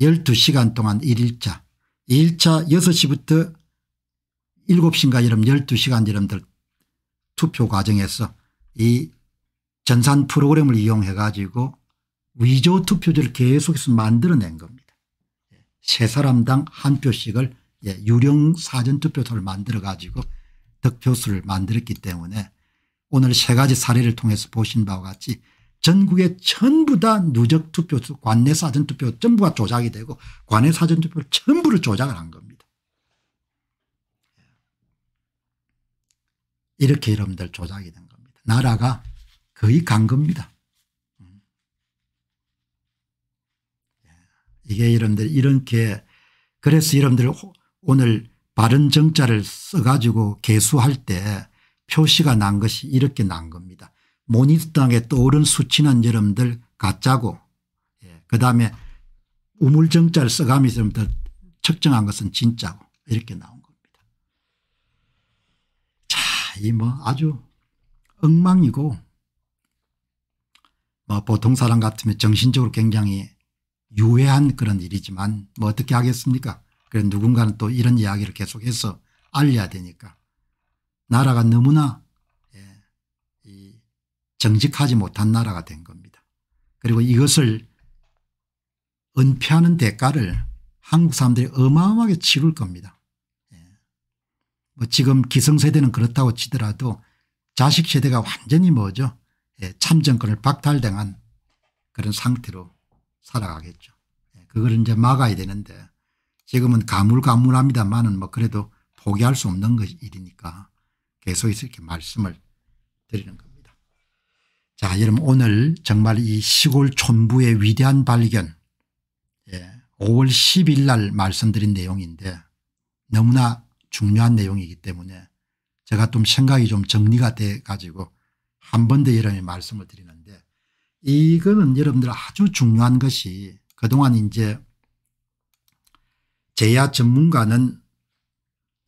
A: 12시간 동안 1일차 1차 6시부터 7시인가 이름 12시간 이름들 투표 과정에서 이 전산 프로그램을 이용해 가지고 위조 투표지를 계속해서 만들어낸 겁니다. 세 사람당 한 표씩을 예, 유령 사전투표소를 만들어 가지고 득표수를 만들었기 때문에 오늘 세 가지 사례를 통해서 보신 바와 같이 전국에 전부 다 누적 투표수 관내 사전투표 전부가 조작이 되고 관내 사전투표 전부를 조작을 한 겁니다. 이렇게 여러분들 조작이 된 겁니다. 나라가 거의 간 겁니다. 이게 여러분들 이렇게 그래서 여러분들 오늘 바른 정자를 써가지고 개수할 때 표시가 난 것이 이렇게 난 겁니다. 모니터에 떠오른 수치는 여러분들 가짜고 예. 그다음에 우물정자를 써가면서 여러분들 측정한 것은 진짜고 이렇게 나온 겁니다. 자, 이 뭐 아주 엉망이고 뭐 보통 사람 같으면 정신적으로 굉장히 유해한 그런 일이지만 뭐 어떻게 하겠습니까? 그래 누군가는 또 이런 이야기를 계속해서 알려야 되니까 나라가 너무나 정직하지 못한 나라가 된 겁니다. 그리고 이것을 은폐하는 대가를 한국 사람들이 어마어마하게 치를 겁니다. 예. 뭐 지금 기성세대는 그렇다고 치더라도 자식 세대가 완전히 뭐죠 예, 참정권을 박탈당한 그런 상태로 살아가겠죠. 예, 그걸 이제 막아야 되는데 지금은 가물가물합니다만은 뭐 그래도 포기할 수 없는 일이니까 계속 이렇게 말씀을 드리는 겁니다. 자, 여러분 오늘 정말 이 시골 촌부의 위대한 발견 예, 5월 10일 날 말씀드린 내용인데 너무나 중요한 내용이기 때문에 제가 좀 생각이 좀 정리가 돼 가지고 한 번 더 여러분의 말씀을 드리는데 이거는 여러분들 아주 중요한 것이 그동안 이제 제야 전문가는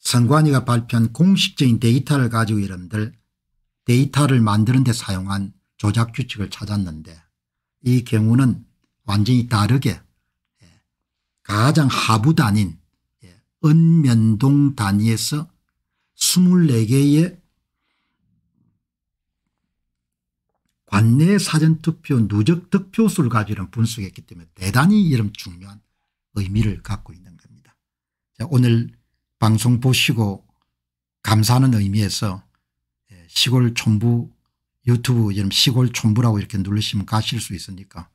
A: 선관위가 발표한 공식적인 데이터를 가지고 여러분들 데이터를 만드는 데 사용한 조작 규칙을 찾았는데 이 경우는 완전히 다르게 예, 가장 하부 단인 예, 은면동 단위에서 24개의 관내 사전투표 누적 득표수를 가지고는 분석했기 때문에 대단히 이런 중요한 의미를 갖고 있는 겁니다. 오늘 방송 보시고 감사하는 의미에서 예, 시골 촌부 유튜브 이런 시골 촌부라고 이렇게 누르시면 가실 수 있으니까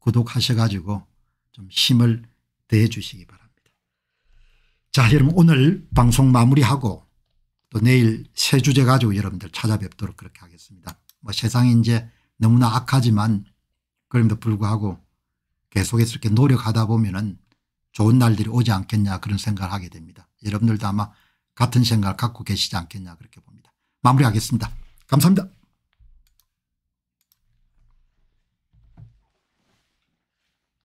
A: 구독하셔가지고 좀 힘을 대해 주시기 바랍니다. 자 여러분 오늘 방송 마무리하고 또 내일 새 주제 가지고 여러분들 찾아뵙도록 그렇게 하겠습니다. 뭐 세상이 이제 너무나 악하지만 그럼에도 불구하고 계속해서 이렇게 노력하다 보면은 좋은 날들이 오지 않겠냐 그런 생각을 하게 됩니다. 여러분들도 아마 같은 생각을 갖고 계시지 않겠냐 그렇게 봅니다. 마무리하겠습니다. 감사합니다.